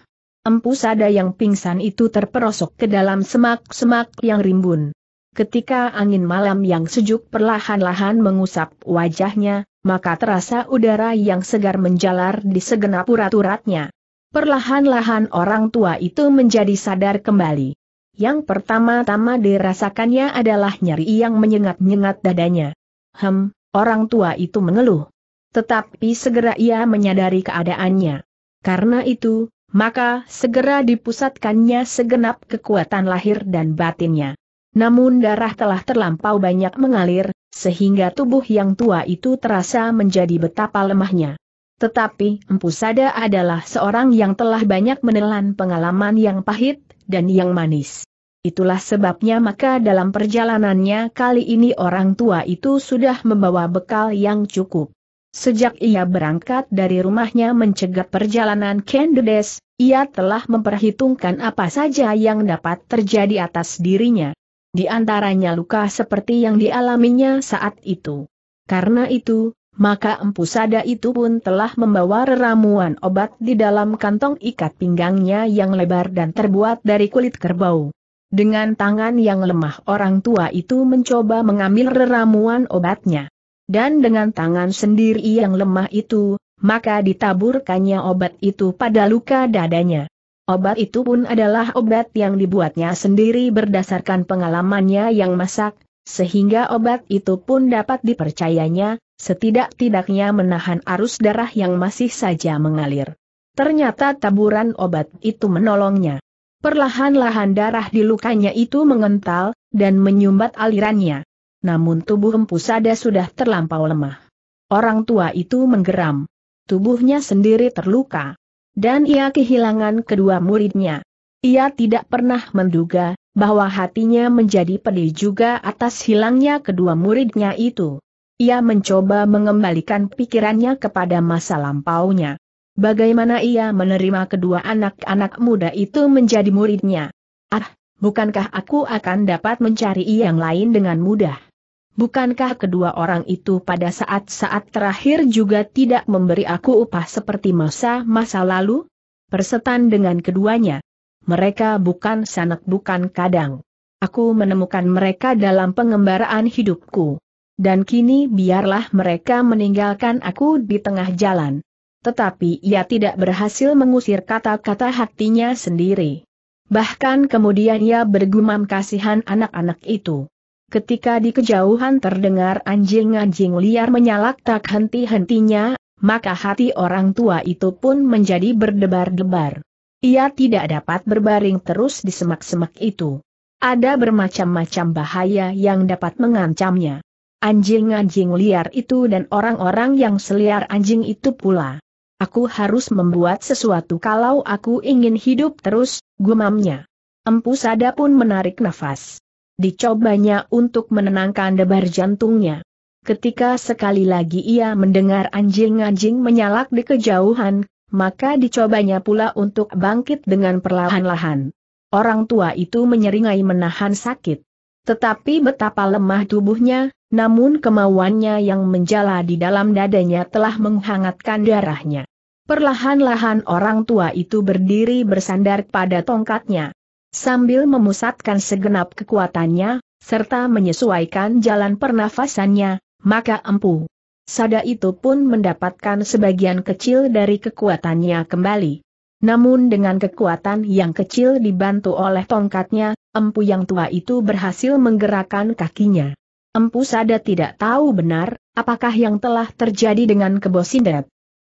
Empu sada yang pingsan itu terperosok ke dalam semak-semak yang rimbun. Ketika angin malam yang sejuk perlahan-lahan mengusap wajahnya, maka terasa udara yang segar menjalar di segenap urat-uratnya. Perlahan-lahan orang tua itu menjadi sadar kembali. Yang pertama-tama dirasakannya adalah nyeri yang menyengat-nyengat dadanya. Hem, Orang tua itu mengeluh. Tetapi segera ia menyadari keadaannya. Karena itu, maka segera dipusatkannya segenap kekuatan lahir dan batinnya. Namun darah telah terlampau banyak mengalir, sehingga tubuh yang tua itu terasa menjadi betapa lemahnya. Tetapi Empu Sada adalah seorang yang telah banyak menelan pengalaman yang pahit dan yang manis. Itulah sebabnya maka dalam perjalanannya kali ini orang tua itu sudah membawa bekal yang cukup. Sejak ia berangkat dari rumahnya mencegat perjalanan Kendedes, ia telah memperhitungkan apa saja yang dapat terjadi atas dirinya. Di antaranya luka seperti yang dialaminya saat itu. Karena itu, maka empu sada itu pun telah membawa ramuan obat di dalam kantong ikat pinggangnya yang lebar dan terbuat dari kulit kerbau. Dengan tangan yang lemah orang tua itu mencoba mengambil ramuan obatnya. Dan dengan tangan sendiri yang lemah itu, maka ditaburkannya obat itu pada luka dadanya. Obat itu pun adalah obat yang dibuatnya sendiri berdasarkan pengalamannya yang masak, sehingga obat itu pun dapat dipercayanya, setidak-tidaknya menahan arus darah yang masih saja mengalir. Ternyata taburan obat itu menolongnya. Perlahan-lahan darah di lukanya itu mengental, dan menyumbat alirannya. Namun tubuh Empusada sudah terlampau lemah. Orang tua itu menggeram. Tubuhnya sendiri terluka. Dan ia kehilangan kedua muridnya. Ia tidak pernah menduga, bahwa hatinya menjadi pedih juga atas hilangnya kedua muridnya itu. Ia mencoba mengembalikan pikirannya kepada masa lampaunya. Bagaimana ia menerima kedua anak-anak muda itu menjadi muridnya? Ah, bukankah aku akan dapat mencari yang lain dengan mudah? Bukankah kedua orang itu pada saat-saat terakhir juga tidak memberi aku upah seperti masa-masa lalu? Persetan dengan keduanya. Mereka bukan sanak bukan kadang. Aku menemukan mereka dalam pengembaraan hidupku. Dan kini biarlah mereka meninggalkan aku di tengah jalan tetapi ia tidak berhasil mengusir kata-kata hatinya sendiri. Bahkan kemudian ia bergumam kasihan anak-anak itu. Ketika di kejauhan terdengar anjing-anjing liar menyalak tak henti-hentinya, maka hati orang tua itu pun menjadi berdebar-debar. Ia tidak dapat berbaring terus di semak-semak itu. Ada bermacam-macam bahaya yang dapat mengancamnya. Anjing-anjing liar itu dan orang-orang yang seliar anjing itu pula. Aku harus membuat sesuatu kalau aku ingin hidup terus, gumamnya. Empu Sada pun menarik nafas. Dicobanya untuk menenangkan debar jantungnya. Ketika sekali lagi ia mendengar anjing-anjing menyalak di kejauhan, maka dicobanya pula untuk bangkit dengan perlahan-lahan. Orang tua itu menyeringai menahan sakit. Tetapi betapa lemah tubuhnya, namun kemauannya yang menjala di dalam dadanya telah menghangatkan darahnya. Perlahan-lahan orang tua itu berdiri bersandar pada tongkatnya. Sambil memusatkan segenap kekuatannya, serta menyesuaikan jalan pernafasannya, maka empu. Sada itu pun mendapatkan sebagian kecil dari kekuatannya kembali. Namun dengan kekuatan yang kecil dibantu oleh tongkatnya, empu yang tua itu berhasil menggerakkan kakinya. Empu Sada tidak tahu benar, apakah yang telah terjadi dengan Kebo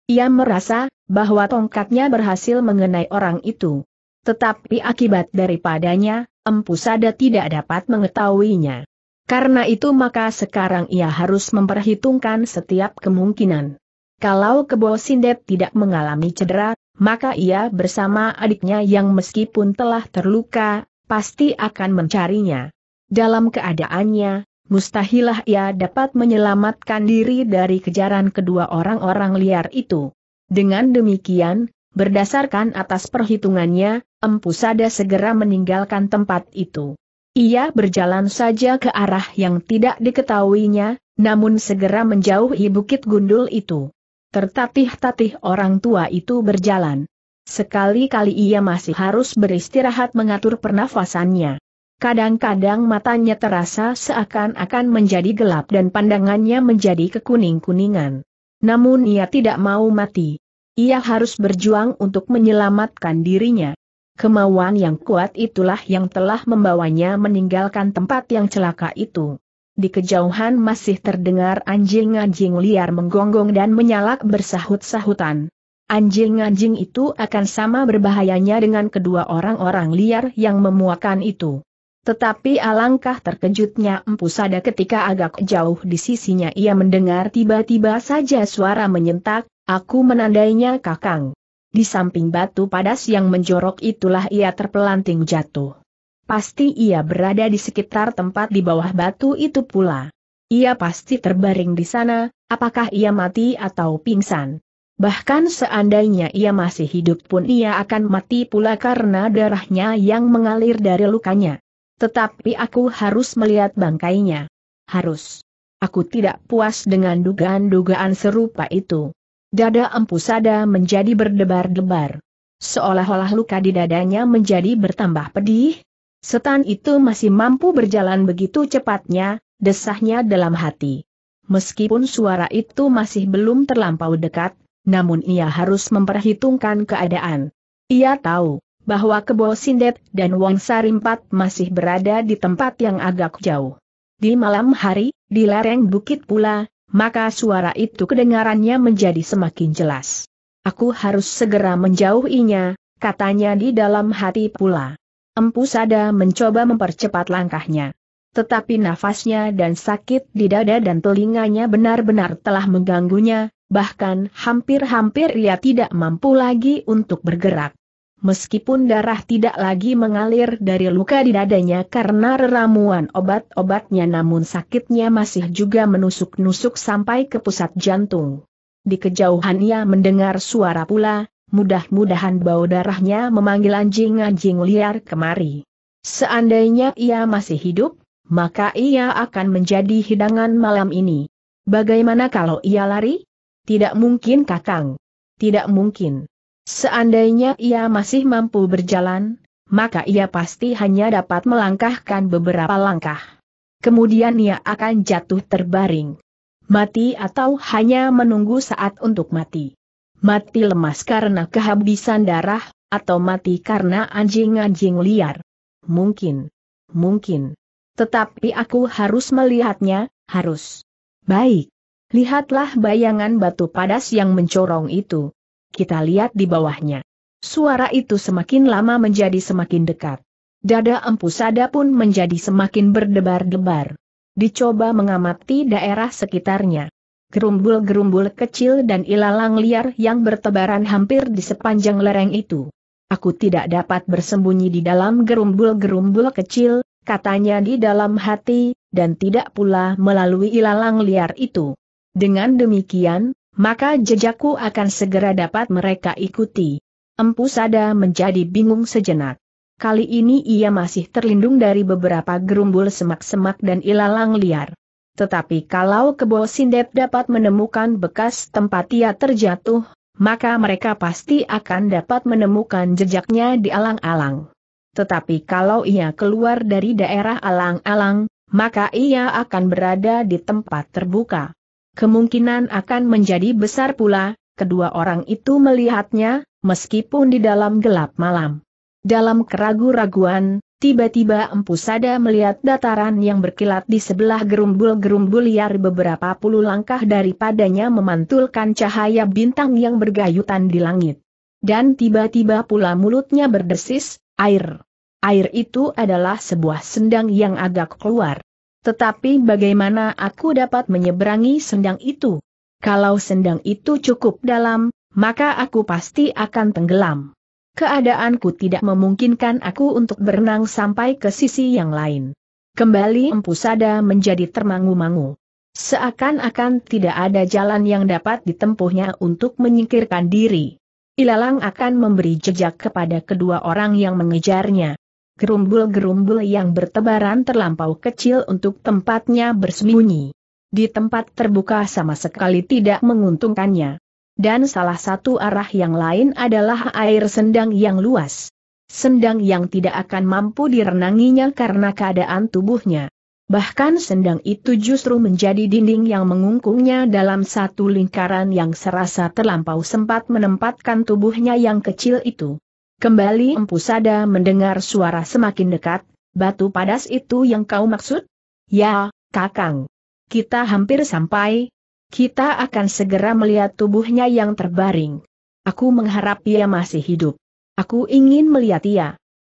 Ia merasa, bahwa tongkatnya berhasil mengenai orang itu. Tetapi akibat daripadanya, Empu Sada tidak dapat mengetahuinya. Karena itu maka sekarang ia harus memperhitungkan setiap kemungkinan. Kalau Kebo Sindet tidak mengalami cedera, maka ia bersama adiknya yang meskipun telah terluka, pasti akan mencarinya. Dalam keadaannya, mustahilah ia dapat menyelamatkan diri dari kejaran kedua orang-orang liar itu. Dengan demikian, berdasarkan atas perhitungannya, Empu Sada segera meninggalkan tempat itu. Ia berjalan saja ke arah yang tidak diketahuinya, namun segera menjauhi bukit gundul itu. Tertatih-tatih orang tua itu berjalan. Sekali-kali ia masih harus beristirahat mengatur pernafasannya. Kadang-kadang matanya terasa seakan-akan menjadi gelap dan pandangannya menjadi kekuning-kuningan. Namun ia tidak mau mati. Ia harus berjuang untuk menyelamatkan dirinya. Kemauan yang kuat itulah yang telah membawanya meninggalkan tempat yang celaka itu. Di kejauhan masih terdengar anjing-anjing liar menggonggong dan menyalak bersahut-sahutan. Anjing-anjing itu akan sama berbahayanya dengan kedua orang-orang liar yang memuakan itu. Tetapi alangkah terkejutnya Empu Sada ketika agak jauh di sisinya ia mendengar tiba-tiba saja suara menyentak, aku menandainya kakang. Di samping batu padas yang menjorok itulah ia terpelanting jatuh. Pasti ia berada di sekitar tempat di bawah batu itu pula. Ia pasti terbaring di sana, apakah ia mati atau pingsan. Bahkan seandainya ia masih hidup pun ia akan mati pula karena darahnya yang mengalir dari lukanya. Tetapi aku harus melihat bangkainya. Harus. Aku tidak puas dengan dugaan-dugaan serupa itu. Dada empusada menjadi berdebar-debar. Seolah-olah luka di dadanya menjadi bertambah pedih. Setan itu masih mampu berjalan begitu cepatnya, desahnya dalam hati. Meskipun suara itu masih belum terlampau dekat, namun ia harus memperhitungkan keadaan. Ia tahu, bahwa Kebo Sindet dan Wong Sarimpat masih berada di tempat yang agak jauh. Di malam hari, di lereng bukit pula, maka suara itu kedengarannya menjadi semakin jelas. Aku harus segera menjauhinya, katanya di dalam hati pula. Empu Sada mencoba mempercepat langkahnya tetapi nafasnya dan sakit di dada dan telinganya benar-benar telah mengganggunya, bahkan hampir-hampir ia tidak mampu lagi untuk bergerak meskipun darah tidak lagi mengalir dari luka di dadanya karena ramuan obat-obatnya namun sakitnya masih juga menusuk-nusuk sampai ke pusat jantung. Di kejauhan ia mendengar suara pula, mudah-mudahan bau darahnya memanggil anjing-anjing liar kemari. Seandainya ia masih hidup, maka ia akan menjadi hidangan malam ini. Bagaimana kalau ia lari? Tidak mungkin kakang. Tidak mungkin. Seandainya ia masih mampu berjalan, maka ia pasti hanya dapat melangkahkan beberapa langkah. Kemudian ia akan jatuh terbaring. Mati atau hanya menunggu saat untuk mati. Mati lemas karena kehabisan darah, atau mati karena anjing-anjing liar. Mungkin. Mungkin. Tetapi aku harus melihatnya, harus. Baik. Lihatlah bayangan batu padas yang mencorong itu kita lihat di bawahnya. Suara itu semakin lama menjadi semakin dekat. Dada empu sada pun menjadi semakin berdebar-debar. Dicoba mengamati daerah sekitarnya. Gerumbul-gerumbul kecil dan ilalang liar yang bertebaran hampir di sepanjang lereng itu. Aku tidak dapat bersembunyi di dalam gerumbul-gerumbul kecil, katanya di dalam hati, dan tidak pula melalui ilalang liar itu. Dengan demikian, maka jejakku akan segera dapat mereka ikuti. Empu Sada menjadi bingung sejenak. Kali ini ia masih terlindung dari beberapa gerumbul semak-semak dan ilalang liar. Tetapi kalau kebo sindep dapat menemukan bekas tempat ia terjatuh, maka mereka pasti akan dapat menemukan jejaknya di alang-alang. Tetapi kalau ia keluar dari daerah alang-alang, maka ia akan berada di tempat terbuka. Kemungkinan akan menjadi besar pula, kedua orang itu melihatnya, meskipun di dalam gelap malam. Dalam keragu-raguan, tiba-tiba Empu Sada melihat dataran yang berkilat di sebelah gerumbul-gerumbul liar beberapa puluh langkah daripadanya memantulkan cahaya bintang yang bergayutan di langit. Dan tiba-tiba pula mulutnya berdesis, air. Air itu adalah sebuah sendang yang agak keluar. Tetapi bagaimana aku dapat menyeberangi sendang itu? Kalau sendang itu cukup dalam, maka aku pasti akan tenggelam. Keadaanku tidak memungkinkan aku untuk berenang sampai ke sisi yang lain. Kembali Empusada menjadi termangu-mangu. Seakan-akan tidak ada jalan yang dapat ditempuhnya untuk menyingkirkan diri. Ilalang akan memberi jejak kepada kedua orang yang mengejarnya gerumbul-gerumbul yang bertebaran terlampau kecil untuk tempatnya bersembunyi. Di tempat terbuka sama sekali tidak menguntungkannya. Dan salah satu arah yang lain adalah air sendang yang luas. Sendang yang tidak akan mampu direnanginya karena keadaan tubuhnya. Bahkan sendang itu justru menjadi dinding yang mengungkungnya dalam satu lingkaran yang serasa terlampau sempat menempatkan tubuhnya yang kecil itu. Kembali Empu Sada mendengar suara semakin dekat, batu padas itu yang kau maksud? Ya, Kakang. Kita hampir sampai, kita akan segera melihat tubuhnya yang terbaring. Aku mengharap ia masih hidup. Aku ingin melihat ia.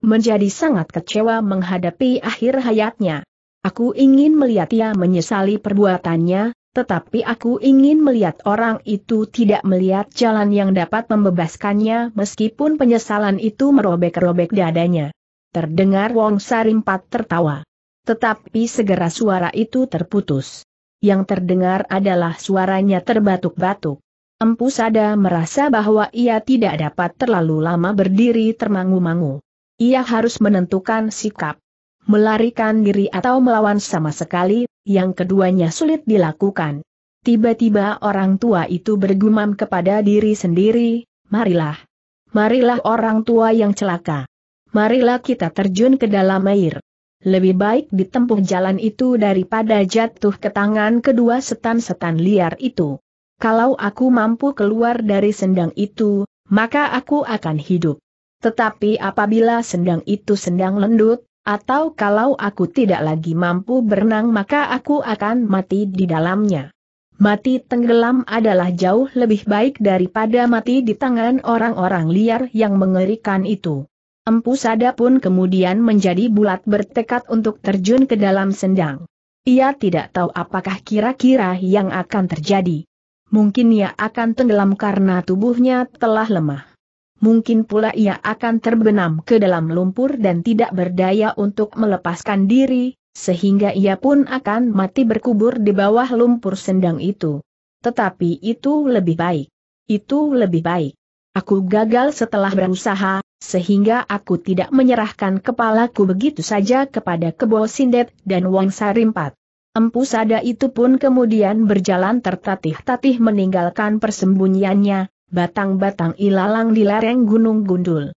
Menjadi sangat kecewa menghadapi akhir hayatnya. Aku ingin melihat ia menyesali perbuatannya, tetapi aku ingin melihat orang itu tidak melihat jalan yang dapat membebaskannya meskipun penyesalan itu merobek-robek dadanya. Terdengar Wong Sarimpat tertawa. Tetapi segera suara itu terputus. Yang terdengar adalah suaranya terbatuk-batuk. Empu Sada merasa bahwa ia tidak dapat terlalu lama berdiri termangu-mangu. Ia harus menentukan sikap. Melarikan diri atau melawan sama sekali, yang keduanya sulit dilakukan. Tiba-tiba orang tua itu bergumam kepada diri sendiri, marilah. Marilah orang tua yang celaka. Marilah kita terjun ke dalam air. Lebih baik ditempuh jalan itu daripada jatuh ke tangan kedua setan-setan liar itu. Kalau aku mampu keluar dari sendang itu, maka aku akan hidup. Tetapi apabila sendang itu sendang lendut, atau kalau aku tidak lagi mampu berenang maka aku akan mati di dalamnya. Mati tenggelam adalah jauh lebih baik daripada mati di tangan orang-orang liar yang mengerikan itu. Empu Sada pun kemudian menjadi bulat bertekad untuk terjun ke dalam sendang. Ia tidak tahu apakah kira-kira yang akan terjadi. Mungkin ia akan tenggelam karena tubuhnya telah lemah mungkin pula ia akan terbenam ke dalam lumpur dan tidak berdaya untuk melepaskan diri, sehingga ia pun akan mati berkubur di bawah lumpur sendang itu. Tetapi itu lebih baik. Itu lebih baik. Aku gagal setelah berusaha, sehingga aku tidak menyerahkan kepalaku begitu saja kepada Kebo Sindet dan Wang Sarimpat. Empu Sada itu pun kemudian berjalan tertatih-tatih meninggalkan persembunyiannya, batang-batang ilalang di lereng Gunung Gundul.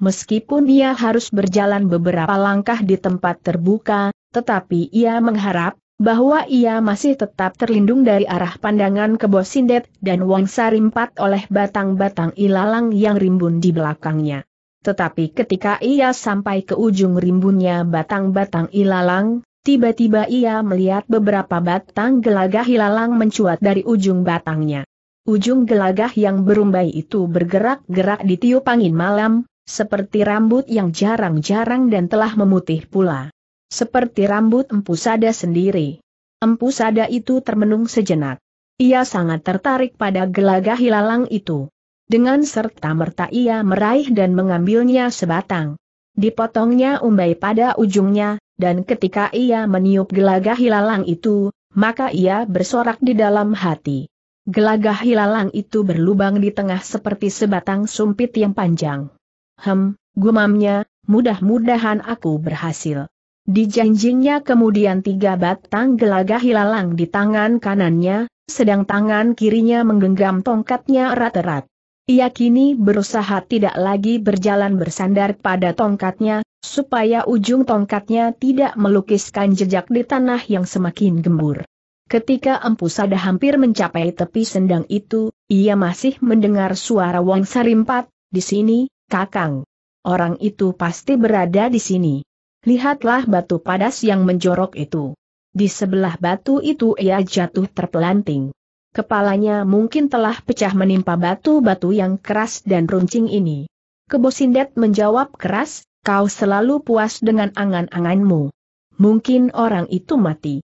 Meskipun ia harus berjalan beberapa langkah di tempat terbuka, tetapi ia mengharap bahwa ia masih tetap terlindung dari arah pandangan Sindet dan Wang Sarimpat oleh batang-batang ilalang yang rimbun di belakangnya. Tetapi ketika ia sampai ke ujung rimbunnya batang-batang ilalang, tiba-tiba ia melihat beberapa batang gelagah ilalang mencuat dari ujung batangnya. Ujung gelagah yang berumbai itu bergerak-gerak di tiup angin malam, seperti rambut yang jarang-jarang dan telah memutih pula. Seperti rambut empu sada sendiri. Empu sada itu termenung sejenak. Ia sangat tertarik pada gelagah hilalang itu. Dengan serta-merta ia meraih dan mengambilnya sebatang. Dipotongnya umbai pada ujungnya, dan ketika ia meniup gelagah hilalang itu, maka ia bersorak di dalam hati. Gelagah hilalang itu berlubang di tengah seperti sebatang sumpit yang panjang. Hem, gumamnya, mudah-mudahan aku berhasil. Dijanjinya kemudian tiga batang gelagah hilalang di tangan kanannya, sedang tangan kirinya menggenggam tongkatnya erat-erat. Ia kini berusaha tidak lagi berjalan bersandar pada tongkatnya, supaya ujung tongkatnya tidak melukiskan jejak di tanah yang semakin gembur. Ketika Empu Sada hampir mencapai tepi sendang itu, ia masih mendengar suara Wong Sarimpat, di sini, Kakang. Orang itu pasti berada di sini. Lihatlah batu padas yang menjorok itu. Di sebelah batu itu ia jatuh terpelanting. Kepalanya mungkin telah pecah menimpa batu-batu yang keras dan runcing ini. Kebosindet menjawab keras, kau selalu puas dengan angan-anganmu. Mungkin orang itu mati.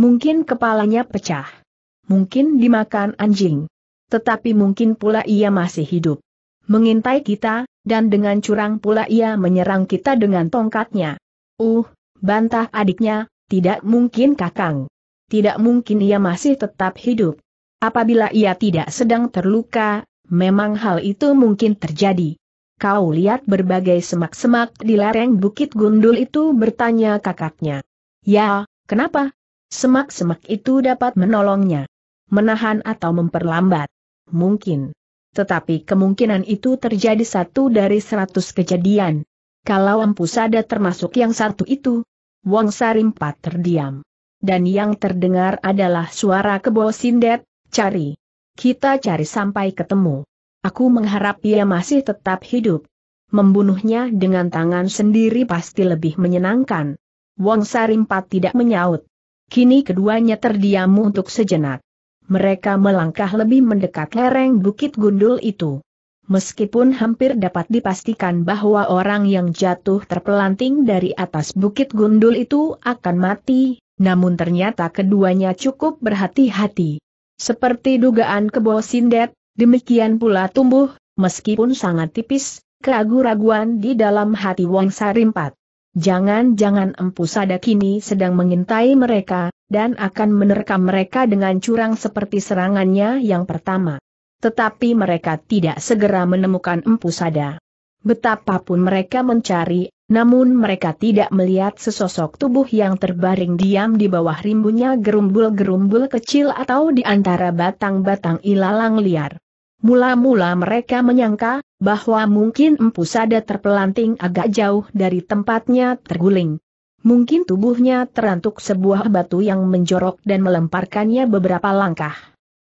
Mungkin kepalanya pecah. Mungkin dimakan anjing. Tetapi mungkin pula ia masih hidup. Mengintai kita, dan dengan curang pula ia menyerang kita dengan tongkatnya. Uh, bantah adiknya, tidak mungkin kakang. Tidak mungkin ia masih tetap hidup. Apabila ia tidak sedang terluka, memang hal itu mungkin terjadi. Kau lihat berbagai semak-semak di lereng Bukit Gundul itu bertanya kakaknya. Ya, kenapa? Semak-semak itu dapat menolongnya. Menahan atau memperlambat. Mungkin. Tetapi kemungkinan itu terjadi satu dari seratus kejadian. Kalau Ampusada termasuk yang satu itu, Wang Sarimpat terdiam. Dan yang terdengar adalah suara kebo sindet, cari. Kita cari sampai ketemu. Aku mengharap ia masih tetap hidup. Membunuhnya dengan tangan sendiri pasti lebih menyenangkan. Wang Sarimpat tidak menyaut. Kini keduanya terdiam untuk sejenak. Mereka melangkah lebih mendekat lereng bukit gundul itu. Meskipun hampir dapat dipastikan bahwa orang yang jatuh terpelanting dari atas bukit gundul itu akan mati, namun ternyata keduanya cukup berhati-hati. Seperti dugaan kebo sindet, demikian pula tumbuh, meskipun sangat tipis, keraguan-raguan di dalam hati Wong Sarimpat. Jangan-jangan Empu Sada kini sedang mengintai mereka, dan akan menerkam mereka dengan curang seperti serangannya yang pertama. Tetapi mereka tidak segera menemukan Empu Sada. Betapapun mereka mencari, namun mereka tidak melihat sesosok tubuh yang terbaring diam di bawah rimbunnya gerumbul-gerumbul kecil atau di antara batang-batang ilalang liar. Mula-mula mereka menyangka, bahwa mungkin Empu Sada terpelanting agak jauh dari tempatnya terguling. Mungkin tubuhnya terantuk sebuah batu yang menjorok dan melemparkannya beberapa langkah.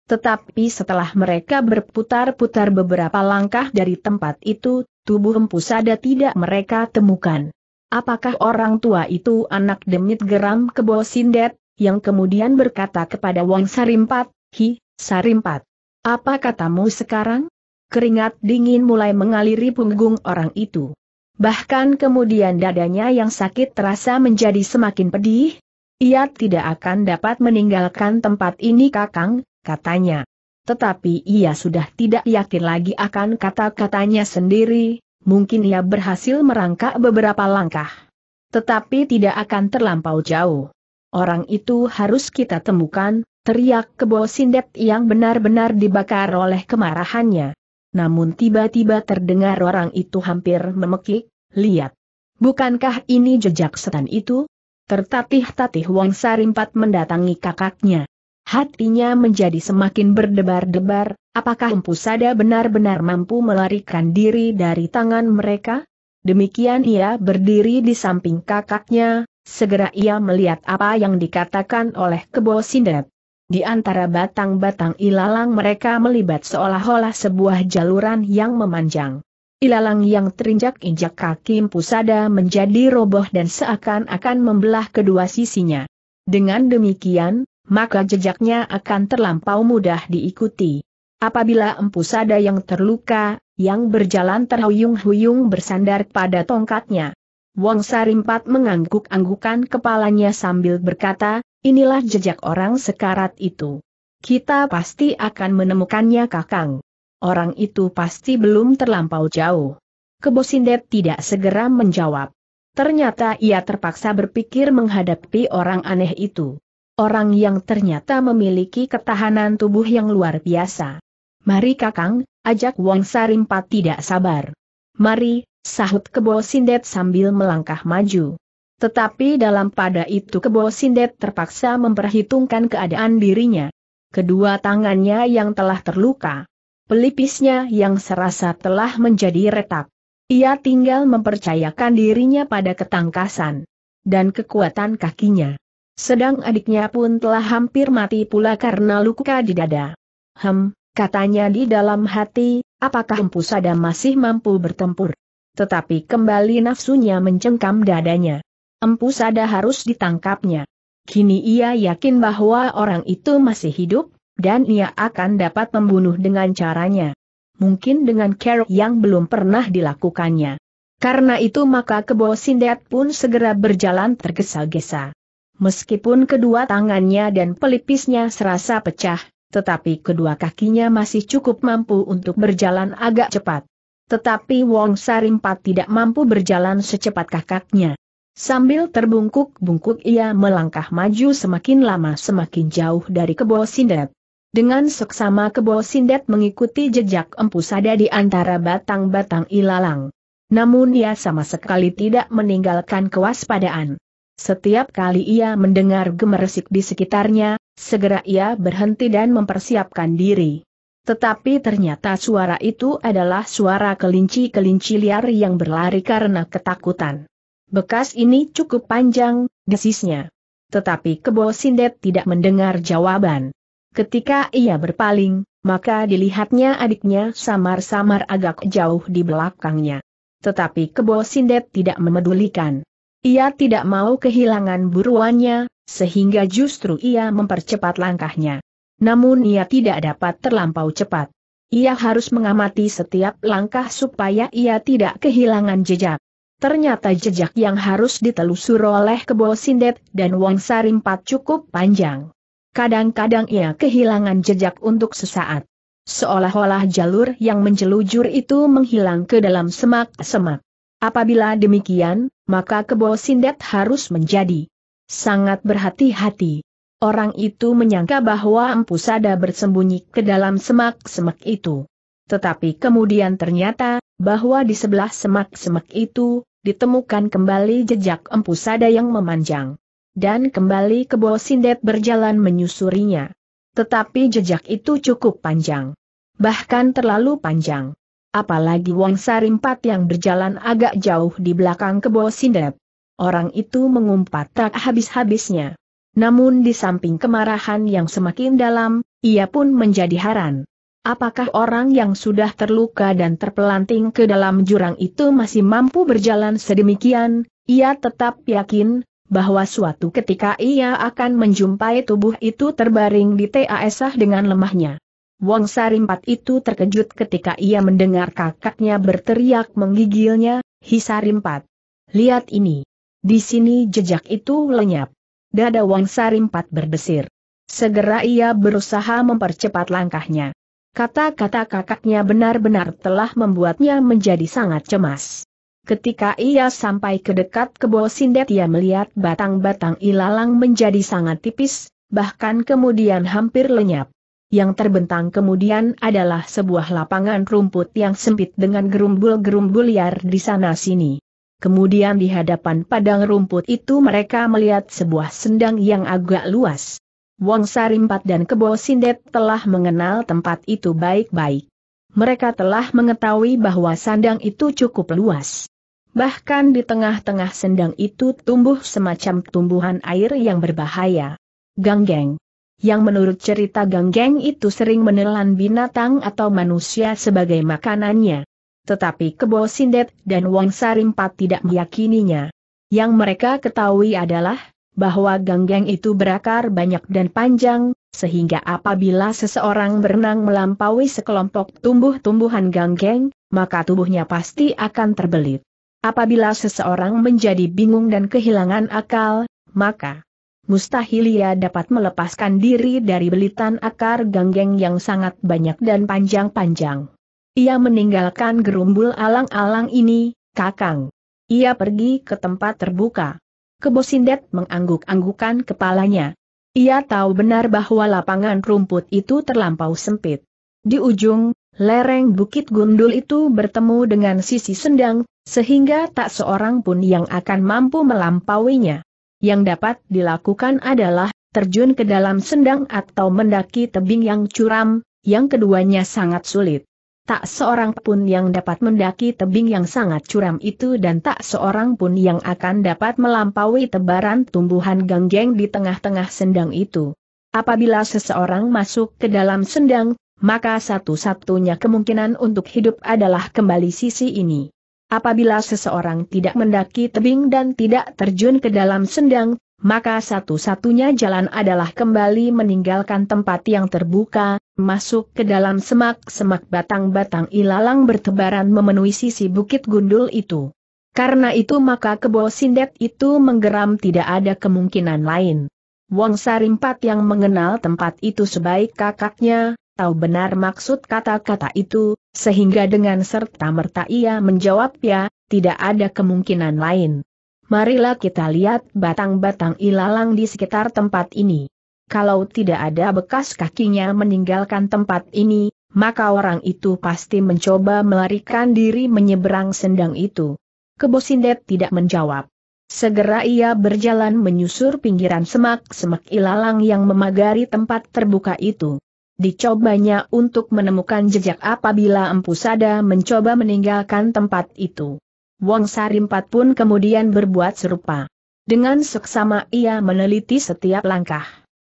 Tetapi setelah mereka berputar-putar beberapa langkah dari tempat itu, tubuh Empu Sada tidak mereka temukan. Apakah orang tua itu anak demit geram kebo Sindet, yang kemudian berkata kepada Wang Sarimpat, Hi, Sarimpat. Apa katamu sekarang? Keringat dingin mulai mengaliri punggung orang itu. Bahkan kemudian dadanya yang sakit terasa menjadi semakin pedih. Ia tidak akan dapat meninggalkan tempat ini kakang, katanya. Tetapi ia sudah tidak yakin lagi akan kata-katanya sendiri, mungkin ia berhasil merangkak beberapa langkah. Tetapi tidak akan terlampau jauh. Orang itu harus kita temukan, Teriak kebo sindet yang benar-benar dibakar oleh kemarahannya. Namun tiba-tiba terdengar orang itu hampir memekik, lihat. Bukankah ini jejak setan itu? Tertatih-tatih Wang Sarimpat mendatangi kakaknya. Hatinya menjadi semakin berdebar-debar, apakah Empu Sada benar-benar mampu melarikan diri dari tangan mereka? Demikian ia berdiri di samping kakaknya, segera ia melihat apa yang dikatakan oleh Kebo Sindet. Di antara batang-batang ilalang mereka melibat seolah-olah sebuah jaluran yang memanjang. Ilalang yang terinjak-injak kaki pusada menjadi roboh dan seakan-akan membelah kedua sisinya. Dengan demikian, maka jejaknya akan terlampau mudah diikuti. Apabila empusada yang terluka, yang berjalan terhuyung-huyung bersandar pada tongkatnya. Wong Sarimpat mengangguk-anggukan kepalanya sambil berkata, Inilah jejak orang sekarat itu. Kita pasti akan menemukannya kakang. Orang itu pasti belum terlampau jauh. Kebosindet tidak segera menjawab. Ternyata ia terpaksa berpikir menghadapi orang aneh itu. Orang yang ternyata memiliki ketahanan tubuh yang luar biasa. Mari kakang, ajak Wong Sarimpa tidak sabar. Mari, sahut Kebosindet sambil melangkah maju. Tetapi dalam pada itu Kebo Sindet terpaksa memperhitungkan keadaan dirinya. Kedua tangannya yang telah terluka. Pelipisnya yang serasa telah menjadi retak. Ia tinggal mempercayakan dirinya pada ketangkasan. Dan kekuatan kakinya. Sedang adiknya pun telah hampir mati pula karena luka di dada. Hem, katanya di dalam hati, apakah Sada masih mampu bertempur? Tetapi kembali nafsunya mencengkam dadanya. Empu Sada harus ditangkapnya. Kini ia yakin bahwa orang itu masih hidup, dan ia akan dapat membunuh dengan caranya. Mungkin dengan cara yang belum pernah dilakukannya. Karena itu maka kebo sindet pun segera berjalan tergesa-gesa. Meskipun kedua tangannya dan pelipisnya serasa pecah, tetapi kedua kakinya masih cukup mampu untuk berjalan agak cepat. Tetapi Wong Sarimpat tidak mampu berjalan secepat kakaknya. Sambil terbungkuk-bungkuk ia melangkah maju semakin lama semakin jauh dari kebo sindet. Dengan seksama kebo sindet mengikuti jejak empu sada di antara batang-batang ilalang. Namun ia sama sekali tidak meninggalkan kewaspadaan. Setiap kali ia mendengar gemeresik di sekitarnya, segera ia berhenti dan mempersiapkan diri. Tetapi ternyata suara itu adalah suara kelinci-kelinci liar yang berlari karena ketakutan. Bekas ini cukup panjang, desisnya. Tetapi Kebo Sindet tidak mendengar jawaban. Ketika ia berpaling, maka dilihatnya adiknya samar-samar agak jauh di belakangnya. Tetapi Kebo Sindet tidak memedulikan. Ia tidak mau kehilangan buruannya, sehingga justru ia mempercepat langkahnya. Namun ia tidak dapat terlampau cepat. Ia harus mengamati setiap langkah supaya ia tidak kehilangan jejak. Ternyata jejak yang harus ditelusur oleh Kebo Sindet dan Wong Sarimpat cukup panjang. Kadang-kadang ia kehilangan jejak untuk sesaat. Seolah-olah jalur yang menjelujur itu menghilang ke dalam semak-semak. Apabila demikian, maka Kebo Sindet harus menjadi sangat berhati-hati. Orang itu menyangka bahwa Empu Sada bersembunyi ke dalam semak-semak itu. Tetapi kemudian ternyata, bahwa di sebelah semak-semak itu, ditemukan kembali jejak empu sada yang memanjang. Dan kembali ke bawah sindet berjalan menyusurinya. Tetapi jejak itu cukup panjang. Bahkan terlalu panjang. Apalagi Wong Sarimpat yang berjalan agak jauh di belakang kebo sindet. Orang itu mengumpat tak habis-habisnya. Namun di samping kemarahan yang semakin dalam, ia pun menjadi heran. Apakah orang yang sudah terluka dan terpelanting ke dalam jurang itu masih mampu berjalan sedemikian? Ia tetap yakin bahwa suatu ketika ia akan menjumpai tubuh itu terbaring di TASah dengan lemahnya. Wong Sarimpat itu terkejut ketika ia mendengar kakaknya berteriak menggigilnya, Hisarimpat. Lihat ini. Di sini jejak itu lenyap. Dada Wong Sarimpat berdesir. Segera ia berusaha mempercepat langkahnya. Kata-kata kakaknya benar-benar telah membuatnya menjadi sangat cemas. Ketika ia sampai ke dekat kebo sindet ia melihat batang-batang ilalang menjadi sangat tipis, bahkan kemudian hampir lenyap. Yang terbentang kemudian adalah sebuah lapangan rumput yang sempit dengan gerumbul-gerumbul liar di sana-sini. Kemudian di hadapan padang rumput itu mereka melihat sebuah sendang yang agak luas. Wong Sarimpat dan Kebo Sindet telah mengenal tempat itu baik-baik. Mereka telah mengetahui bahwa sandang itu cukup luas. Bahkan di tengah-tengah sendang itu tumbuh semacam tumbuhan air yang berbahaya. Ganggeng. Yang menurut cerita ganggeng itu sering menelan binatang atau manusia sebagai makanannya. Tetapi Kebo Sindet dan Wong Sarimpat tidak meyakininya. Yang mereka ketahui adalah, bahwa ganggang itu berakar banyak dan panjang, sehingga apabila seseorang berenang melampaui sekelompok tumbuh-tumbuhan ganggang, maka tubuhnya pasti akan terbelit. Apabila seseorang menjadi bingung dan kehilangan akal, maka mustahil ia dapat melepaskan diri dari belitan akar ganggang yang sangat banyak dan panjang-panjang. Ia meninggalkan gerumbul alang-alang ini, Kakang. Ia pergi ke tempat terbuka. Kebosindet mengangguk-anggukan kepalanya. Ia tahu benar bahwa lapangan rumput itu terlampau sempit. Di ujung, lereng Bukit Gundul itu bertemu dengan sisi sendang, sehingga tak seorang pun yang akan mampu melampauinya. Yang dapat dilakukan adalah terjun ke dalam sendang atau mendaki tebing yang curam, yang keduanya sangat sulit. Tak seorang pun yang dapat mendaki tebing yang sangat curam itu dan tak seorang pun yang akan dapat melampaui tebaran tumbuhan ganggeng di tengah-tengah sendang itu. Apabila seseorang masuk ke dalam sendang, maka satu-satunya kemungkinan untuk hidup adalah kembali sisi ini. Apabila seseorang tidak mendaki tebing dan tidak terjun ke dalam sendang, maka satu-satunya jalan adalah kembali meninggalkan tempat yang terbuka, masuk ke dalam semak-semak batang-batang ilalang bertebaran memenuhi sisi bukit gundul itu. Karena itu maka kebo sindet itu menggeram tidak ada kemungkinan lain. Wong Sarimpat yang mengenal tempat itu sebaik kakaknya, tahu benar maksud kata-kata itu, sehingga dengan serta-merta ia menjawab ya, tidak ada kemungkinan lain marilah kita lihat batang-batang ilalang di sekitar tempat ini. Kalau tidak ada bekas kakinya meninggalkan tempat ini, maka orang itu pasti mencoba melarikan diri menyeberang sendang itu. Kebosindet tidak menjawab. Segera ia berjalan menyusur pinggiran semak-semak ilalang yang memagari tempat terbuka itu. Dicobanya untuk menemukan jejak apabila Empu Sada mencoba meninggalkan tempat itu. Wong Sarimpat pun kemudian berbuat serupa. Dengan seksama ia meneliti setiap langkah.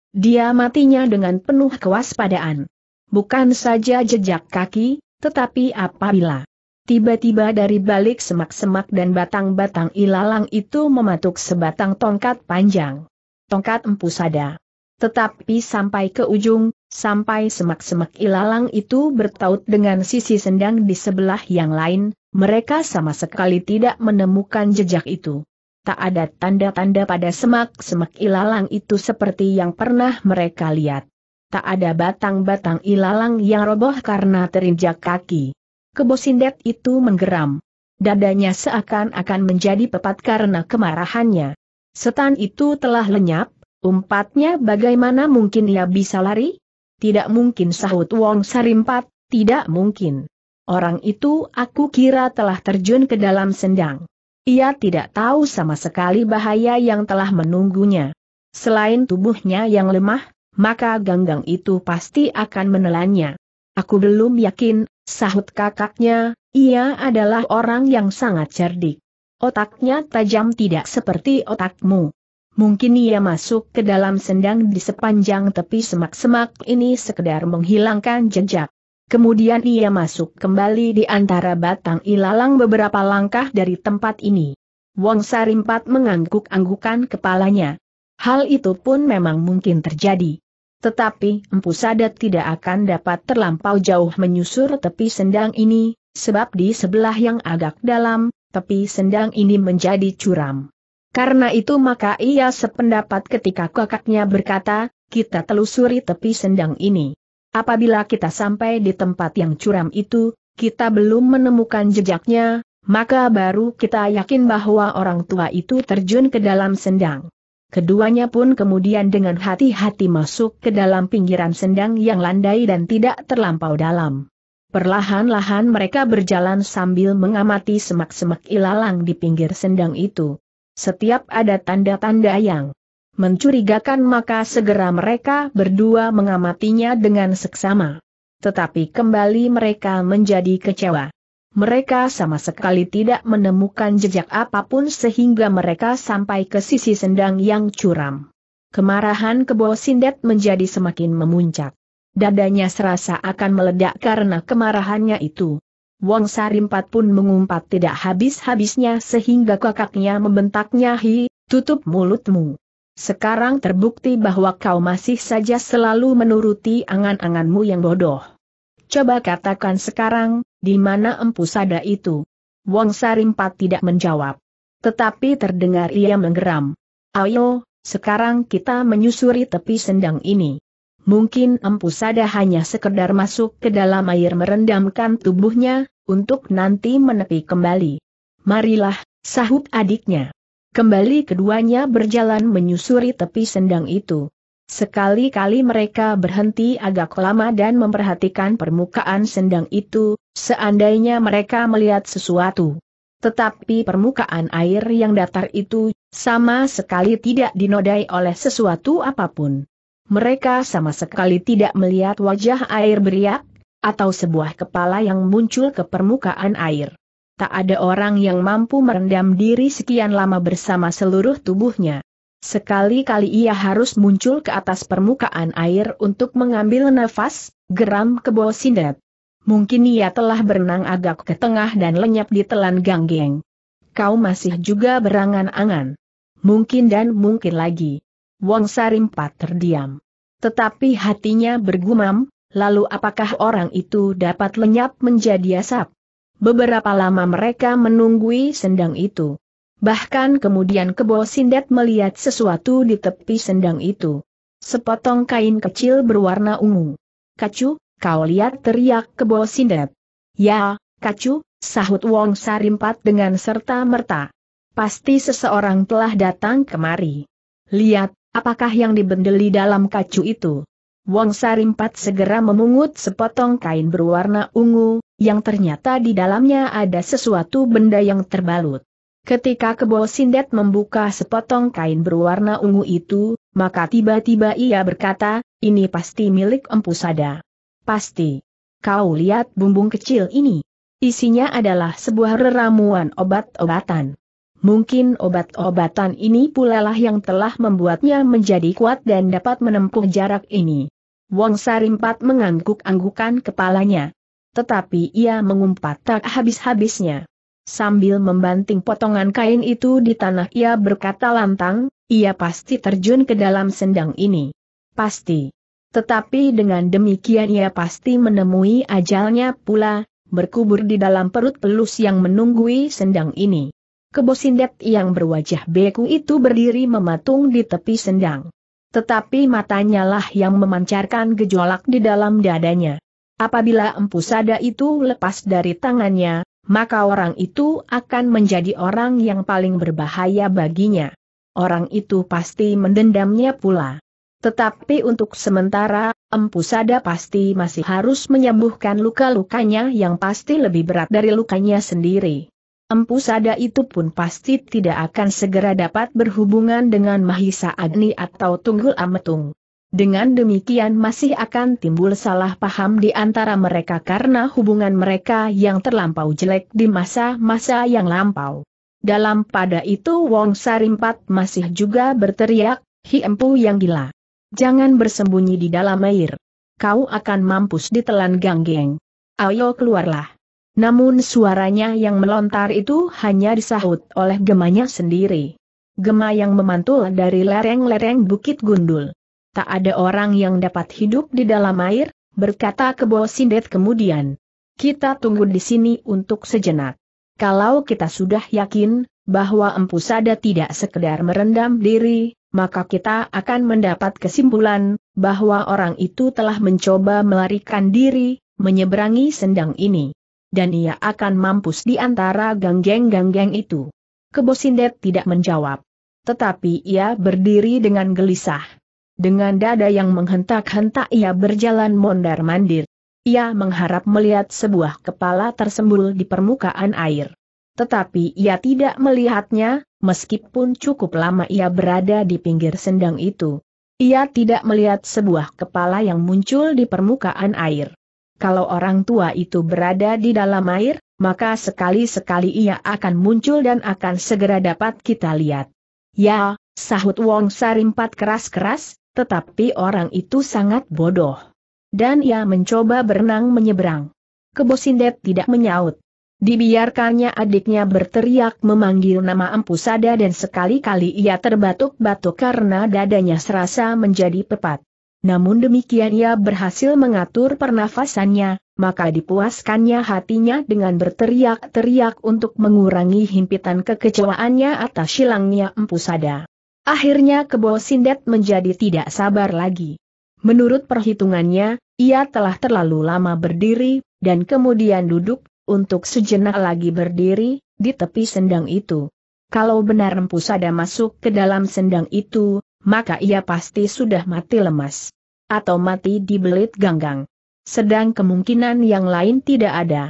Dia matinya dengan penuh kewaspadaan. Bukan saja jejak kaki, tetapi apabila tiba-tiba dari balik semak-semak dan batang-batang ilalang itu mematuk sebatang tongkat panjang. Tongkat empu sada. Tetapi sampai ke ujung, sampai semak-semak ilalang itu bertaut dengan sisi sendang di sebelah yang lain, mereka sama sekali tidak menemukan jejak itu. Tak ada tanda-tanda pada semak-semak ilalang itu seperti yang pernah mereka lihat. Tak ada batang-batang ilalang yang roboh karena terinjak kaki. Kebosindet itu menggeram. Dadanya seakan-akan menjadi pepat karena kemarahannya. Setan itu telah lenyap, umpatnya bagaimana mungkin ia bisa lari? Tidak mungkin sahut Wong Sarimpat, tidak mungkin. Orang itu aku kira telah terjun ke dalam sendang. Ia tidak tahu sama sekali bahaya yang telah menunggunya. Selain tubuhnya yang lemah, maka ganggang itu pasti akan menelannya. Aku belum yakin, sahut kakaknya, ia adalah orang yang sangat cerdik. Otaknya tajam tidak seperti otakmu. Mungkin ia masuk ke dalam sendang di sepanjang tepi semak-semak ini sekedar menghilangkan jejak. Kemudian ia masuk kembali di antara batang ilalang beberapa langkah dari tempat ini. Wong Sarimpat mengangguk-anggukan kepalanya. Hal itu pun memang mungkin terjadi. Tetapi Empu Sadat tidak akan dapat terlampau jauh menyusur tepi sendang ini, sebab di sebelah yang agak dalam, tepi sendang ini menjadi curam. Karena itu maka ia sependapat ketika kakaknya berkata, kita telusuri tepi sendang ini. Apabila kita sampai di tempat yang curam itu, kita belum menemukan jejaknya, maka baru kita yakin bahwa orang tua itu terjun ke dalam sendang. Keduanya pun kemudian dengan hati-hati masuk ke dalam pinggiran sendang yang landai dan tidak terlampau dalam. Perlahan-lahan mereka berjalan sambil mengamati semak-semak ilalang di pinggir sendang itu. Setiap ada tanda-tanda yang mencurigakan maka segera mereka berdua mengamatinya dengan seksama. Tetapi kembali mereka menjadi kecewa. Mereka sama sekali tidak menemukan jejak apapun sehingga mereka sampai ke sisi sendang yang curam. Kemarahan kebo sindet menjadi semakin memuncak. Dadanya serasa akan meledak karena kemarahannya itu. Wong Sarimpat pun mengumpat tidak habis-habisnya sehingga kakaknya membentaknya hi, tutup mulutmu. Sekarang terbukti bahwa kau masih saja selalu menuruti angan-anganmu yang bodoh. Coba katakan sekarang, di mana empu sada itu? Wong Sarimpat tidak menjawab. Tetapi terdengar ia menggeram. Ayo, sekarang kita menyusuri tepi sendang ini. Mungkin empu sada hanya sekedar masuk ke dalam air merendamkan tubuhnya, untuk nanti menepi kembali. Marilah, sahut adiknya. Kembali keduanya berjalan menyusuri tepi sendang itu. Sekali-kali mereka berhenti agak lama dan memperhatikan permukaan sendang itu, seandainya mereka melihat sesuatu. Tetapi permukaan air yang datar itu, sama sekali tidak dinodai oleh sesuatu apapun. Mereka sama sekali tidak melihat wajah air beriak, atau sebuah kepala yang muncul ke permukaan air tak ada orang yang mampu merendam diri sekian lama bersama seluruh tubuhnya. Sekali-kali ia harus muncul ke atas permukaan air untuk mengambil nafas, geram ke bawah sindet. Mungkin ia telah berenang agak ke tengah dan lenyap di telan ganggeng. Kau masih juga berangan-angan. Mungkin dan mungkin lagi. Wong Sarimpat terdiam. Tetapi hatinya bergumam, lalu apakah orang itu dapat lenyap menjadi asap? Beberapa lama mereka menunggui sendang itu. Bahkan kemudian Kebo Sindet melihat sesuatu di tepi sendang itu. Sepotong kain kecil berwarna ungu. Kacu, kau lihat teriak Kebo Sindet. Ya, kacu, sahut Wong Sarimpat dengan serta merta. Pasti seseorang telah datang kemari. Lihat, apakah yang dibendeli dalam kacu itu? Wong Sarimpat segera memungut sepotong kain berwarna ungu, yang ternyata di dalamnya ada sesuatu benda yang terbalut. Ketika Kebo Sindet membuka sepotong kain berwarna ungu itu, maka tiba-tiba ia berkata, ini pasti milik Empu Sada. Pasti. Kau lihat bumbung kecil ini. Isinya adalah sebuah reramuan obat-obatan. Mungkin obat-obatan ini pula lah yang telah membuatnya menjadi kuat dan dapat menempuh jarak ini. Wong Sarimpat mengangguk-anggukan kepalanya. Tetapi ia mengumpat tak habis-habisnya. Sambil membanting potongan kain itu di tanah ia berkata lantang, ia pasti terjun ke dalam sendang ini. Pasti. Tetapi dengan demikian ia pasti menemui ajalnya pula, berkubur di dalam perut pelus yang menunggui sendang ini. Kebosindet yang berwajah beku itu berdiri mematung di tepi sendang. Tetapi matanya lah yang memancarkan gejolak di dalam dadanya. Apabila empu sada itu lepas dari tangannya, maka orang itu akan menjadi orang yang paling berbahaya baginya. Orang itu pasti mendendamnya pula. Tetapi untuk sementara, empu sada pasti masih harus menyembuhkan luka-lukanya yang pasti lebih berat dari lukanya sendiri. Empu Sada itu pun pasti tidak akan segera dapat berhubungan dengan Mahisa Agni atau Tunggul Ametung. Dengan demikian masih akan timbul salah paham di antara mereka karena hubungan mereka yang terlampau jelek di masa-masa yang lampau. Dalam pada itu Wong Sarimpat masih juga berteriak, Hi Empu yang gila. Jangan bersembunyi di dalam air. Kau akan mampus di telan ganggeng. Ayo keluarlah. Namun suaranya yang melontar itu hanya disahut oleh gemanya sendiri. Gema yang memantul dari lereng-lereng Bukit Gundul. Tak ada orang yang dapat hidup di dalam air, berkata Kebo Sindet kemudian. Kita tunggu di sini untuk sejenak. Kalau kita sudah yakin, bahwa Empu Sada tidak sekedar merendam diri, maka kita akan mendapat kesimpulan bahwa orang itu telah mencoba melarikan diri, menyeberangi sendang ini dan ia akan mampus di antara ganggeng-ganggeng itu. Kebosindet tidak menjawab. Tetapi ia berdiri dengan gelisah. Dengan dada yang menghentak-hentak ia berjalan mondar-mandir. Ia mengharap melihat sebuah kepala tersembul di permukaan air. Tetapi ia tidak melihatnya, meskipun cukup lama ia berada di pinggir sendang itu. Ia tidak melihat sebuah kepala yang muncul di permukaan air kalau orang tua itu berada di dalam air, maka sekali-sekali ia akan muncul dan akan segera dapat kita lihat. Ya, sahut Wong Sarimpat keras-keras, tetapi orang itu sangat bodoh. Dan ia mencoba berenang menyeberang. Kebosindet tidak menyaut. Dibiarkannya adiknya berteriak memanggil nama Empu Sada dan sekali-kali ia terbatuk-batuk karena dadanya serasa menjadi pepat. Namun demikian ia berhasil mengatur pernafasannya, maka dipuaskannya hatinya dengan berteriak-teriak untuk mengurangi himpitan kekecewaannya atas hilangnya empu sada. Akhirnya Kebo Sindet menjadi tidak sabar lagi. Menurut perhitungannya, ia telah terlalu lama berdiri, dan kemudian duduk, untuk sejenak lagi berdiri, di tepi sendang itu. Kalau benar Empu Sada masuk ke dalam sendang itu, maka ia pasti sudah mati lemas. Atau mati di belit ganggang. Sedang kemungkinan yang lain tidak ada.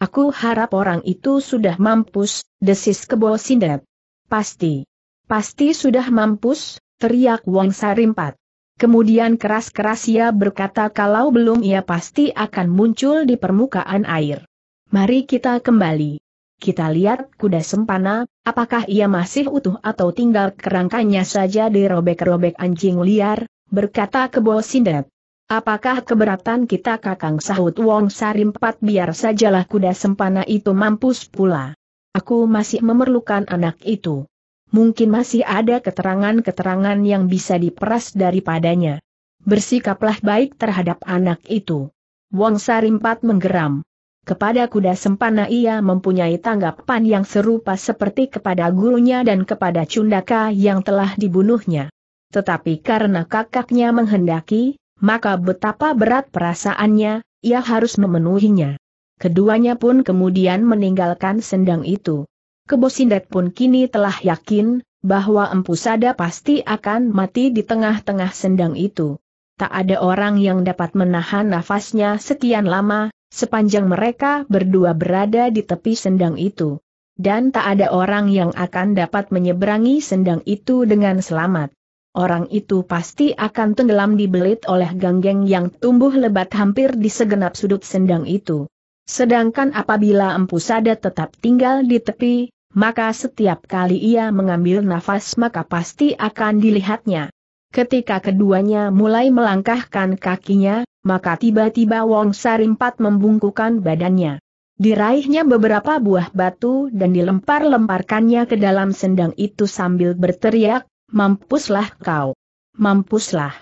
Aku harap orang itu sudah mampus, desis kebo sindet. Pasti. Pasti sudah mampus, teriak Wong Sarimpat. Kemudian keras-keras ia berkata kalau belum ia pasti akan muncul di permukaan air. Mari kita kembali. Kita lihat kuda sempana, apakah ia masih utuh atau tinggal kerangkanya saja dirobek-robek anjing liar, berkata kebo sindet. Apakah keberatan kita kakang sahut Wong Sarimpat biar sajalah kuda sempana itu mampus pula. Aku masih memerlukan anak itu. Mungkin masih ada keterangan-keterangan yang bisa diperas daripadanya. Bersikaplah baik terhadap anak itu. Wong Sarimpat menggeram. Kepada kuda sempana ia mempunyai tanggapan yang serupa seperti kepada gurunya dan kepada Cundaka yang telah dibunuhnya. Tetapi karena kakaknya menghendaki, maka betapa berat perasaannya, ia harus memenuhinya. Keduanya pun kemudian meninggalkan sendang itu. Kebosindet pun kini telah yakin, bahwa Empu Sada pasti akan mati di tengah-tengah sendang itu. Tak ada orang yang dapat menahan nafasnya sekian lama, sepanjang mereka berdua berada di tepi sendang itu. Dan tak ada orang yang akan dapat menyeberangi sendang itu dengan selamat. Orang itu pasti akan tenggelam dibelit oleh ganggeng yang tumbuh lebat hampir di segenap sudut sendang itu. Sedangkan apabila Empu Sada tetap tinggal di tepi, maka setiap kali ia mengambil nafas maka pasti akan dilihatnya. Ketika keduanya mulai melangkahkan kakinya, maka tiba-tiba Wong Sarimpat membungkukan badannya. Diraihnya beberapa buah batu dan dilempar-lemparkannya ke dalam sendang itu sambil berteriak, mampuslah kau, mampuslah.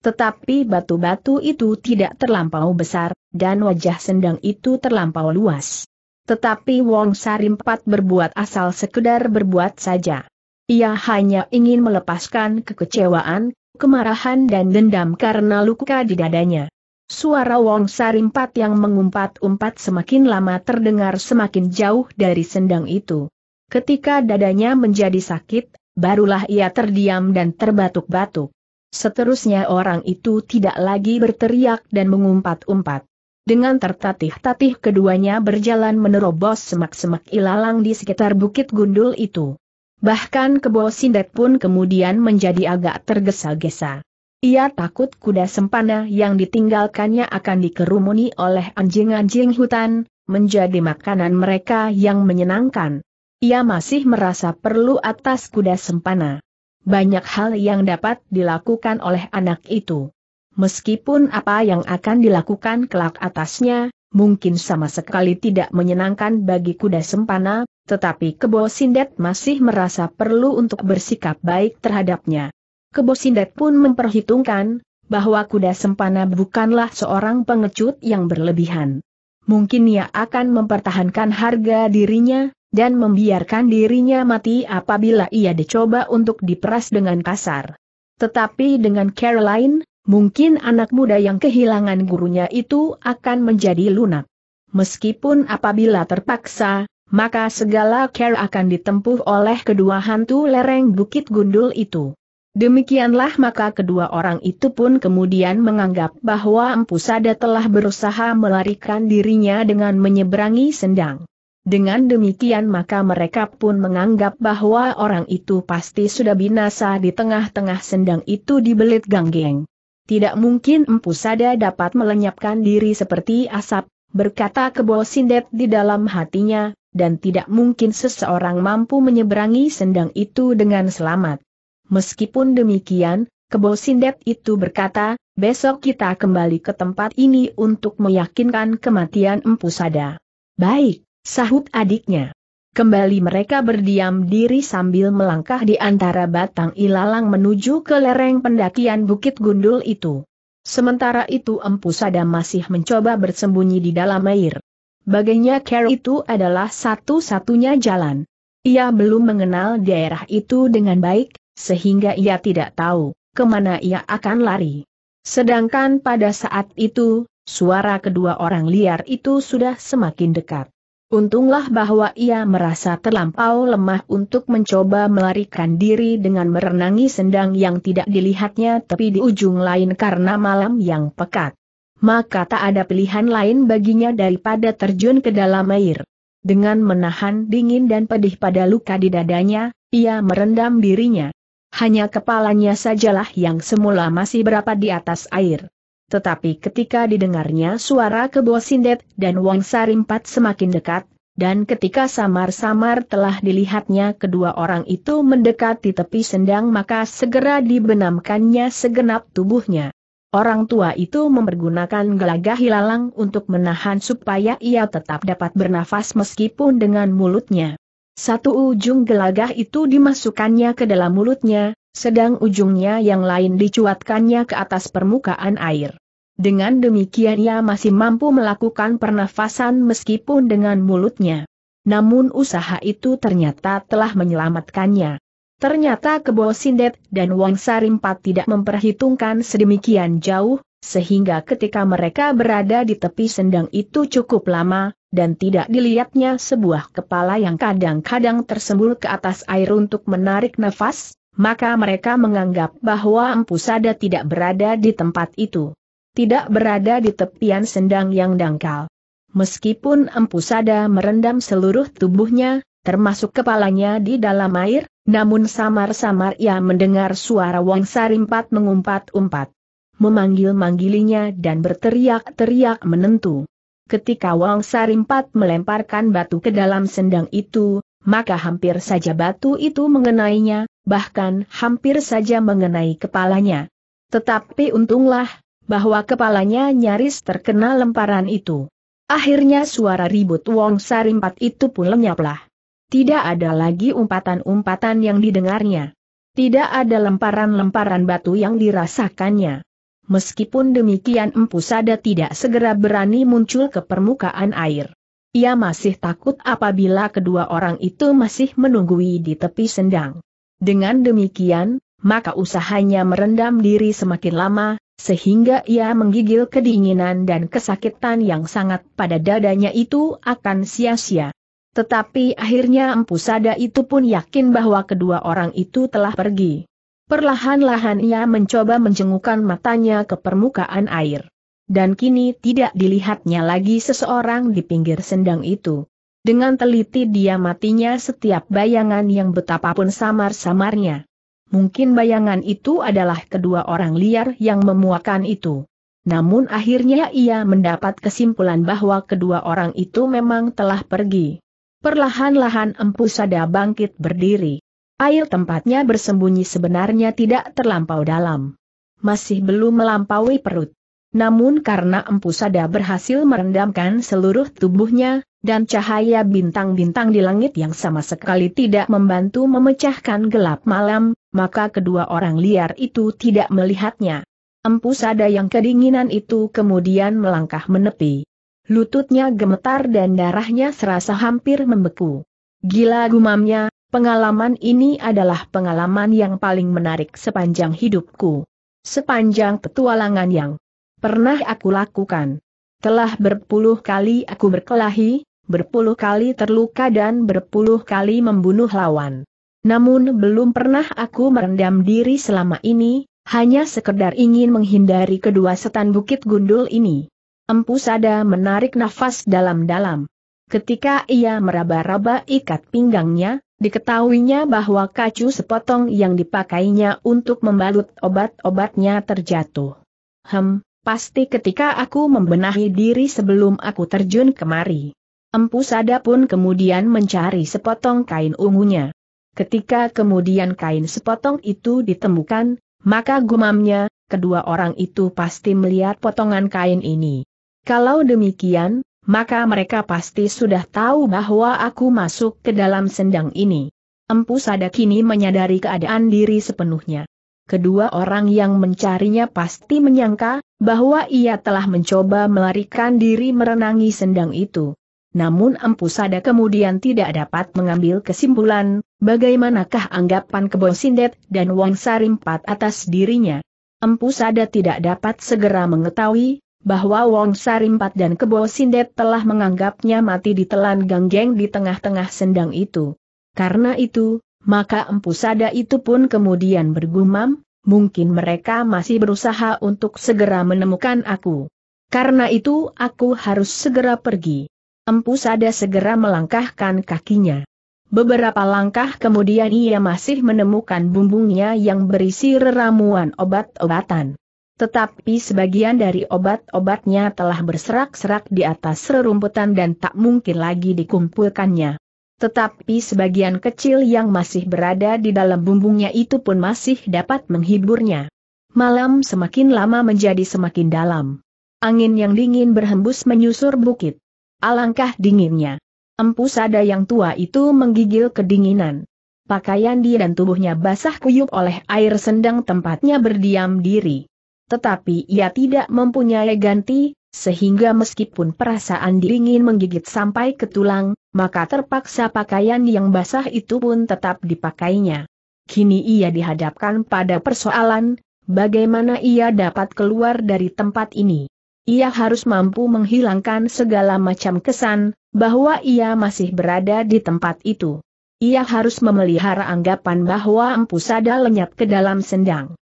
Tetapi batu-batu itu tidak terlampau besar, dan wajah sendang itu terlampau luas. Tetapi Wong Sarimpat berbuat asal sekedar berbuat saja. Ia hanya ingin melepaskan kekecewaan, kemarahan dan dendam karena luka di dadanya. Suara Wong Sarimpat yang mengumpat-umpat semakin lama terdengar semakin jauh dari sendang itu. Ketika dadanya menjadi sakit, barulah ia terdiam dan terbatuk-batuk. Seterusnya orang itu tidak lagi berteriak dan mengumpat-umpat. Dengan tertatih-tatih keduanya berjalan menerobos semak-semak ilalang di sekitar bukit gundul itu. Bahkan kebo sindet pun kemudian menjadi agak tergesa-gesa. Ia takut kuda sempana yang ditinggalkannya akan dikerumuni oleh anjing-anjing hutan, menjadi makanan mereka yang menyenangkan. Ia masih merasa perlu atas kuda sempana. Banyak hal yang dapat dilakukan oleh anak itu. Meskipun apa yang akan dilakukan kelak atasnya, mungkin sama sekali tidak menyenangkan bagi kuda sempana, tetapi kebo sindet masih merasa perlu untuk bersikap baik terhadapnya. Kebo sindet pun memperhitungkan, bahwa kuda sempana bukanlah seorang pengecut yang berlebihan. Mungkin ia akan mempertahankan harga dirinya, dan membiarkan dirinya mati apabila ia dicoba untuk diperas dengan kasar. Tetapi dengan Caroline, mungkin anak muda yang kehilangan gurunya itu akan menjadi lunak. Meskipun apabila terpaksa, maka segala care akan ditempuh oleh kedua hantu lereng Bukit Gundul itu. Demikianlah maka kedua orang itu pun kemudian menganggap bahwa Empu Sada telah berusaha melarikan dirinya dengan menyeberangi sendang. Dengan demikian maka mereka pun menganggap bahwa orang itu pasti sudah binasa di tengah-tengah sendang itu di belit ganggeng. Tidak mungkin Empu Sada dapat melenyapkan diri seperti asap, berkata Kebo Sindet di dalam hatinya, dan tidak mungkin seseorang mampu menyeberangi sendang itu dengan selamat. Meskipun demikian, Kebo Sindet itu berkata, besok kita kembali ke tempat ini untuk meyakinkan kematian Empu Sada. Baik, sahut adiknya. Kembali mereka berdiam diri sambil melangkah di antara batang ilalang menuju ke lereng pendakian Bukit Gundul itu. Sementara itu Empu Sada masih mencoba bersembunyi di dalam air. Baginya Care itu adalah satu-satunya jalan. Ia belum mengenal daerah itu dengan baik, sehingga ia tidak tahu kemana ia akan lari. Sedangkan pada saat itu, suara kedua orang liar itu sudah semakin dekat. Untunglah bahwa ia merasa terlampau lemah untuk mencoba melarikan diri dengan merenangi sendang yang tidak dilihatnya tapi di ujung lain karena malam yang pekat. Maka tak ada pilihan lain baginya daripada terjun ke dalam air. Dengan menahan dingin dan pedih pada luka di dadanya, ia merendam dirinya, hanya kepalanya sajalah yang semula masih berapa di atas air. Tetapi ketika didengarnya suara kebo sindet dan Wong Sarimpat semakin dekat, dan ketika samar-samar telah dilihatnya kedua orang itu mendekati tepi sendang maka segera dibenamkannya segenap tubuhnya. Orang tua itu mempergunakan gelagah hilalang untuk menahan supaya ia tetap dapat bernafas meskipun dengan mulutnya. Satu ujung gelagah itu dimasukkannya ke dalam mulutnya, sedang ujungnya yang lain dicuatkannya ke atas permukaan air. Dengan demikian ia masih mampu melakukan pernafasan meskipun dengan mulutnya. Namun usaha itu ternyata telah menyelamatkannya. Ternyata Kebo Sindet dan Wang Sarimpat tidak memperhitungkan sedemikian jauh, sehingga ketika mereka berada di tepi sendang itu cukup lama, dan tidak dilihatnya sebuah kepala yang kadang-kadang tersembul ke atas air untuk menarik nafas, maka mereka menganggap bahwa Empu Sada tidak berada di tempat itu. Tidak berada di tepian sendang yang dangkal. Meskipun Empu Sada merendam seluruh tubuhnya, termasuk kepalanya di dalam air, namun samar-samar ia mendengar suara Wang Sarimpat mengumpat-umpat memanggil-manggilinya dan berteriak-teriak menentu. Ketika Wang Sarimpat melemparkan batu ke dalam sendang itu, maka hampir saja batu itu mengenainya, bahkan hampir saja mengenai kepalanya. Tetapi untunglah, bahwa kepalanya nyaris terkena lemparan itu. Akhirnya suara ribut Wong Sarimpat itu pun lenyaplah. Tidak ada lagi umpatan-umpatan yang didengarnya. Tidak ada lemparan-lemparan batu yang dirasakannya. Meskipun demikian Empu Sada tidak segera berani muncul ke permukaan air. Ia masih takut apabila kedua orang itu masih menunggui di tepi sendang. Dengan demikian, maka usahanya merendam diri semakin lama, sehingga ia menggigil kedinginan dan kesakitan yang sangat pada dadanya itu akan sia-sia. Tetapi akhirnya Empu Sada itu pun yakin bahwa kedua orang itu telah pergi. Perlahan-lahan ia mencoba menjengukkan matanya ke permukaan air. Dan kini tidak dilihatnya lagi seseorang di pinggir sendang itu. Dengan teliti dia matinya setiap bayangan yang betapapun samar-samarnya. Mungkin bayangan itu adalah kedua orang liar yang memuakan itu. Namun akhirnya ia mendapat kesimpulan bahwa kedua orang itu memang telah pergi. Perlahan-lahan Empu Sada bangkit berdiri. Air tempatnya bersembunyi sebenarnya tidak terlampau dalam. Masih belum melampaui perut. Namun karena empu sada berhasil merendamkan seluruh tubuhnya, dan cahaya bintang-bintang di langit yang sama sekali tidak membantu memecahkan gelap malam, maka kedua orang liar itu tidak melihatnya. Empu sada yang kedinginan itu kemudian melangkah menepi. Lututnya gemetar dan darahnya serasa hampir membeku. Gila gumamnya, Pengalaman ini adalah pengalaman yang paling menarik sepanjang hidupku. Sepanjang petualangan yang pernah aku lakukan. Telah berpuluh kali aku berkelahi, berpuluh kali terluka dan berpuluh kali membunuh lawan. Namun belum pernah aku merendam diri selama ini, hanya sekedar ingin menghindari kedua setan bukit gundul ini. Empu Sada menarik nafas dalam-dalam. Ketika ia meraba-raba ikat pinggangnya, diketahuinya bahwa kacu sepotong yang dipakainya untuk membalut obat-obatnya terjatuh. Hem, pasti ketika aku membenahi diri sebelum aku terjun kemari. Empu Sada pun kemudian mencari sepotong kain ungunya. Ketika kemudian kain sepotong itu ditemukan, maka gumamnya, kedua orang itu pasti melihat potongan kain ini. Kalau demikian, maka mereka pasti sudah tahu bahwa aku masuk ke dalam sendang ini. Empu Sada kini menyadari keadaan diri sepenuhnya. Kedua orang yang mencarinya pasti menyangka bahwa ia telah mencoba melarikan diri merenangi sendang itu. Namun Empu Sada kemudian tidak dapat mengambil kesimpulan, bagaimanakah anggapan Kebo Sindet dan Wang Sarimpat atas dirinya. Empu Sada tidak dapat segera mengetahui, bahwa Wong Sarimpat dan Kebo Sindet telah menganggapnya mati di telan ganggeng di tengah-tengah sendang itu. Karena itu, maka Empu Sada itu pun kemudian bergumam, mungkin mereka masih berusaha untuk segera menemukan aku. Karena itu aku harus segera pergi. Empu Sada segera melangkahkan kakinya. Beberapa langkah kemudian ia masih menemukan bumbungnya yang berisi ramuan obat-obatan. Tetapi sebagian dari obat-obatnya telah berserak-serak di atas rerumputan dan tak mungkin lagi dikumpulkannya. Tetapi sebagian kecil yang masih berada di dalam bumbungnya itu pun masih dapat menghiburnya. Malam semakin lama menjadi semakin dalam. Angin yang dingin berhembus menyusur bukit. Alangkah dinginnya. Empu sada yang tua itu menggigil kedinginan. Pakaian dia dan tubuhnya basah kuyup oleh air sendang tempatnya berdiam diri tetapi ia tidak mempunyai ganti, sehingga meskipun perasaan dingin menggigit sampai ke tulang, maka terpaksa pakaian yang basah itu pun tetap dipakainya. Kini ia dihadapkan pada persoalan, bagaimana ia dapat keluar dari tempat ini. Ia harus mampu menghilangkan segala macam kesan, bahwa ia masih berada di tempat itu. Ia harus memelihara anggapan bahwa sada lenyap ke dalam sendang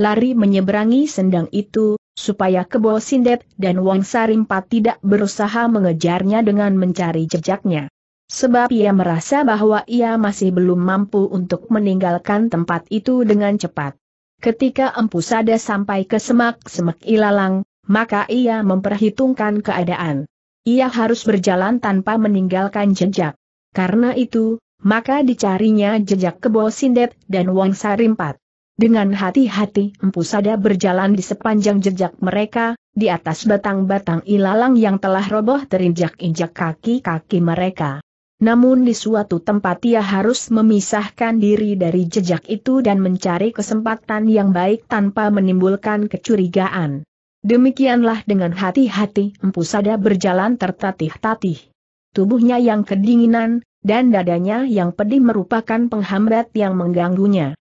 lari menyeberangi sendang itu, supaya Kebo Sindet dan Wang Sarimpat tidak berusaha mengejarnya dengan mencari jejaknya. Sebab ia merasa bahwa ia masih belum mampu untuk meninggalkan tempat itu dengan cepat. Ketika Empu Sada sampai ke semak-semak ilalang, maka ia memperhitungkan keadaan. Ia harus berjalan tanpa meninggalkan jejak. Karena itu, maka dicarinya jejak Kebo Sindet dan Wang Sarimpat. Dengan hati-hati Empu Sada berjalan di sepanjang jejak mereka, di atas batang-batang ilalang yang telah roboh terinjak-injak kaki-kaki mereka. Namun di suatu tempat ia harus memisahkan diri dari jejak itu dan mencari kesempatan yang baik tanpa menimbulkan kecurigaan. Demikianlah dengan hati-hati Empu Sada berjalan tertatih-tatih. Tubuhnya yang kedinginan, dan dadanya yang pedih merupakan penghambat yang mengganggunya.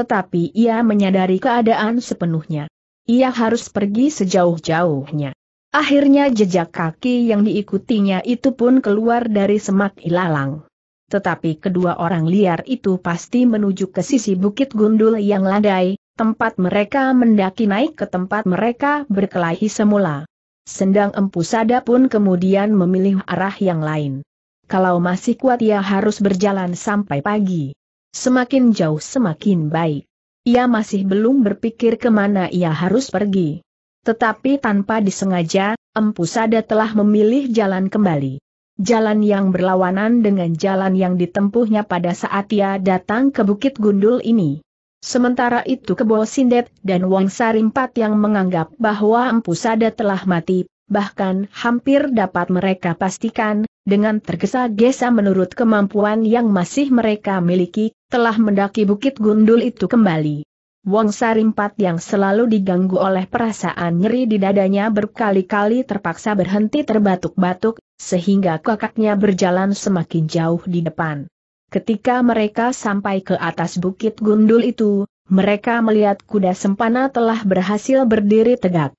Tetapi ia menyadari keadaan sepenuhnya. Ia harus pergi sejauh-jauhnya. Akhirnya jejak kaki yang diikutinya itu pun keluar dari semak ilalang. Tetapi kedua orang liar itu pasti menuju ke sisi bukit gundul yang landai, tempat mereka mendaki naik ke tempat mereka berkelahi semula. Sendang Empu Sada pun kemudian memilih arah yang lain. Kalau masih kuat ia harus berjalan sampai pagi semakin jauh semakin baik. Ia masih belum berpikir kemana ia harus pergi. Tetapi tanpa disengaja, Empu Sada telah memilih jalan kembali. Jalan yang berlawanan dengan jalan yang ditempuhnya pada saat ia datang ke Bukit Gundul ini. Sementara itu Kebo Sindet dan Wang Sarimpat yang menganggap bahwa Empu Sada telah mati, bahkan hampir dapat mereka pastikan, dengan tergesa-gesa menurut kemampuan yang masih mereka miliki, telah mendaki bukit gundul itu kembali. Wong Sarimpat yang selalu diganggu oleh perasaan nyeri di dadanya berkali-kali terpaksa berhenti terbatuk-batuk, sehingga kakaknya berjalan semakin jauh di depan. Ketika mereka sampai ke atas bukit gundul itu, mereka melihat kuda sempana telah berhasil berdiri tegak.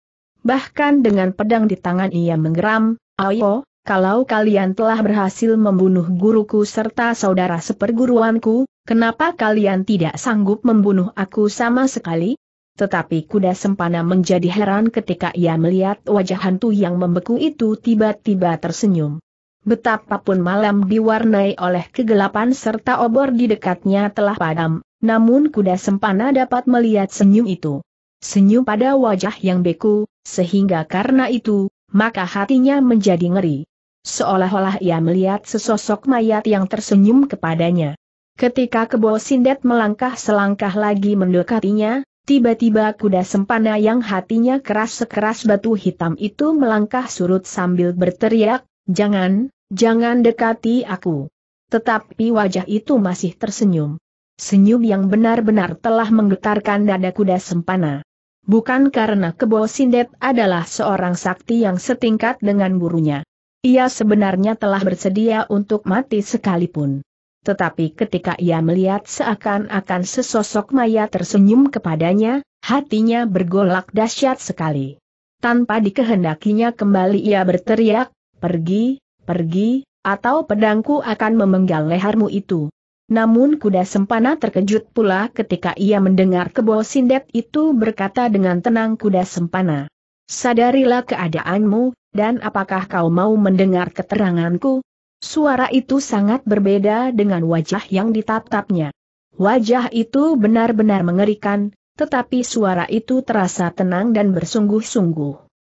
Bahkan dengan pedang di tangan ia menggeram, Ayo, kalau kalian telah berhasil membunuh guruku serta saudara seperguruanku, kenapa kalian tidak sanggup membunuh aku sama sekali? Tetapi kuda sempana menjadi heran ketika ia melihat wajah hantu yang membeku itu tiba-tiba tersenyum. Betapapun malam diwarnai oleh kegelapan serta obor di dekatnya telah padam, namun kuda sempana dapat melihat senyum itu. Senyum pada wajah yang beku, sehingga karena itu, maka hatinya menjadi ngeri. Seolah-olah ia melihat sesosok mayat yang tersenyum kepadanya. Ketika kebo sindet melangkah selangkah lagi mendekatinya, tiba-tiba kuda sempana yang hatinya keras sekeras batu hitam itu melangkah surut sambil berteriak, Jangan, jangan dekati aku. Tetapi wajah itu masih tersenyum. Senyum yang benar-benar telah menggetarkan dada kuda sempana. Bukan karena kebo sindet adalah seorang sakti yang setingkat dengan gurunya. Ia sebenarnya telah bersedia untuk mati sekalipun. Tetapi ketika ia melihat seakan-akan sesosok maya tersenyum kepadanya, hatinya bergolak dahsyat sekali. Tanpa dikehendakinya kembali ia berteriak, pergi, pergi, atau pedangku akan memenggal lehermu itu. Namun kuda sempana terkejut pula ketika ia mendengar kebo sindet itu berkata dengan tenang kuda sempana. Sadarilah keadaanmu, dan apakah kau mau mendengar keteranganku? Suara itu sangat berbeda dengan wajah yang ditatapnya. Wajah itu benar-benar mengerikan, tetapi suara itu terasa tenang dan bersungguh-sungguh.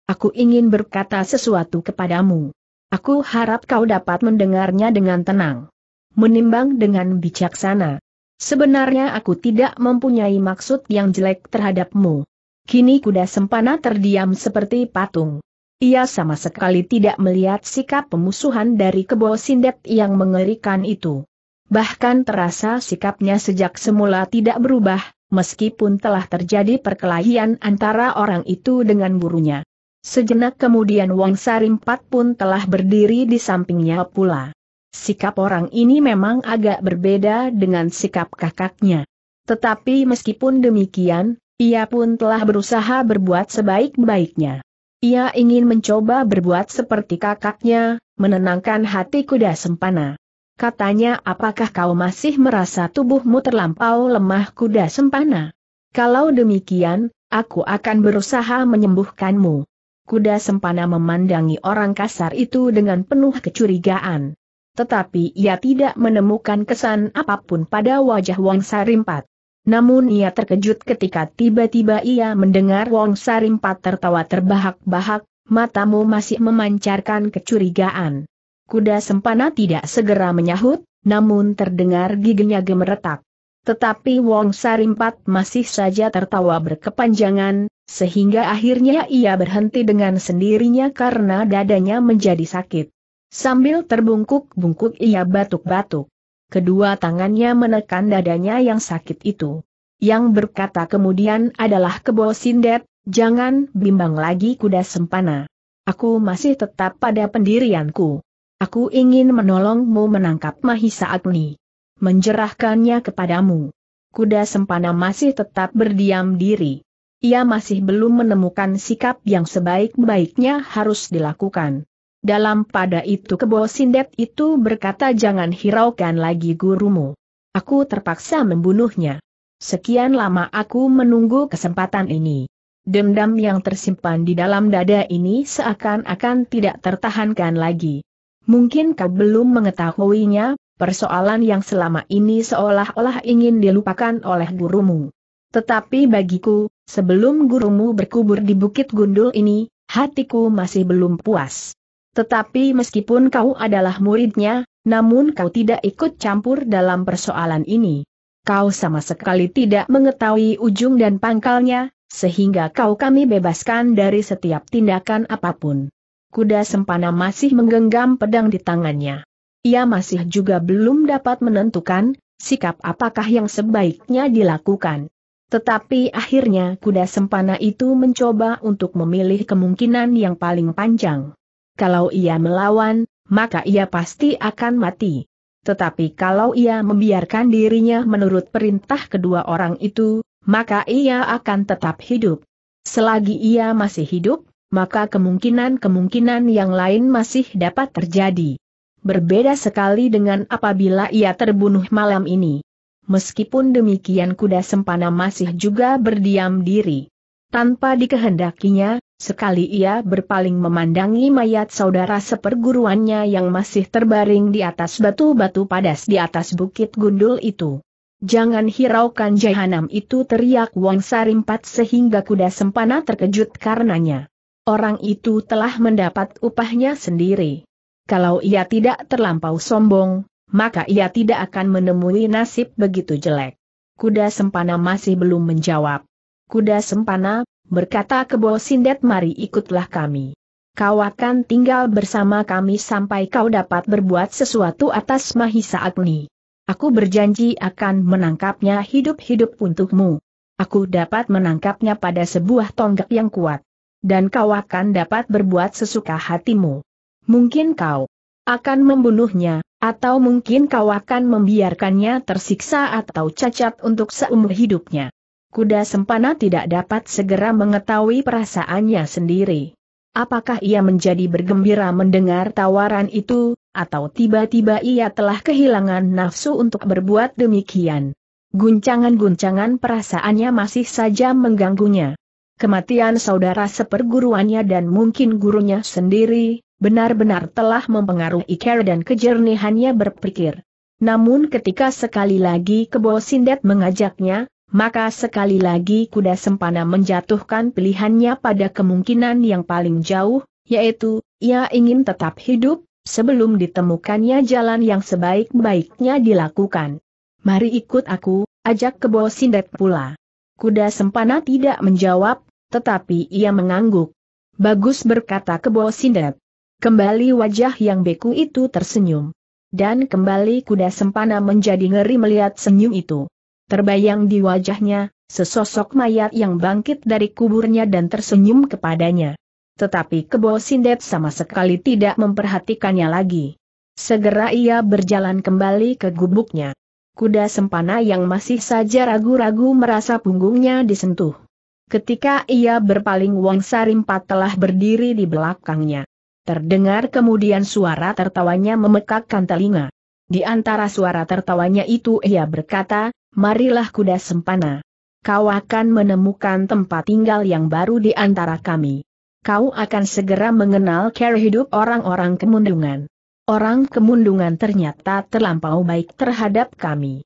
Aku ingin berkata sesuatu kepadamu. Aku harap kau dapat mendengarnya dengan tenang. Menimbang dengan bijaksana. Sebenarnya aku tidak mempunyai maksud yang jelek terhadapmu. Kini kuda sempana terdiam seperti patung. Ia sama sekali tidak melihat sikap pemusuhan dari kebo sindet yang mengerikan itu. Bahkan terasa sikapnya sejak semula tidak berubah, meskipun telah terjadi perkelahian antara orang itu dengan burunya. Sejenak kemudian Wang Sarimpat pun telah berdiri di sampingnya pula. Sikap orang ini memang agak berbeda dengan sikap kakaknya. Tetapi meskipun demikian, ia pun telah berusaha berbuat sebaik-baiknya. Ia ingin mencoba berbuat seperti kakaknya, menenangkan hati kuda sempana. Katanya apakah kau masih merasa tubuhmu terlampau lemah kuda sempana? Kalau demikian, aku akan berusaha menyembuhkanmu. Kuda sempana memandangi orang kasar itu dengan penuh kecurigaan. Tetapi ia tidak menemukan kesan apapun pada wajah Wangsa Rimpat. Namun ia terkejut ketika tiba-tiba ia mendengar Wong Sarimpat tertawa terbahak-bahak, matamu masih memancarkan kecurigaan. Kuda sempana tidak segera menyahut, namun terdengar giginya gemeretak. Tetapi Wong Sarimpat masih saja tertawa berkepanjangan, sehingga akhirnya ia berhenti dengan sendirinya karena dadanya menjadi sakit. Sambil terbungkuk-bungkuk ia batuk-batuk kedua tangannya menekan dadanya yang sakit itu. Yang berkata kemudian adalah Kebo Sindet, jangan bimbang lagi kuda sempana. Aku masih tetap pada pendirianku. Aku ingin menolongmu menangkap Mahisa Agni. Menjerahkannya kepadamu. Kuda sempana masih tetap berdiam diri ia masih belum menemukan sikap yang sebaik-baiknya harus dilakukan. Dalam pada itu kebo sindet itu berkata jangan hiraukan lagi gurumu. Aku terpaksa membunuhnya. Sekian lama aku menunggu kesempatan ini. Dendam yang tersimpan di dalam dada ini seakan-akan tidak tertahankan lagi. Mungkin kau belum mengetahuinya, persoalan yang selama ini seolah-olah ingin dilupakan oleh gurumu. Tetapi bagiku, sebelum gurumu berkubur di Bukit Gundul ini, hatiku masih belum puas. Tetapi meskipun kau adalah muridnya, namun kau tidak ikut campur dalam persoalan ini. Kau sama sekali tidak mengetahui ujung dan pangkalnya, sehingga kau kami bebaskan dari setiap tindakan apapun. Kuda Sempana masih menggenggam pedang di tangannya. Ia masih juga belum dapat menentukan, sikap apakah yang sebaiknya dilakukan. Tetapi akhirnya kuda Sempana itu mencoba untuk memilih kemungkinan yang paling panjang. Kalau ia melawan, maka ia pasti akan mati. Tetapi kalau ia membiarkan dirinya menurut perintah kedua orang itu, maka ia akan tetap hidup. Selagi ia masih hidup, maka kemungkinan-kemungkinan yang lain masih dapat terjadi. Berbeda sekali dengan apabila ia terbunuh malam ini. Meskipun demikian kuda sempana masih juga berdiam diri. Tanpa dikehendakinya, Sekali ia berpaling memandangi mayat saudara seperguruannya yang masih terbaring di atas batu-batu padas di atas bukit gundul itu. Jangan hiraukan jahanam itu teriak Wang Sarimpat sehingga kuda sempana terkejut karenanya. Orang itu telah mendapat upahnya sendiri. Kalau ia tidak terlampau sombong, maka ia tidak akan menemui nasib begitu jelek. Kuda sempana masih belum menjawab. Kuda sempana berkata kebo Sindet mari ikutlah kami. Kau akan tinggal bersama kami sampai kau dapat berbuat sesuatu atas Mahisa Agni. Aku berjanji akan menangkapnya hidup-hidup untukmu. Aku dapat menangkapnya pada sebuah tonggak yang kuat. Dan kau akan dapat berbuat sesuka hatimu. Mungkin kau akan membunuhnya, atau mungkin kau akan membiarkannya tersiksa atau cacat untuk seumur hidupnya kuda sempana tidak dapat segera mengetahui perasaannya sendiri. Apakah ia menjadi bergembira mendengar tawaran itu, atau tiba-tiba ia telah kehilangan nafsu untuk berbuat demikian? Guncangan-guncangan perasaannya masih saja mengganggunya. Kematian saudara seperguruannya dan mungkin gurunya sendiri, benar-benar telah mempengaruhi Care dan kejernihannya berpikir. Namun ketika sekali lagi Kebo Sindet mengajaknya, maka sekali lagi kuda sempana menjatuhkan pilihannya pada kemungkinan yang paling jauh, yaitu, ia ingin tetap hidup, sebelum ditemukannya jalan yang sebaik-baiknya dilakukan. Mari ikut aku, ajak kebo sindet pula. Kuda sempana tidak menjawab, tetapi ia mengangguk. Bagus berkata kebo sindet. Kembali wajah yang beku itu tersenyum. Dan kembali kuda sempana menjadi ngeri melihat senyum itu. Terbayang di wajahnya, sesosok mayat yang bangkit dari kuburnya dan tersenyum kepadanya. Tetapi Kebo Sindet sama sekali tidak memperhatikannya lagi. Segera ia berjalan kembali ke gubuknya. Kuda sempana yang masih saja ragu-ragu merasa punggungnya disentuh. Ketika ia berpaling Wang Sarimpat telah berdiri di belakangnya. Terdengar kemudian suara tertawanya memekakkan telinga. Di antara suara tertawanya itu ia berkata, marilah kuda sempana. Kau akan menemukan tempat tinggal yang baru di antara kami. Kau akan segera mengenal cara hidup orang-orang kemundungan. Orang kemundungan ternyata terlampau baik terhadap kami.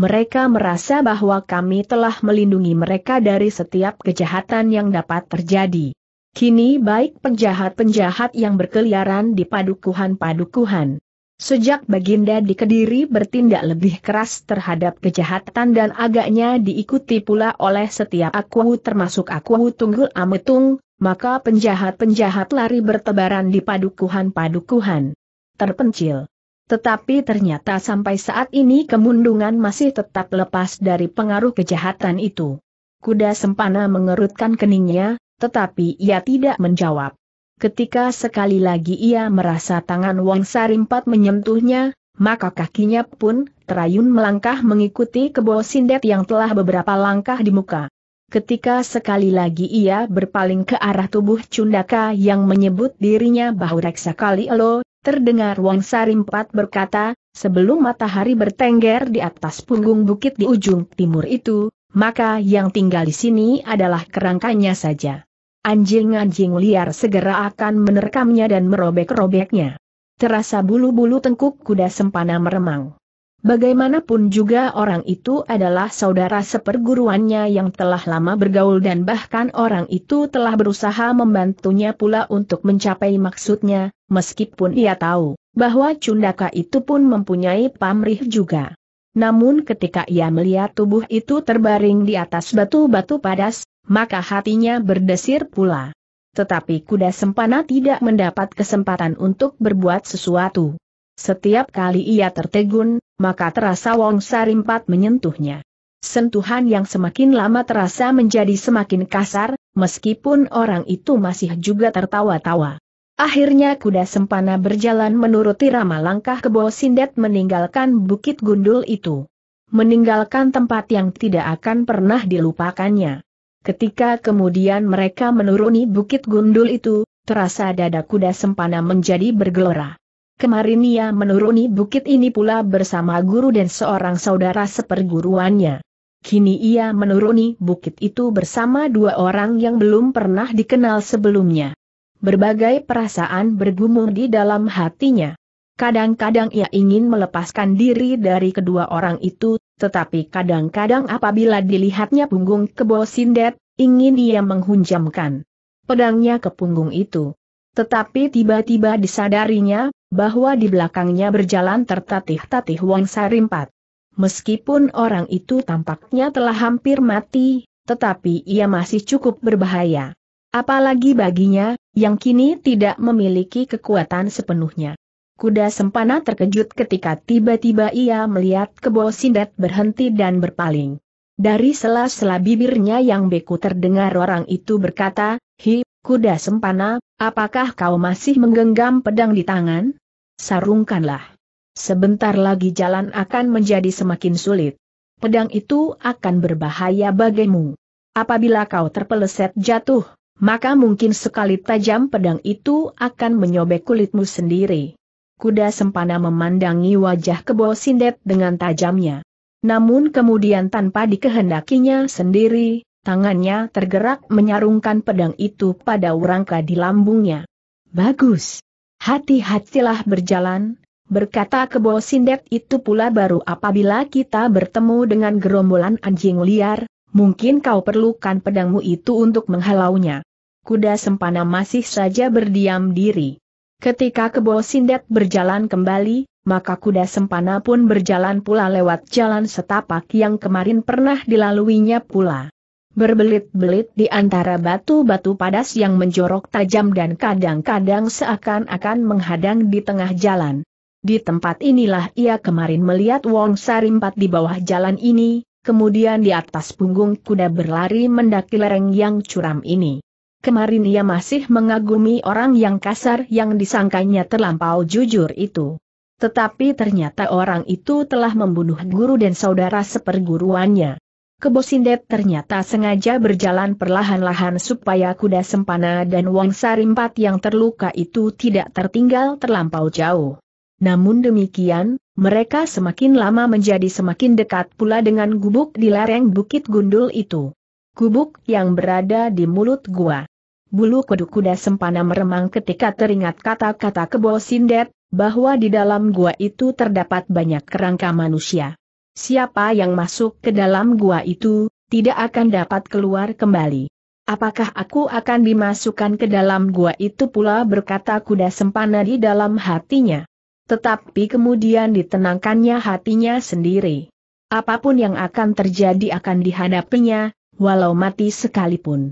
Mereka merasa bahwa kami telah melindungi mereka dari setiap kejahatan yang dapat terjadi. Kini baik penjahat-penjahat yang berkeliaran di padukuhan-padukuhan, Sejak Baginda di Kediri bertindak lebih keras terhadap kejahatan dan agaknya diikuti pula oleh setiap akuhu termasuk akuhu tunggul ametung, maka penjahat-penjahat lari bertebaran di padukuhan-padukuhan. Terpencil. Tetapi ternyata sampai saat ini kemundungan masih tetap lepas dari pengaruh kejahatan itu. Kuda Sempana mengerutkan keningnya, tetapi ia tidak menjawab. Ketika sekali lagi ia merasa tangan Wang Sarimpat menyentuhnya, maka kakinya pun terayun melangkah mengikuti kebo sindet yang telah beberapa langkah di muka. Ketika sekali lagi ia berpaling ke arah tubuh Cundaka yang menyebut dirinya bahwa reksa kali elo, terdengar Wang Sarimpat berkata, sebelum matahari bertengger di atas punggung bukit di ujung timur itu, maka yang tinggal di sini adalah kerangkanya saja. Anjing-anjing liar segera akan menerkamnya dan merobek-robeknya. Terasa bulu-bulu tengkuk kuda sempana meremang. Bagaimanapun juga orang itu adalah saudara seperguruannya yang telah lama bergaul dan bahkan orang itu telah berusaha membantunya pula untuk mencapai maksudnya, meskipun ia tahu bahwa Cundaka itu pun mempunyai pamrih juga. Namun ketika ia melihat tubuh itu terbaring di atas batu-batu padas, maka hatinya berdesir pula. Tetapi kuda sempana tidak mendapat kesempatan untuk berbuat sesuatu. Setiap kali ia tertegun, maka terasa Wong Sarimpat menyentuhnya. Sentuhan yang semakin lama terasa menjadi semakin kasar, meskipun orang itu masih juga tertawa-tawa. Akhirnya kuda sempana berjalan menuruti rama langkah kebo sindet meninggalkan bukit gundul itu. Meninggalkan tempat yang tidak akan pernah dilupakannya. Ketika kemudian mereka menuruni bukit gundul itu, terasa dada kuda sempana menjadi bergelora. Kemarin ia menuruni bukit ini pula bersama guru dan seorang saudara seperguruannya. Kini ia menuruni bukit itu bersama dua orang yang belum pernah dikenal sebelumnya. Berbagai perasaan bergumul di dalam hatinya. Kadang-kadang ia ingin melepaskan diri dari kedua orang itu, tetapi kadang-kadang apabila dilihatnya punggung kebo sindet, ingin ia menghunjamkan pedangnya ke punggung itu. Tetapi tiba-tiba disadarinya, bahwa di belakangnya berjalan tertatih-tatih Wang Sarimpat. Meskipun orang itu tampaknya telah hampir mati, tetapi ia masih cukup berbahaya. Apalagi baginya, yang kini tidak memiliki kekuatan sepenuhnya. Kuda Sempana terkejut ketika tiba-tiba ia melihat kebo sindet berhenti dan berpaling. Dari sela-sela bibirnya yang beku terdengar orang itu berkata, Hi, kuda Sempana, apakah kau masih menggenggam pedang di tangan? Sarungkanlah. Sebentar lagi jalan akan menjadi semakin sulit. Pedang itu akan berbahaya bagimu. Apabila kau terpeleset jatuh, maka mungkin sekali tajam pedang itu akan menyobek kulitmu sendiri kuda sempana memandangi wajah kebo sindet dengan tajamnya. Namun kemudian tanpa dikehendakinya sendiri, tangannya tergerak menyarungkan pedang itu pada urangka di lambungnya. Bagus. Hati-hatilah berjalan, berkata kebo sindet itu pula baru apabila kita bertemu dengan gerombolan anjing liar, mungkin kau perlukan pedangmu itu untuk menghalaunya. Kuda sempana masih saja berdiam diri. Ketika Kebo Sindet berjalan kembali, maka kuda sempana pun berjalan pula lewat jalan setapak yang kemarin pernah dilaluinya pula. Berbelit-belit di antara batu-batu padas yang menjorok tajam dan kadang-kadang seakan-akan menghadang di tengah jalan. Di tempat inilah ia kemarin melihat Wong Sarimpat di bawah jalan ini, kemudian di atas punggung kuda berlari mendaki lereng yang curam ini kemarin ia masih mengagumi orang yang kasar yang disangkanya terlampau jujur itu. Tetapi ternyata orang itu telah membunuh guru dan saudara seperguruannya. Kebosindet ternyata sengaja berjalan perlahan-lahan supaya kuda sempana dan wangsa Sarimpat yang terluka itu tidak tertinggal terlampau jauh. Namun demikian, mereka semakin lama menjadi semakin dekat pula dengan gubuk di lereng Bukit Gundul itu. Gubuk yang berada di mulut gua. Bulu kudu kuda sempana meremang ketika teringat kata-kata kebo sindet, bahwa di dalam gua itu terdapat banyak kerangka manusia. Siapa yang masuk ke dalam gua itu, tidak akan dapat keluar kembali. Apakah aku akan dimasukkan ke dalam gua itu pula berkata kuda sempana di dalam hatinya. Tetapi kemudian ditenangkannya hatinya sendiri. Apapun yang akan terjadi akan dihadapinya, walau mati sekalipun.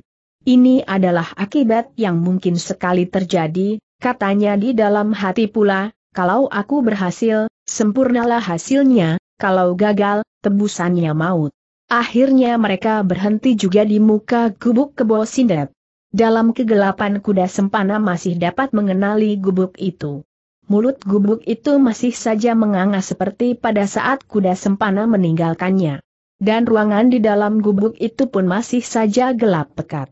Ini adalah akibat yang mungkin sekali terjadi, katanya di dalam hati pula, kalau aku berhasil, sempurnalah hasilnya, kalau gagal, tebusannya maut. Akhirnya mereka berhenti juga di muka gubuk kebo sindet. Dalam kegelapan kuda sempana masih dapat mengenali gubuk itu. Mulut gubuk itu masih saja menganga seperti pada saat kuda sempana meninggalkannya. Dan ruangan di dalam gubuk itu pun masih saja gelap pekat.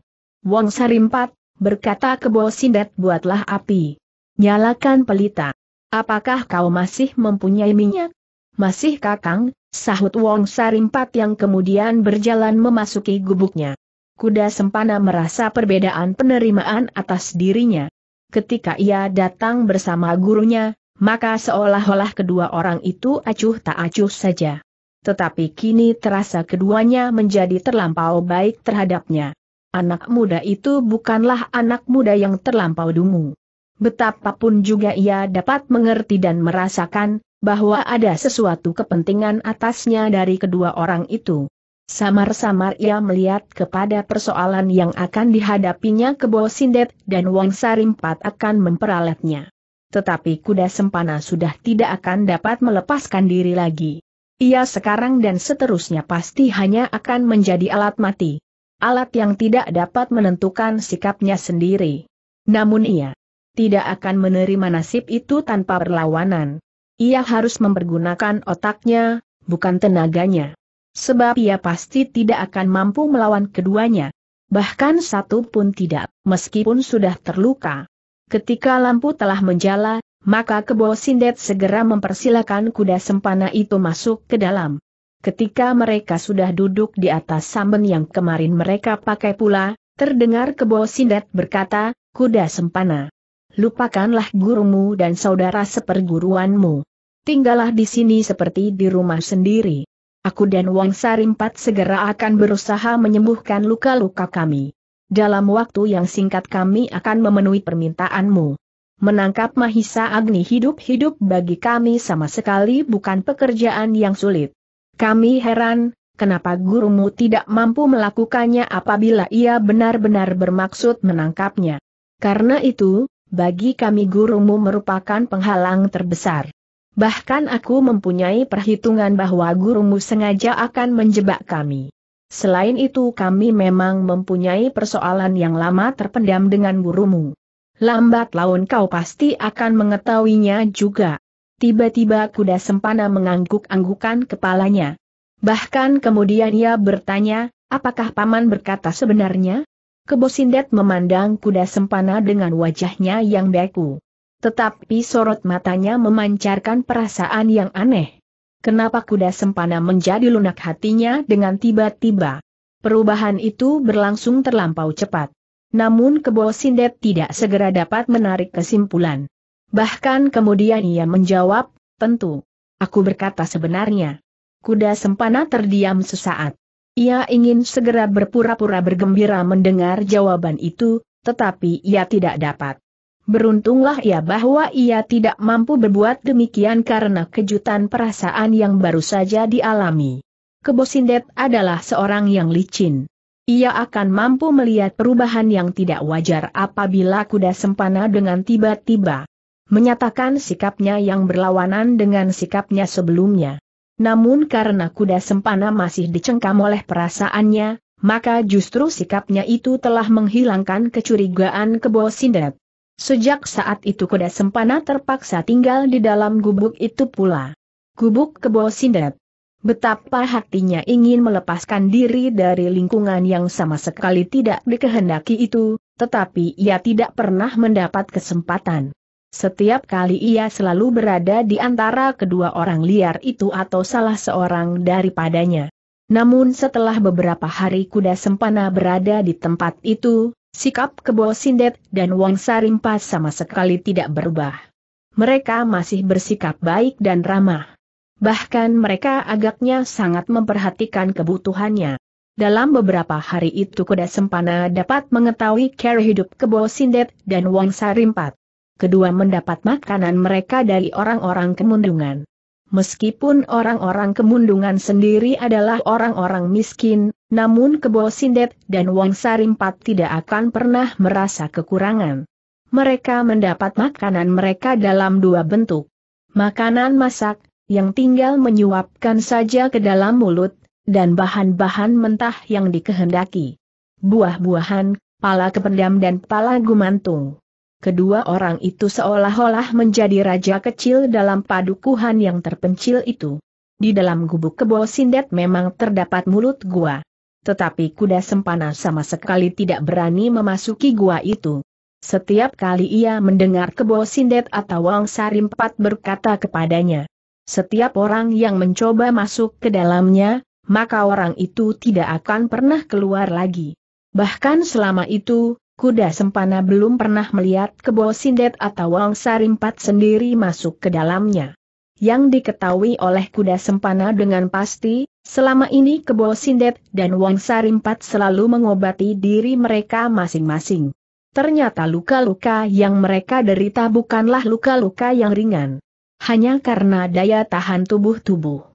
Wong Sarimpat, berkata ke kebo sindet buatlah api. Nyalakan pelita. Apakah kau masih mempunyai minyak? Masih kakang, sahut Wong Sarimpat yang kemudian berjalan memasuki gubuknya. Kuda Sempana merasa perbedaan penerimaan atas dirinya. Ketika ia datang bersama gurunya, maka seolah-olah kedua orang itu acuh tak acuh saja. Tetapi kini terasa keduanya menjadi terlampau baik terhadapnya. Anak muda itu bukanlah anak muda yang terlampau dungu. Betapapun juga ia dapat mengerti dan merasakan, bahwa ada sesuatu kepentingan atasnya dari kedua orang itu. Samar-samar ia melihat kepada persoalan yang akan dihadapinya bawah Sindet dan Wang Sarimpat akan memperalatnya. Tetapi kuda sempana sudah tidak akan dapat melepaskan diri lagi. Ia sekarang dan seterusnya pasti hanya akan menjadi alat mati alat yang tidak dapat menentukan sikapnya sendiri. Namun ia tidak akan menerima nasib itu tanpa perlawanan. Ia harus mempergunakan otaknya, bukan tenaganya. Sebab ia pasti tidak akan mampu melawan keduanya. Bahkan satu pun tidak, meskipun sudah terluka. Ketika lampu telah menjala, maka Kebo Sindet segera mempersilahkan kuda sempana itu masuk ke dalam. Ketika mereka sudah duduk di atas samben yang kemarin mereka pakai pula, terdengar kebo sindet berkata, kuda sempana. Lupakanlah gurumu dan saudara seperguruanmu. Tinggallah di sini seperti di rumah sendiri. Aku dan Wang Sarimpat segera akan berusaha menyembuhkan luka-luka kami. Dalam waktu yang singkat kami akan memenuhi permintaanmu. Menangkap Mahisa Agni hidup-hidup bagi kami sama sekali bukan pekerjaan yang sulit. Kami heran, kenapa gurumu tidak mampu melakukannya apabila ia benar-benar bermaksud menangkapnya. Karena itu, bagi kami gurumu merupakan penghalang terbesar. Bahkan aku mempunyai perhitungan bahwa gurumu sengaja akan menjebak kami. Selain itu kami memang mempunyai persoalan yang lama terpendam dengan gurumu. Lambat laun kau pasti akan mengetahuinya juga. Tiba-tiba kuda sempana mengangguk-anggukan kepalanya. Bahkan kemudian ia bertanya, apakah paman berkata sebenarnya? Kebosindet memandang kuda sempana dengan wajahnya yang beku. Tetapi sorot matanya memancarkan perasaan yang aneh. Kenapa kuda sempana menjadi lunak hatinya dengan tiba-tiba? Perubahan itu berlangsung terlampau cepat. Namun Kebo Sindet tidak segera dapat menarik kesimpulan. Bahkan kemudian ia menjawab, tentu. Aku berkata sebenarnya. Kuda sempana terdiam sesaat. Ia ingin segera berpura-pura bergembira mendengar jawaban itu, tetapi ia tidak dapat. Beruntunglah ia bahwa ia tidak mampu berbuat demikian karena kejutan perasaan yang baru saja dialami. Kebosindet adalah seorang yang licin. Ia akan mampu melihat perubahan yang tidak wajar apabila kuda sempana dengan tiba-tiba menyatakan sikapnya yang berlawanan dengan sikapnya sebelumnya. Namun karena kuda sempana masih dicengkam oleh perasaannya, maka justru sikapnya itu telah menghilangkan kecurigaan kebo sindet. Sejak saat itu kuda sempana terpaksa tinggal di dalam gubuk itu pula. Gubuk kebo sindet. Betapa hatinya ingin melepaskan diri dari lingkungan yang sama sekali tidak dikehendaki itu, tetapi ia tidak pernah mendapat kesempatan. Setiap kali ia selalu berada di antara kedua orang liar itu atau salah seorang daripadanya. Namun setelah beberapa hari kuda sempana berada di tempat itu, sikap Kebo Sindet dan Wang Sarimpat sama sekali tidak berubah. Mereka masih bersikap baik dan ramah. Bahkan mereka agaknya sangat memperhatikan kebutuhannya. Dalam beberapa hari itu kuda sempana dapat mengetahui cara hidup Kebo Sindet dan Wang Sarimpat kedua mendapat makanan mereka dari orang-orang kemundungan. Meskipun orang-orang kemundungan sendiri adalah orang-orang miskin, namun Kebo Sindet dan Wong Sarimpat tidak akan pernah merasa kekurangan. Mereka mendapat makanan mereka dalam dua bentuk. Makanan masak, yang tinggal menyuapkan saja ke dalam mulut, dan bahan-bahan mentah yang dikehendaki. Buah-buahan, pala kependam dan pala gumantung kedua orang itu seolah-olah menjadi raja kecil dalam padukuhan yang terpencil itu. Di dalam gubuk kebo sindet memang terdapat mulut gua. Tetapi kuda sempana sama sekali tidak berani memasuki gua itu. Setiap kali ia mendengar kebo sindet atau Wang Sarimpat berkata kepadanya, setiap orang yang mencoba masuk ke dalamnya, maka orang itu tidak akan pernah keluar lagi. Bahkan selama itu, kuda sempana belum pernah melihat kebo sindet atau wang sarimpat sendiri masuk ke dalamnya. Yang diketahui oleh kuda sempana dengan pasti, selama ini kebo sindet dan wang sarimpat selalu mengobati diri mereka masing-masing. Ternyata luka-luka yang mereka derita bukanlah luka-luka yang ringan. Hanya karena daya tahan tubuh tubuh.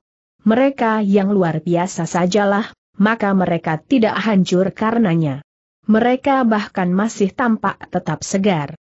Mereka yang luar biasa sajalah, maka mereka tidak hancur karenanya. Mereka bahkan masih tampak tetap segar.